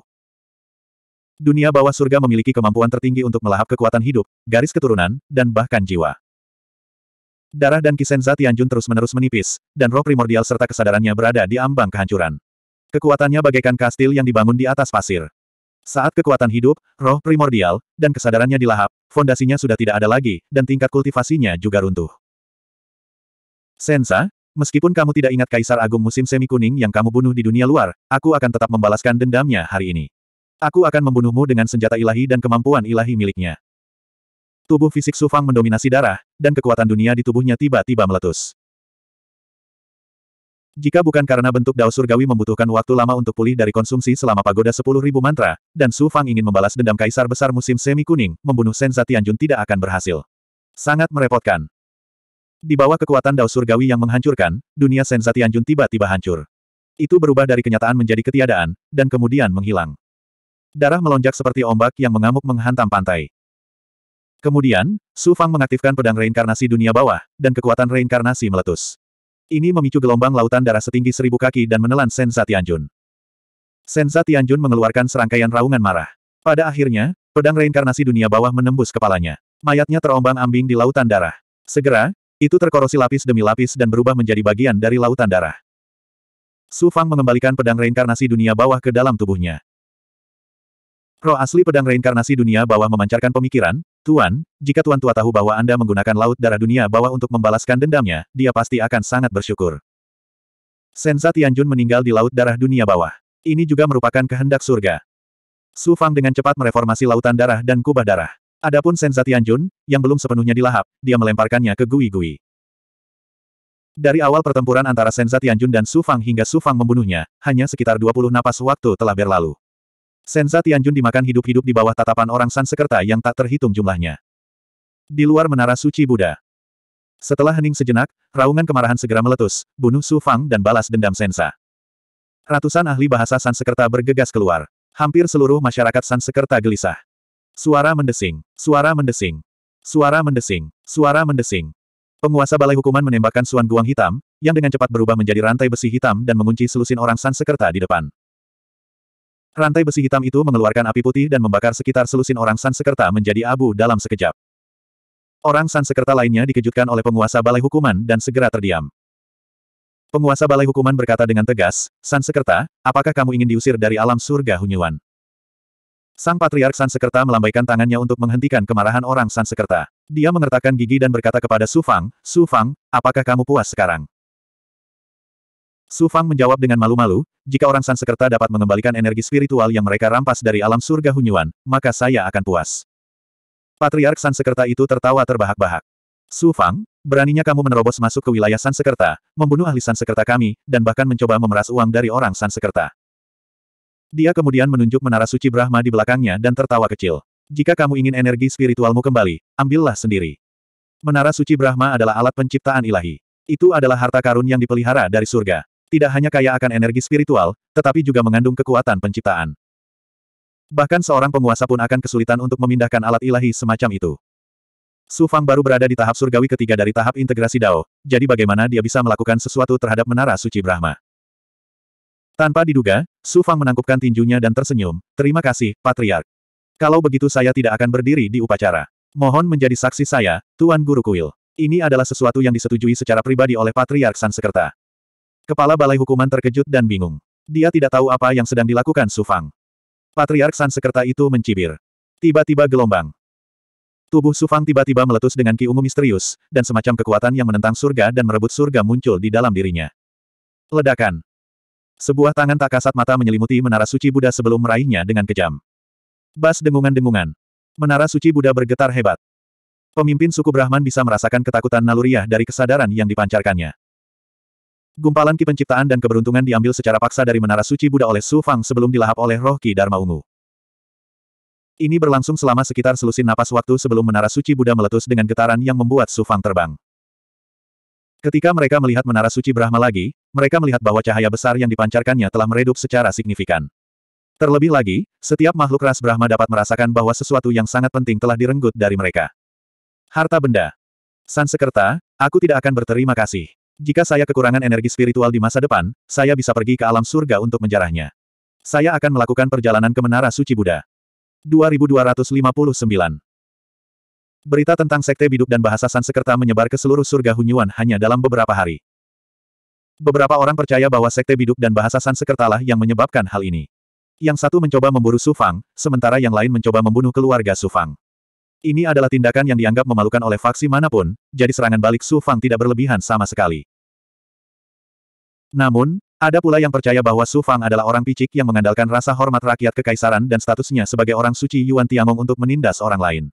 Dunia bawah surga memiliki kemampuan tertinggi untuk melahap kekuatan hidup, garis keturunan, dan bahkan jiwa. Darah dan Kisenza Tianjun terus-menerus menipis, dan roh primordial serta kesadarannya berada di ambang kehancuran. Kekuatannya bagaikan kastil yang dibangun di atas pasir. Saat kekuatan hidup, roh primordial, dan kesadarannya dilahap, fondasinya sudah tidak ada lagi, dan tingkat kultivasinya juga runtuh. Sensa, meskipun kamu tidak ingat Kaisar Agung musim semi kuning yang kamu bunuh di dunia luar, aku akan tetap membalaskan dendamnya hari ini. Aku akan membunuhmu dengan senjata ilahi dan kemampuan ilahi miliknya. Tubuh fisik Sufang mendominasi darah, dan kekuatan dunia di tubuhnya tiba-tiba meletus. Jika bukan karena bentuk dao surgawi membutuhkan waktu lama untuk pulih dari konsumsi selama pagoda sepuluh ribu mantra, dan Su Fang ingin membalas dendam kaisar besar musim semi kuning, membunuh Senza Tianjun tidak akan berhasil. Sangat merepotkan. Di bawah kekuatan dao surgawi yang menghancurkan, dunia Senza Tianjun tiba-tiba hancur. Itu berubah dari kenyataan menjadi ketiadaan, dan kemudian menghilang. Darah melonjak seperti ombak yang mengamuk menghantam pantai. Kemudian, Su Fang mengaktifkan pedang reinkarnasi dunia bawah, dan kekuatan reinkarnasi meletus ini memicu gelombang lautan darah setinggi seribu kaki dan menelan Senza Tianjun. Senza Tianjun mengeluarkan serangkaian raungan marah. Pada akhirnya, pedang reinkarnasi dunia bawah menembus kepalanya. Mayatnya terombang-ambing di lautan darah. Segera, itu terkorosi lapis demi lapis dan berubah menjadi bagian dari lautan darah. Su Fang mengembalikan pedang reinkarnasi dunia bawah ke dalam tubuhnya. Roh asli pedang reinkarnasi dunia bawah memancarkan pemikiran, Tuan, jika Tuan Tua tahu bahwa Anda menggunakan Laut Darah Dunia bawah untuk membalaskan dendamnya, dia pasti akan sangat bersyukur. Senza Tianjun meninggal di Laut Darah Dunia bawah. Ini juga merupakan kehendak surga. Su Fang dengan cepat mereformasi Lautan Darah dan Kubah Darah. Adapun Senza Tianjun, yang belum sepenuhnya dilahap, dia melemparkannya ke Gui-Gui. Dari awal pertempuran antara Senza Tianjun dan Su Fang hingga Su Fang membunuhnya, hanya sekitar 20 napas waktu telah berlalu. Senza Tianjun dimakan hidup-hidup di bawah tatapan orang Sansekerta yang tak terhitung jumlahnya. Di luar menara suci Buddha. Setelah hening sejenak, raungan kemarahan segera meletus, bunuh Su Fang dan balas dendam Sensa. Ratusan ahli bahasa Sansekerta bergegas keluar. Hampir seluruh masyarakat Sansekerta gelisah. Suara mendesing, suara mendesing, suara mendesing, suara mendesing. Penguasa balai hukuman menembakkan suan guang hitam, yang dengan cepat berubah menjadi rantai besi hitam dan mengunci selusin orang Sansekerta di depan. Rantai besi hitam itu mengeluarkan api putih dan membakar sekitar selusin orang Sansekerta menjadi abu dalam sekejap. Orang Sansekerta lainnya dikejutkan oleh penguasa balai hukuman dan segera terdiam. Penguasa balai hukuman berkata dengan tegas, Sansekerta, apakah kamu ingin diusir dari alam surga Hunyuan? Sang Patriark Sansekerta melambaikan tangannya untuk menghentikan kemarahan orang Sansekerta. Dia mengertakkan gigi dan berkata kepada Su Fang, Su Fang, apakah kamu puas sekarang? Su Fang menjawab dengan malu-malu, jika orang Sansekerta dapat mengembalikan energi spiritual yang mereka rampas dari alam surga Hunyuan, maka saya akan puas. Patriark Sansekerta itu tertawa terbahak-bahak. Su Fang, beraninya kamu menerobos masuk ke wilayah Sansekerta, membunuh ahli Sansekerta kami, dan bahkan mencoba memeras uang dari orang Sansekerta. Dia kemudian menunjuk menara suci Brahma di belakangnya dan tertawa kecil. Jika kamu ingin energi spiritualmu kembali, ambillah sendiri. Menara suci Brahma adalah alat penciptaan ilahi. Itu adalah harta karun yang dipelihara dari surga tidak hanya kaya akan energi spiritual, tetapi juga mengandung kekuatan penciptaan. Bahkan seorang penguasa pun akan kesulitan untuk memindahkan alat ilahi semacam itu. Su Fang baru berada di tahap surgawi ketiga dari tahap integrasi Dao, jadi bagaimana dia bisa melakukan sesuatu terhadap menara suci Brahma. Tanpa diduga, Su Fang menangkupkan tinjunya dan tersenyum, terima kasih, Patriark. Kalau begitu saya tidak akan berdiri di upacara. Mohon menjadi saksi saya, Tuan Guru Kuil. Ini adalah sesuatu yang disetujui secara pribadi oleh Patriark Sansekerta. Kepala Balai Hukuman terkejut dan bingung. Dia tidak tahu apa yang sedang dilakukan Sufang. Patriark San Sekerta itu mencibir. Tiba-tiba gelombang. Tubuh Sufang tiba-tiba meletus dengan ki ungu misterius, dan semacam kekuatan yang menentang surga dan merebut surga muncul di dalam dirinya. Ledakan. Sebuah tangan tak kasat mata menyelimuti menara suci Buddha sebelum meraihnya dengan kejam. Bas dengungan-dengungan. Menara suci Buddha bergetar hebat. Pemimpin suku Brahman bisa merasakan ketakutan naluriah dari kesadaran yang dipancarkannya. Gumpalan ki penciptaan dan keberuntungan diambil secara paksa dari menara suci Buddha oleh Su Fang sebelum dilahap oleh roh ki Dharma Ungu. Ini berlangsung selama sekitar selusin napas waktu sebelum menara suci Buddha meletus dengan getaran yang membuat Su Fang terbang. Ketika mereka melihat menara suci Brahma lagi, mereka melihat bahwa cahaya besar yang dipancarkannya telah meredup secara signifikan. Terlebih lagi, setiap makhluk ras Brahma dapat merasakan bahwa sesuatu yang sangat penting telah direnggut dari mereka. Harta benda. Sansekerta, aku tidak akan berterima kasih. Jika saya kekurangan energi spiritual di masa depan, saya bisa pergi ke alam surga untuk menjarahnya. Saya akan melakukan perjalanan ke Menara Suci Buddha. 2259 Berita tentang Sekte Biduk dan bahasa Sansekerta menyebar ke seluruh surga Hunyuan hanya dalam beberapa hari. Beberapa orang percaya bahwa Sekte Biduk dan bahasa Sansekerta lah yang menyebabkan hal ini. Yang satu mencoba memburu Sufang, sementara yang lain mencoba membunuh keluarga Sufang. Ini adalah tindakan yang dianggap memalukan oleh faksi manapun, jadi serangan balik Su Fang tidak berlebihan sama sekali. Namun, ada pula yang percaya bahwa Su Fang adalah orang picik yang mengandalkan rasa hormat rakyat kekaisaran dan statusnya sebagai orang suci Yuan Tiangong untuk menindas orang lain.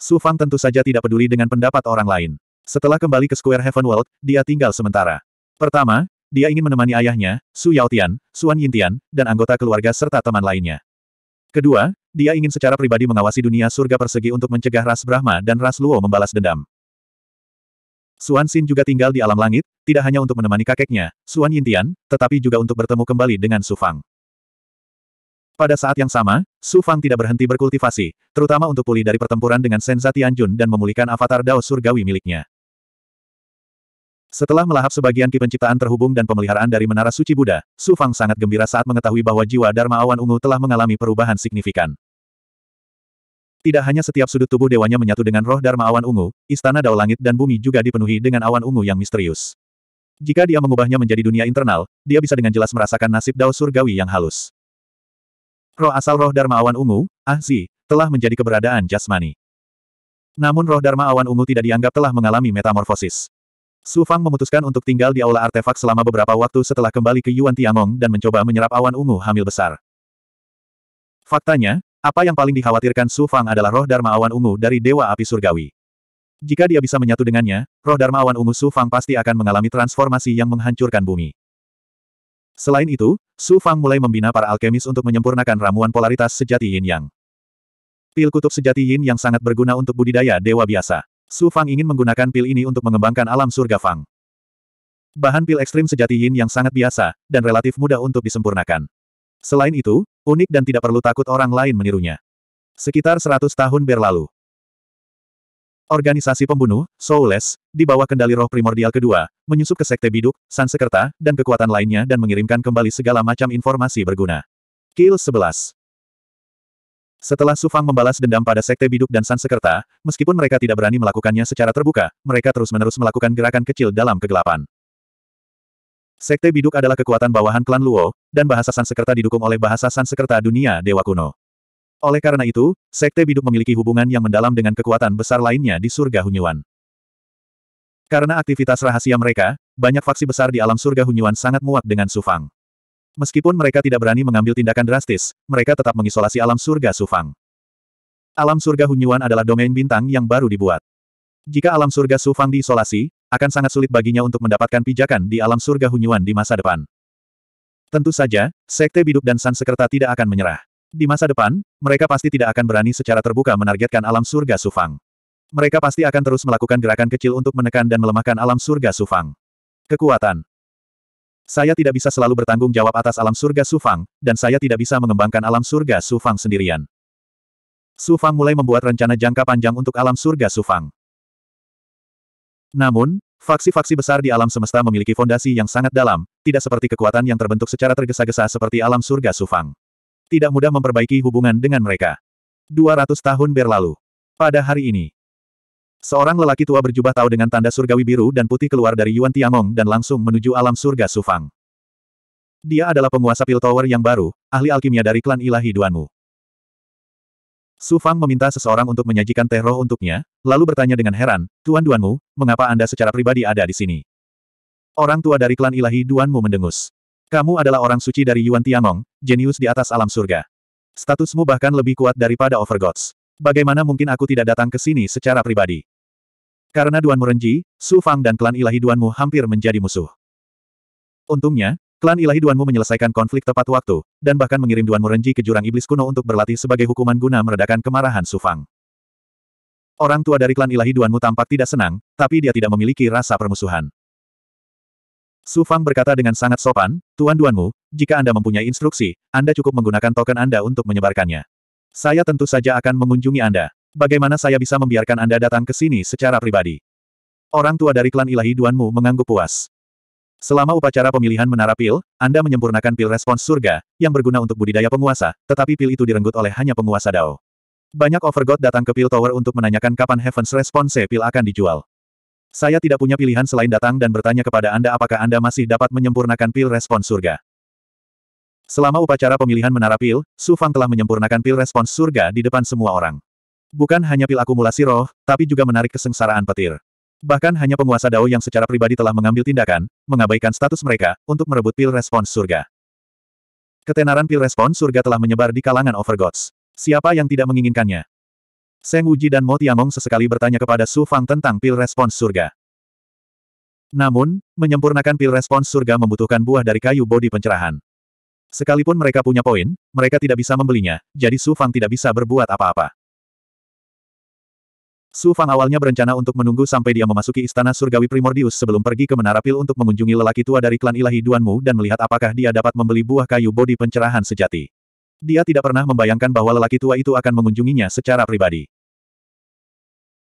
Su Fang tentu saja tidak peduli dengan pendapat orang lain. Setelah kembali ke Square Heaven World, dia tinggal sementara. Pertama, dia ingin menemani ayahnya, Su Yao Tian, Suan Yintian, dan anggota keluarga serta teman lainnya. Kedua, dia ingin secara pribadi mengawasi dunia surga persegi untuk mencegah ras Brahma dan ras Luo membalas dendam. Suan Xin juga tinggal di alam langit, tidak hanya untuk menemani kakeknya, Suan Yintian, tetapi juga untuk bertemu kembali dengan Su Fang. Pada saat yang sama, Su Fang tidak berhenti berkultivasi, terutama untuk pulih dari pertempuran dengan Senza Tianjun dan memulihkan avatar Dao Surgawi miliknya. Setelah melahap sebagian ki penciptaan terhubung dan pemeliharaan dari Menara Suci Buddha, Su Fang sangat gembira saat mengetahui bahwa jiwa Dharma Awan Ungu telah mengalami perubahan signifikan. Tidak hanya setiap sudut tubuh dewanya menyatu dengan roh Dharma Awan Ungu, istana Dao Langit dan Bumi juga dipenuhi dengan awan ungu yang misterius. Jika dia mengubahnya menjadi dunia internal, dia bisa dengan jelas merasakan nasib Dao Surgawi yang halus. Roh asal roh Dharma Awan Ungu, Ah Ahzi, telah menjadi keberadaan jasmani. Namun roh Dharma Awan Ungu tidak dianggap telah mengalami metamorfosis. Su Fang memutuskan untuk tinggal di aula artefak selama beberapa waktu setelah kembali ke Yuan Tiangong dan mencoba menyerap awan ungu hamil besar. Faktanya, apa yang paling dikhawatirkan Su Fang adalah roh Dharma awan ungu dari Dewa Api Surgawi. Jika dia bisa menyatu dengannya, roh Dharma awan ungu Su Fang pasti akan mengalami transformasi yang menghancurkan bumi. Selain itu, Su Fang mulai membina para alkemis untuk menyempurnakan ramuan polaritas sejati yin yang. Pil kutub sejati yin yang sangat berguna untuk budidaya dewa biasa. Su Fang ingin menggunakan pil ini untuk mengembangkan alam surga Fang. Bahan pil ekstrim sejati yin yang sangat biasa, dan relatif mudah untuk disempurnakan. Selain itu, unik dan tidak perlu takut orang lain menirunya. Sekitar 100 tahun berlalu. Organisasi pembunuh, Soulless, di bawah kendali roh primordial kedua, menyusup ke Sekte Biduk, Sansekerta, dan kekuatan lainnya dan mengirimkan kembali segala macam informasi berguna. Kill 11. Setelah Sufang membalas dendam pada Sekte Biduk dan Sansekerta, meskipun mereka tidak berani melakukannya secara terbuka, mereka terus-menerus melakukan gerakan kecil dalam kegelapan. Sekte Biduk adalah kekuatan bawahan klan Luo, dan bahasa Sansekerta didukung oleh bahasa Sansekerta dunia Dewa Kuno. Oleh karena itu, Sekte Biduk memiliki hubungan yang mendalam dengan kekuatan besar lainnya di surga Hunyuan. Karena aktivitas rahasia mereka, banyak faksi besar di alam surga Hunyuan sangat muak dengan Sufang. Meskipun mereka tidak berani mengambil tindakan drastis, mereka tetap mengisolasi alam surga Sufang. Alam surga Hunyuan adalah domain bintang yang baru dibuat. Jika alam surga Sufang diisolasi, akan sangat sulit baginya untuk mendapatkan pijakan di alam surga Hunyuan di masa depan. Tentu saja, Sekte Biduk dan San Sekerta tidak akan menyerah. Di masa depan, mereka pasti tidak akan berani secara terbuka menargetkan alam surga Sufang. Mereka pasti akan terus melakukan gerakan kecil untuk menekan dan melemahkan alam surga Sufang. Kekuatan saya tidak bisa selalu bertanggung jawab atas alam surga Sufang, dan saya tidak bisa mengembangkan alam surga Sufang sendirian. Sufang mulai membuat rencana jangka panjang untuk alam surga Sufang. Namun, faksi-faksi besar di alam semesta memiliki fondasi yang sangat dalam, tidak seperti kekuatan yang terbentuk secara tergesa-gesa seperti alam surga Sufang. Tidak mudah memperbaiki hubungan dengan mereka. 200 tahun berlalu. Pada hari ini, Seorang lelaki tua berjubah tahu dengan tanda surgawi biru dan putih keluar dari Yuan Tiangong dan langsung menuju alam surga Sufang. Dia adalah penguasa Pil Tower yang baru, ahli alkimia dari klan ilahi Duanmu. Sufang meminta seseorang untuk menyajikan teh roh untuknya, lalu bertanya dengan heran, Tuan Duanmu, mengapa Anda secara pribadi ada di sini? Orang tua dari klan ilahi Duanmu mendengus. Kamu adalah orang suci dari Yuan Tiangong, jenius di atas alam surga. Statusmu bahkan lebih kuat daripada Overgods. Bagaimana mungkin aku tidak datang ke sini secara pribadi? Karena Duan Murenji, Su Fang dan klan ilahi Duanmu hampir menjadi musuh. Untungnya, klan ilahi Duanmu menyelesaikan konflik tepat waktu, dan bahkan mengirim Duan Murenji ke jurang iblis kuno untuk berlatih sebagai hukuman guna meredakan kemarahan Su Fang. Orang tua dari klan ilahi Duanmu tampak tidak senang, tapi dia tidak memiliki rasa permusuhan. Su Fang berkata dengan sangat sopan, Tuan Duanmu, jika Anda mempunyai instruksi, Anda cukup menggunakan token Anda untuk menyebarkannya. Saya tentu saja akan mengunjungi Anda. Bagaimana saya bisa membiarkan Anda datang ke sini secara pribadi? Orang tua dari klan ilahi Duanmu mengangguk puas. Selama upacara pemilihan menara pil, Anda menyempurnakan pil respons surga, yang berguna untuk budidaya penguasa, tetapi pil itu direnggut oleh hanya penguasa Dao. Banyak overgod datang ke Pil Tower untuk menanyakan kapan Heaven's Response Pil akan dijual. Saya tidak punya pilihan selain datang dan bertanya kepada Anda apakah Anda masih dapat menyempurnakan pil respons surga. Selama upacara pemilihan menara pil, Su Fang telah menyempurnakan pil respons surga di depan semua orang. Bukan hanya pil akumulasi roh, tapi juga menarik kesengsaraan petir. Bahkan hanya penguasa Dao yang secara pribadi telah mengambil tindakan, mengabaikan status mereka, untuk merebut pil respons surga. Ketenaran pil respons surga telah menyebar di kalangan overgods. Siapa yang tidak menginginkannya? Seng Uji dan Mo Tiamong sesekali bertanya kepada Su Fang tentang pil respons surga. Namun, menyempurnakan pil respons surga membutuhkan buah dari kayu bodi pencerahan. Sekalipun mereka punya poin, mereka tidak bisa membelinya, jadi Su Fang tidak bisa berbuat apa-apa. Su Fang awalnya berencana untuk menunggu sampai dia memasuki istana surgawi primordius sebelum pergi ke menara pil untuk mengunjungi lelaki tua dari klan ilahi Duanmu dan melihat apakah dia dapat membeli buah kayu bodi pencerahan sejati. Dia tidak pernah membayangkan bahwa lelaki tua itu akan mengunjunginya secara pribadi.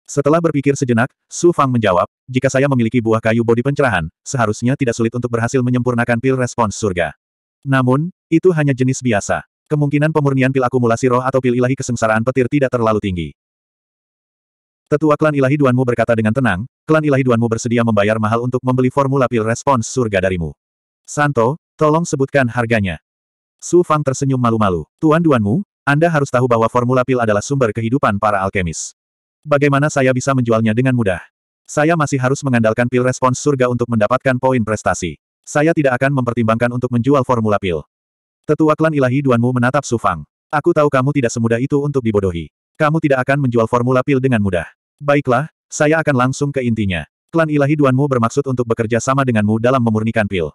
Setelah berpikir sejenak, Su Fang menjawab, jika saya memiliki buah kayu bodi pencerahan, seharusnya tidak sulit untuk berhasil menyempurnakan pil respons surga. Namun, itu hanya jenis biasa. Kemungkinan pemurnian pil akumulasi roh atau pil ilahi kesengsaraan petir tidak terlalu tinggi. Tetua klan ilahi Duanmu berkata dengan tenang, klan ilahi Duanmu bersedia membayar mahal untuk membeli formula pil respons surga darimu. Santo, tolong sebutkan harganya. Su Fang tersenyum malu-malu. Tuan Duanmu, Anda harus tahu bahwa formula pil adalah sumber kehidupan para alkemis. Bagaimana saya bisa menjualnya dengan mudah? Saya masih harus mengandalkan pil respons surga untuk mendapatkan poin prestasi. Saya tidak akan mempertimbangkan untuk menjual formula pil. Tetua klan ilahi Duanmu menatap Su Fang. Aku tahu kamu tidak semudah itu untuk dibodohi. Kamu tidak akan menjual formula pil dengan mudah. Baiklah, saya akan langsung ke intinya. Klan ilahi Duanmu bermaksud untuk bekerja sama denganmu dalam memurnikan pil.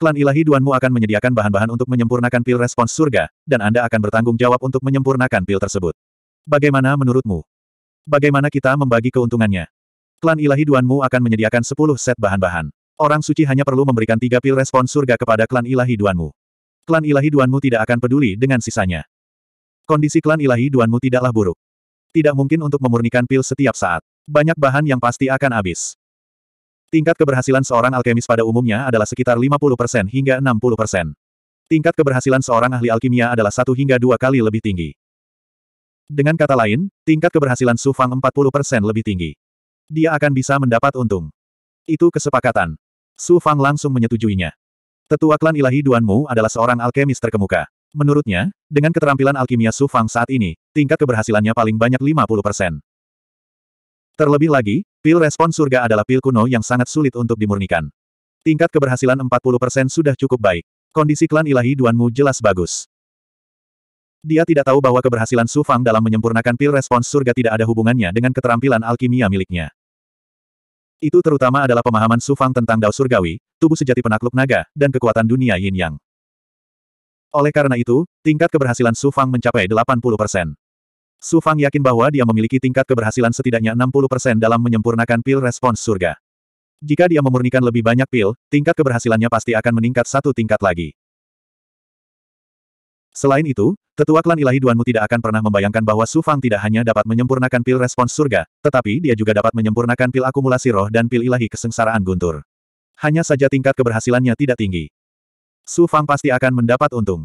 Klan ilahi Duanmu akan menyediakan bahan-bahan untuk menyempurnakan pil respons surga, dan Anda akan bertanggung jawab untuk menyempurnakan pil tersebut. Bagaimana menurutmu? Bagaimana kita membagi keuntungannya? Klan ilahi Duanmu akan menyediakan 10 set bahan-bahan. Orang suci hanya perlu memberikan tiga pil respons surga kepada klan ilahi Duanmu. Klan ilahi Duanmu tidak akan peduli dengan sisanya. Kondisi klan ilahi Duanmu tidaklah buruk. Tidak mungkin untuk memurnikan pil setiap saat. Banyak bahan yang pasti akan habis. Tingkat keberhasilan seorang alkemis pada umumnya adalah sekitar 50% hingga 60%. Tingkat keberhasilan seorang ahli alkimia adalah satu hingga dua kali lebih tinggi. Dengan kata lain, tingkat keberhasilan Su Fang 40% lebih tinggi. Dia akan bisa mendapat untung. Itu kesepakatan. Su Fang langsung menyetujuinya. Tetua klan ilahi Duanmu adalah seorang alkemis terkemuka. Menurutnya, dengan keterampilan alkimia Su Fang saat ini, tingkat keberhasilannya paling banyak 50%. Terlebih lagi, pil respon surga adalah pil kuno yang sangat sulit untuk dimurnikan. Tingkat keberhasilan 40% sudah cukup baik. Kondisi klan ilahi Duanmu jelas bagus. Dia tidak tahu bahwa keberhasilan Su Fang dalam menyempurnakan pil respons surga tidak ada hubungannya dengan keterampilan alkimia miliknya. Itu terutama adalah pemahaman Su Fang tentang Dao Surgawi, tubuh sejati penakluk naga, dan kekuatan dunia yin yang. Oleh karena itu, tingkat keberhasilan Su Fang mencapai 80%. Su Fang yakin bahwa dia memiliki tingkat keberhasilan setidaknya 60% dalam menyempurnakan pil respons surga. Jika dia memurnikan lebih banyak pil, tingkat keberhasilannya pasti akan meningkat satu tingkat lagi. Selain itu, tetua klan ilahi Duanmu tidak akan pernah membayangkan bahwa Su Fang tidak hanya dapat menyempurnakan pil respons surga, tetapi dia juga dapat menyempurnakan pil akumulasi roh dan pil ilahi kesengsaraan guntur. Hanya saja tingkat keberhasilannya tidak tinggi. Su Fang pasti akan mendapat untung.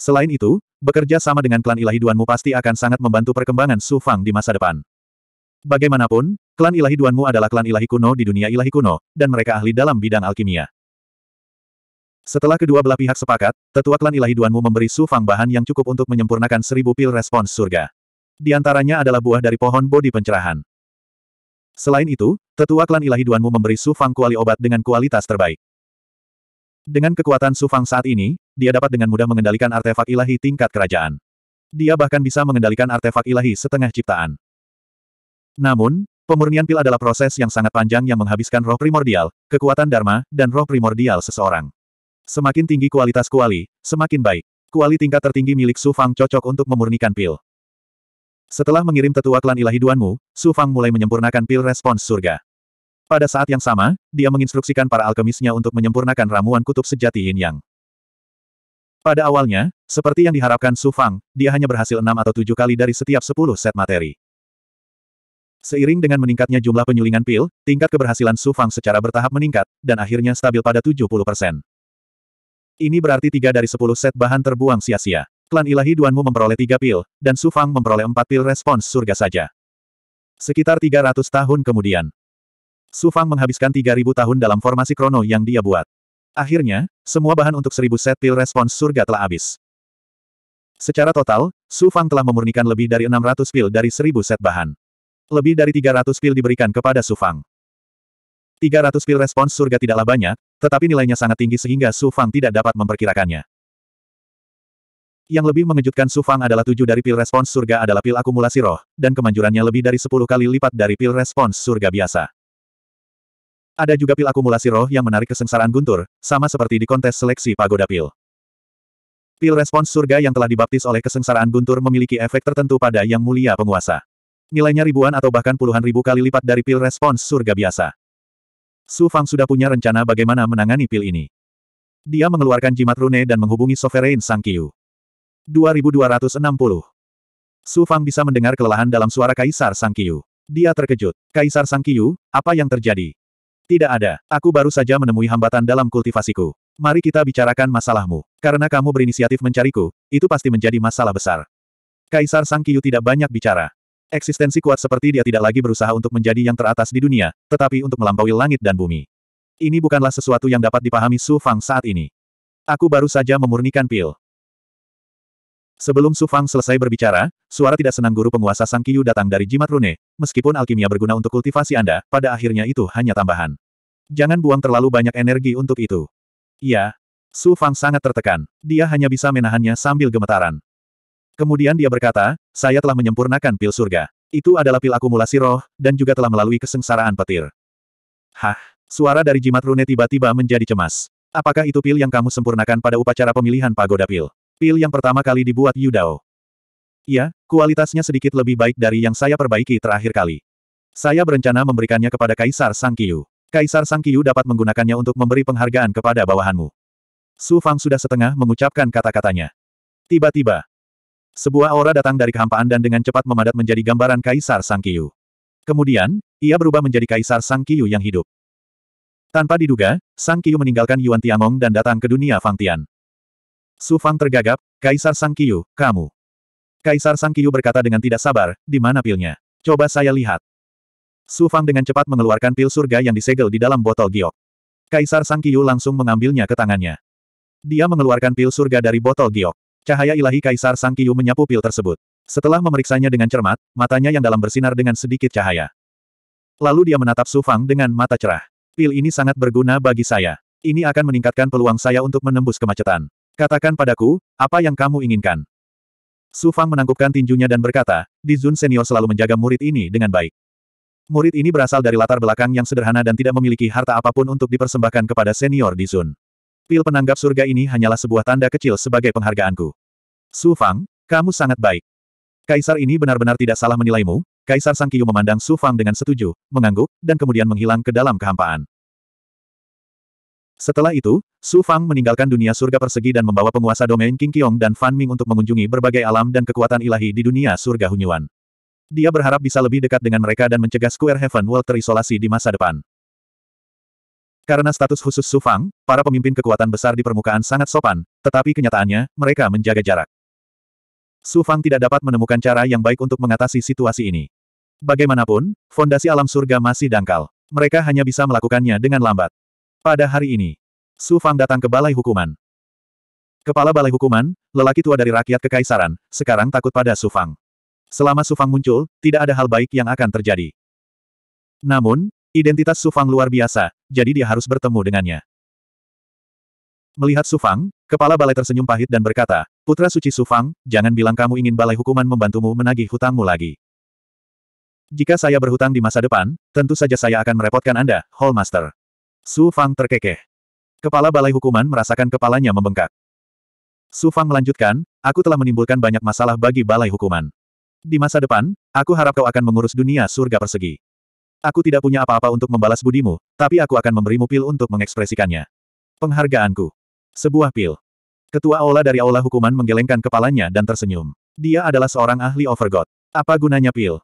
Selain itu, bekerja sama dengan klan ilahi Duanmu pasti akan sangat membantu perkembangan Su Fang di masa depan. Bagaimanapun, klan ilahi Duanmu adalah klan ilahi kuno di dunia ilahi kuno, dan mereka ahli dalam bidang alkimia. Setelah kedua belah pihak sepakat, tetua klan ilahi Duanmu memberi Su Fang bahan yang cukup untuk menyempurnakan seribu pil respons surga. Di antaranya adalah buah dari pohon bodi pencerahan. Selain itu, tetua klan ilahi Duanmu memberi Su Fang kuali obat dengan kualitas terbaik. Dengan kekuatan Sufang saat ini, dia dapat dengan mudah mengendalikan artefak ilahi tingkat kerajaan. Dia bahkan bisa mengendalikan artefak ilahi setengah ciptaan. Namun, pemurnian pil adalah proses yang sangat panjang yang menghabiskan roh primordial, kekuatan dharma, dan roh primordial seseorang. Semakin tinggi kualitas kuali, semakin baik. Kuali tingkat tertinggi milik Sufang cocok untuk memurnikan pil. Setelah mengirim tetua klan ilahi Duanmu, Sufang mulai menyempurnakan pil respons surga. Pada saat yang sama, dia menginstruksikan para alkemisnya untuk menyempurnakan ramuan kutub sejati Yin Yang. Pada awalnya, seperti yang diharapkan Su Fang, dia hanya berhasil enam atau tujuh kali dari setiap sepuluh set materi. Seiring dengan meningkatnya jumlah penyulingan pil, tingkat keberhasilan Su Fang secara bertahap meningkat, dan akhirnya stabil pada 70 persen. Ini berarti tiga dari sepuluh set bahan terbuang sia-sia. Klan ilahi Duanmu memperoleh tiga pil, dan Su Fang memperoleh empat pil respons surga saja. Sekitar 300 tahun kemudian, Su Fang menghabiskan 3.000 tahun dalam formasi krono yang dia buat. Akhirnya, semua bahan untuk 1.000 set pil respons surga telah habis. Secara total, Su Fang telah memurnikan lebih dari 600 pil dari 1.000 set bahan. Lebih dari 300 pil diberikan kepada Su Fang. 300 pil respons surga tidaklah banyak, tetapi nilainya sangat tinggi sehingga Su Fang tidak dapat memperkirakannya. Yang lebih mengejutkan Su Fang adalah tujuh dari pil respons surga adalah pil akumulasi roh, dan kemanjurannya lebih dari sepuluh kali lipat dari pil respons surga biasa. Ada juga pil akumulasi roh yang menarik kesengsaraan guntur, sama seperti di kontes seleksi pagoda pil. Pil respons surga yang telah dibaptis oleh kesengsaraan guntur memiliki efek tertentu pada yang mulia penguasa. Nilainya ribuan atau bahkan puluhan ribu kali lipat dari pil respons surga biasa. Su Fang sudah punya rencana bagaimana menangani pil ini. Dia mengeluarkan jimat rune dan menghubungi Sovereign Sang Kiyu. 2260. Su Fang bisa mendengar kelelahan dalam suara Kaisar Sang Kiyu. Dia terkejut. Kaisar Sang Kiyu, apa yang terjadi? Tidak ada. Aku baru saja menemui hambatan dalam kultivasiku. Mari kita bicarakan masalahmu. Karena kamu berinisiatif mencariku, itu pasti menjadi masalah besar. Kaisar Sang Kiyu tidak banyak bicara. Eksistensi kuat seperti dia tidak lagi berusaha untuk menjadi yang teratas di dunia, tetapi untuk melampaui langit dan bumi. Ini bukanlah sesuatu yang dapat dipahami Su Fang saat ini. Aku baru saja memurnikan pil. Sebelum Su Fang selesai berbicara, suara tidak senang guru penguasa Sang Kiyu datang dari jimat rune, meskipun alkimia berguna untuk kultivasi Anda, pada akhirnya itu hanya tambahan. Jangan buang terlalu banyak energi untuk itu. Iya. Su Fang sangat tertekan. Dia hanya bisa menahannya sambil gemetaran. Kemudian dia berkata, saya telah menyempurnakan pil surga. Itu adalah pil akumulasi roh, dan juga telah melalui kesengsaraan petir. Hah, suara dari jimat rune tiba-tiba menjadi cemas. Apakah itu pil yang kamu sempurnakan pada upacara pemilihan pagoda pil? Pil yang pertama kali dibuat Yudao. Ya, kualitasnya sedikit lebih baik dari yang saya perbaiki terakhir kali. Saya berencana memberikannya kepada Kaisar Sangkiyu. Kaisar Sangkiyu dapat menggunakannya untuk memberi penghargaan kepada bawahanmu. Su Fang sudah setengah mengucapkan kata-katanya. Tiba-tiba, sebuah aura datang dari kehampaan dan dengan cepat memadat menjadi gambaran Kaisar Sangkiyu. Kemudian, ia berubah menjadi Kaisar Sangkiyu yang hidup. Tanpa diduga, Sangkiyu meninggalkan Yuan Tiangong dan datang ke dunia Fang Tian. Su Fang tergagap, Kaisar Sang Kiyu, kamu. Kaisar Sang Kiyu berkata dengan tidak sabar, di mana pilnya? Coba saya lihat. Su Fang dengan cepat mengeluarkan pil surga yang disegel di dalam botol giok. Kaisar Sang Kiyu langsung mengambilnya ke tangannya. Dia mengeluarkan pil surga dari botol giok. Cahaya ilahi Kaisar Sang Kiyu menyapu pil tersebut. Setelah memeriksanya dengan cermat, matanya yang dalam bersinar dengan sedikit cahaya. Lalu dia menatap Su Fang dengan mata cerah. Pil ini sangat berguna bagi saya. Ini akan meningkatkan peluang saya untuk menembus kemacetan. Katakan padaku, apa yang kamu inginkan? Su Fang menangkupkan tinjunya dan berkata, Di Zun Senior selalu menjaga murid ini dengan baik. Murid ini berasal dari latar belakang yang sederhana dan tidak memiliki harta apapun untuk dipersembahkan kepada senior Di Zun. Pil penanggap surga ini hanyalah sebuah tanda kecil sebagai penghargaanku. Su Fang, kamu sangat baik. Kaisar ini benar-benar tidak salah menilaimu, Kaisar Sang Kiyu memandang Su Fang dengan setuju, mengangguk, dan kemudian menghilang ke dalam kehampaan. Setelah itu, Su Fang meninggalkan dunia surga persegi dan membawa penguasa domain King Qiong dan Fan Ming untuk mengunjungi berbagai alam dan kekuatan ilahi di dunia surga Hunyuan. Dia berharap bisa lebih dekat dengan mereka dan mencegah Square Heaven World terisolasi di masa depan. Karena status khusus Su Fang, para pemimpin kekuatan besar di permukaan sangat sopan, tetapi kenyataannya, mereka menjaga jarak. Su Fang tidak dapat menemukan cara yang baik untuk mengatasi situasi ini. Bagaimanapun, fondasi alam surga masih dangkal. Mereka hanya bisa melakukannya dengan lambat. Pada hari ini, Su Fang datang ke Balai Hukuman. Kepala Balai Hukuman, lelaki tua dari rakyat kekaisaran, sekarang takut pada Su Fang. Selama Su Fang muncul, tidak ada hal baik yang akan terjadi. Namun, identitas Su Fang luar biasa, jadi dia harus bertemu dengannya. Melihat Su Fang, kepala balai tersenyum pahit dan berkata, Putra Suci Su Fang, jangan bilang kamu ingin balai hukuman membantumu menagih hutangmu lagi. Jika saya berhutang di masa depan, tentu saja saya akan merepotkan Anda, Hallmaster. Su Fang terkekeh. Kepala Balai Hukuman merasakan kepalanya membengkak. Su Fang melanjutkan, aku telah menimbulkan banyak masalah bagi Balai Hukuman. Di masa depan, aku harap kau akan mengurus dunia surga persegi. Aku tidak punya apa-apa untuk membalas budimu, tapi aku akan memberimu pil untuk mengekspresikannya. Penghargaanku. Sebuah pil. Ketua Aula dari Aula Hukuman menggelengkan kepalanya dan tersenyum. Dia adalah seorang ahli overgod. Apa gunanya pil?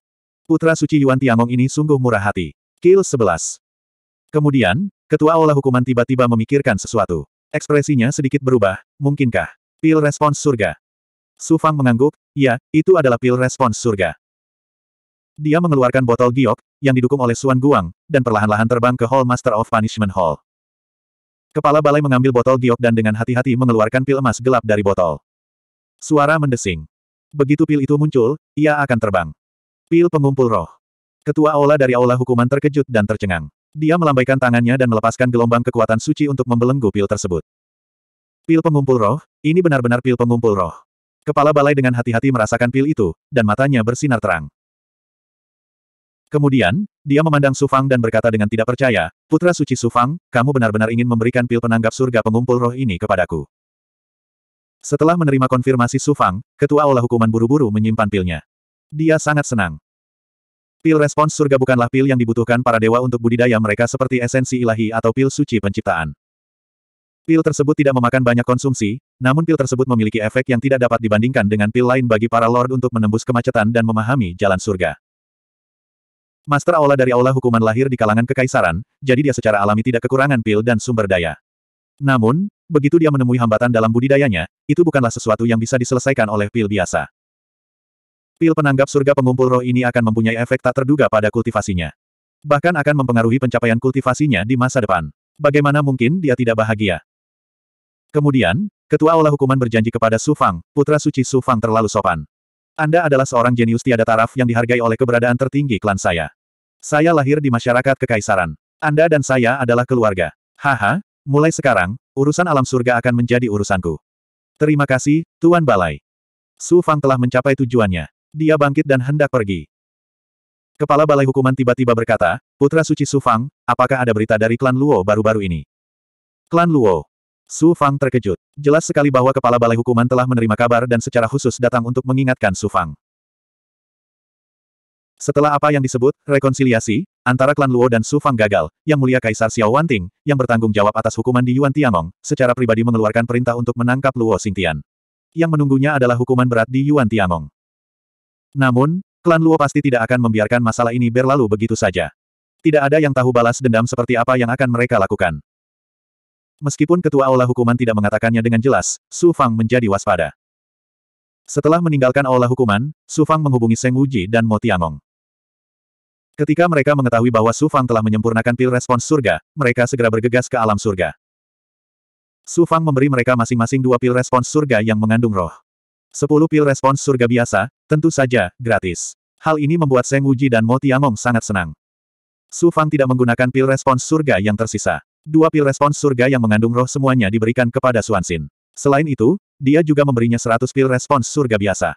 Putra suci Yuan Tiangong ini sungguh murah hati. Kill 11. Kemudian, Ketua olah hukuman tiba-tiba memikirkan sesuatu. Ekspresinya sedikit berubah, mungkinkah? Pil respons surga. Su Fang mengangguk, ya, itu adalah pil respons surga. Dia mengeluarkan botol giok, yang didukung oleh Suan Guang, dan perlahan-lahan terbang ke Hall Master of Punishment Hall. Kepala balai mengambil botol giok dan dengan hati-hati mengeluarkan pil emas gelap dari botol. Suara mendesing. Begitu pil itu muncul, ia akan terbang. Pil pengumpul roh. Ketua aula dari aula hukuman terkejut dan tercengang. Dia melambaikan tangannya dan melepaskan gelombang kekuatan suci untuk membelenggu pil tersebut. Pil pengumpul roh, ini benar-benar pil pengumpul roh. Kepala balai dengan hati-hati merasakan pil itu, dan matanya bersinar terang. Kemudian, dia memandang Sufang dan berkata dengan tidak percaya, Putra Suci Sufang, kamu benar-benar ingin memberikan pil penanggap surga pengumpul roh ini kepadaku. Setelah menerima konfirmasi Sufang, Ketua Olah Hukuman buru-buru menyimpan pilnya. Dia sangat senang. Pil respons surga bukanlah pil yang dibutuhkan para dewa untuk budidaya mereka seperti esensi ilahi atau pil suci penciptaan. Pil tersebut tidak memakan banyak konsumsi, namun pil tersebut memiliki efek yang tidak dapat dibandingkan dengan pil lain bagi para lord untuk menembus kemacetan dan memahami jalan surga. Master Aula dari Aula Hukuman lahir di kalangan kekaisaran, jadi dia secara alami tidak kekurangan pil dan sumber daya. Namun, begitu dia menemui hambatan dalam budidayanya, itu bukanlah sesuatu yang bisa diselesaikan oleh pil biasa. Pil penanggap surga pengumpul roh ini akan mempunyai efek tak terduga pada kultivasinya. Bahkan akan mempengaruhi pencapaian kultivasinya di masa depan. Bagaimana mungkin dia tidak bahagia? Kemudian, Ketua olah Hukuman berjanji kepada Su Fang, putra suci Su Fang terlalu sopan. Anda adalah seorang jenius tiada taraf yang dihargai oleh keberadaan tertinggi klan saya. Saya lahir di masyarakat kekaisaran. Anda dan saya adalah keluarga. Haha, mulai sekarang, urusan alam surga akan menjadi urusanku. Terima kasih, Tuan Balai. Su Fang telah mencapai tujuannya. Dia bangkit dan hendak pergi. Kepala Balai Hukuman tiba-tiba berkata, Putra Suci Su Fang, apakah ada berita dari klan Luo baru-baru ini? Klan Luo. Su Fang terkejut. Jelas sekali bahwa Kepala Balai Hukuman telah menerima kabar dan secara khusus datang untuk mengingatkan Su Fang. Setelah apa yang disebut, rekonsiliasi, antara klan Luo dan Su Fang gagal, yang mulia Kaisar Xiao Wanting, yang bertanggung jawab atas hukuman di Yuan Tiangong, secara pribadi mengeluarkan perintah untuk menangkap Luo Xingtian. Yang menunggunya adalah hukuman berat di Yuan Tiangong. Namun, klan Luo pasti tidak akan membiarkan masalah ini berlalu begitu saja. Tidak ada yang tahu balas dendam seperti apa yang akan mereka lakukan. Meskipun ketua aula hukuman tidak mengatakannya dengan jelas, Su Fang menjadi waspada. Setelah meninggalkan aula hukuman, Su Fang menghubungi Seng Wuji dan Mo Tiangong. Ketika mereka mengetahui bahwa Su Fang telah menyempurnakan pil respons surga, mereka segera bergegas ke alam surga. Su Fang memberi mereka masing-masing dua pil respons surga yang mengandung roh. Sepuluh pil respons surga biasa, Tentu saja, gratis. Hal ini membuat Seng Wuji dan Mo Tiangong sangat senang. Su Fang tidak menggunakan pil respons surga yang tersisa. Dua pil respons surga yang mengandung roh semuanya diberikan kepada Xin. Selain itu, dia juga memberinya 100 pil respons surga biasa.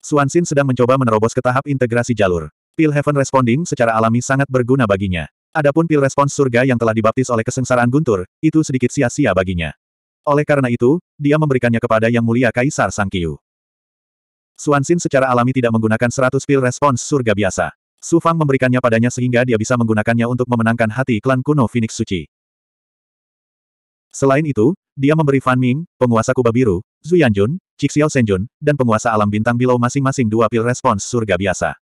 Xin sedang mencoba menerobos ke tahap integrasi jalur. Pil Heaven Responding secara alami sangat berguna baginya. Adapun pil respons surga yang telah dibaptis oleh kesengsaraan guntur, itu sedikit sia-sia baginya. Oleh karena itu, dia memberikannya kepada Yang Mulia Kaisar Sang Sangkiu. Suansin secara alami tidak menggunakan 100 pil respons surga biasa. Su Fang memberikannya padanya sehingga dia bisa menggunakannya untuk memenangkan hati klan kuno Phoenix Suci. Selain itu, dia memberi Fan Ming, penguasa Kuba Biru, Zhu Yanjun, Xiao Senjun, dan penguasa alam bintang Bilau masing-masing dua pil respons surga biasa.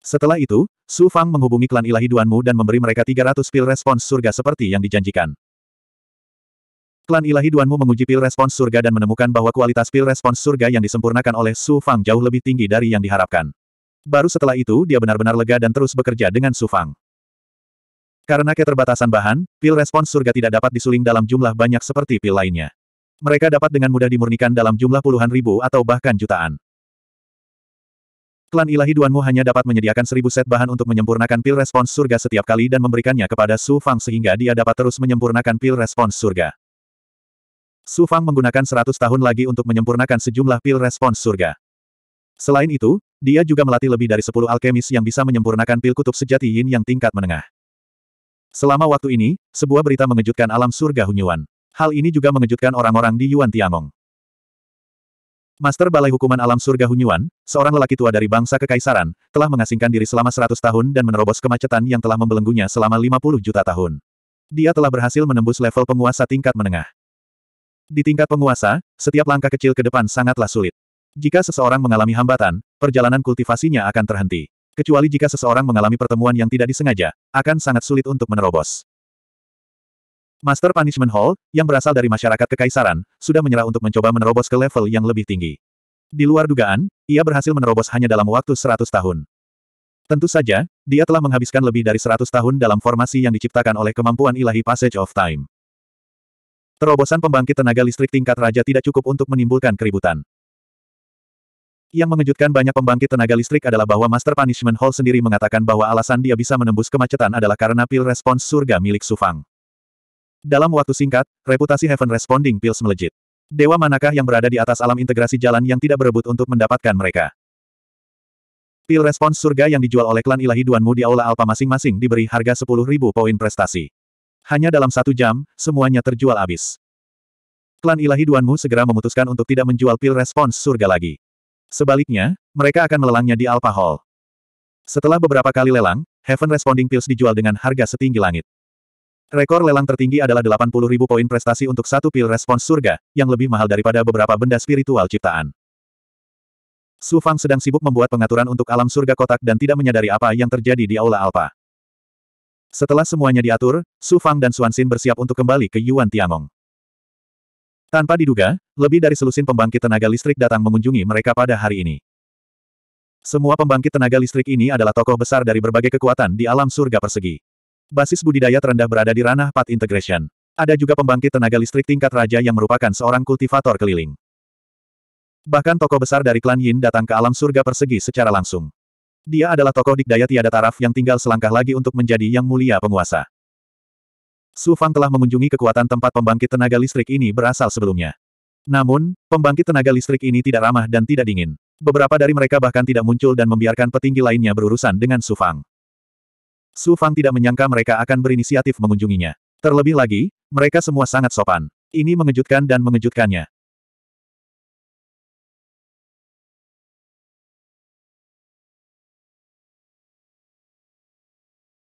Setelah itu, Su Fang menghubungi klan ilahi Duanmu dan memberi mereka 300 pil respons surga seperti yang dijanjikan. Klan ilahi Duanmu menguji pil respons surga dan menemukan bahwa kualitas pil respons surga yang disempurnakan oleh Su Fang jauh lebih tinggi dari yang diharapkan. Baru setelah itu dia benar-benar lega dan terus bekerja dengan Su Fang. Karena keterbatasan bahan, pil respons surga tidak dapat disuling dalam jumlah banyak seperti pil lainnya. Mereka dapat dengan mudah dimurnikan dalam jumlah puluhan ribu atau bahkan jutaan. Klan ilahi Duanmu hanya dapat menyediakan seribu set bahan untuk menyempurnakan pil respons surga setiap kali dan memberikannya kepada Su Fang sehingga dia dapat terus menyempurnakan pil respons surga. Su Fang menggunakan 100 tahun lagi untuk menyempurnakan sejumlah pil respons surga. Selain itu, dia juga melatih lebih dari 10 alkemis yang bisa menyempurnakan pil kutub sejati yin yang tingkat menengah. Selama waktu ini, sebuah berita mengejutkan alam surga Hunyuan. Hal ini juga mengejutkan orang-orang di Yuan Tiangong. Master Balai Hukuman Alam Surga Hunyuan, seorang lelaki tua dari bangsa kekaisaran, telah mengasingkan diri selama 100 tahun dan menerobos kemacetan yang telah membelenggunya selama 50 juta tahun. Dia telah berhasil menembus level penguasa tingkat menengah. Di tingkat penguasa, setiap langkah kecil ke depan sangatlah sulit. Jika seseorang mengalami hambatan, perjalanan kultivasinya akan terhenti. Kecuali jika seseorang mengalami pertemuan yang tidak disengaja, akan sangat sulit untuk menerobos. Master Punishment Hall, yang berasal dari masyarakat kekaisaran, sudah menyerah untuk mencoba menerobos ke level yang lebih tinggi. Di luar dugaan, ia berhasil menerobos hanya dalam waktu 100 tahun. Tentu saja, dia telah menghabiskan lebih dari 100 tahun dalam formasi yang diciptakan oleh kemampuan ilahi Passage of Time. Terobosan pembangkit tenaga listrik tingkat raja tidak cukup untuk menimbulkan keributan. Yang mengejutkan banyak pembangkit tenaga listrik adalah bahwa Master Punishment Hall sendiri mengatakan bahwa alasan dia bisa menembus kemacetan adalah karena pil respons surga milik Sufang. Dalam waktu singkat, reputasi Heaven Responding Pills melejit. Dewa manakah yang berada di atas alam integrasi jalan yang tidak berebut untuk mendapatkan mereka? Pil respons surga yang dijual oleh klan ilahi Duanmu di Aula Alpa masing-masing diberi harga 10.000 poin prestasi. Hanya dalam satu jam, semuanya terjual habis. Klan ilahi Duanmu segera memutuskan untuk tidak menjual pil respons surga lagi. Sebaliknya, mereka akan melelangnya di Alpha Hall. Setelah beberapa kali lelang, Heaven Responding Pills dijual dengan harga setinggi langit. Rekor lelang tertinggi adalah 80 poin prestasi untuk satu pil respons surga, yang lebih mahal daripada beberapa benda spiritual ciptaan. Su Fang sedang sibuk membuat pengaturan untuk alam surga kotak dan tidak menyadari apa yang terjadi di Aula Alpha. Setelah semuanya diatur, Su Fang dan Xuan Xin bersiap untuk kembali ke Yuan Tiangong. Tanpa diduga, lebih dari selusin pembangkit tenaga listrik datang mengunjungi mereka pada hari ini. Semua pembangkit tenaga listrik ini adalah tokoh besar dari berbagai kekuatan di alam surga persegi. Basis budidaya terendah berada di ranah Path Integration. Ada juga pembangkit tenaga listrik tingkat raja yang merupakan seorang kultivator keliling. Bahkan tokoh besar dari klan Yin datang ke alam surga persegi secara langsung. Dia adalah tokoh dikdaya tiada taraf yang tinggal selangkah lagi untuk menjadi yang mulia penguasa. Su Fang telah mengunjungi kekuatan tempat pembangkit tenaga listrik ini berasal sebelumnya. Namun, pembangkit tenaga listrik ini tidak ramah dan tidak dingin. Beberapa dari mereka bahkan tidak muncul dan membiarkan petinggi lainnya berurusan dengan Su Fang. Su Fang tidak menyangka mereka akan berinisiatif mengunjunginya. Terlebih lagi, mereka semua sangat sopan. Ini mengejutkan dan mengejutkannya.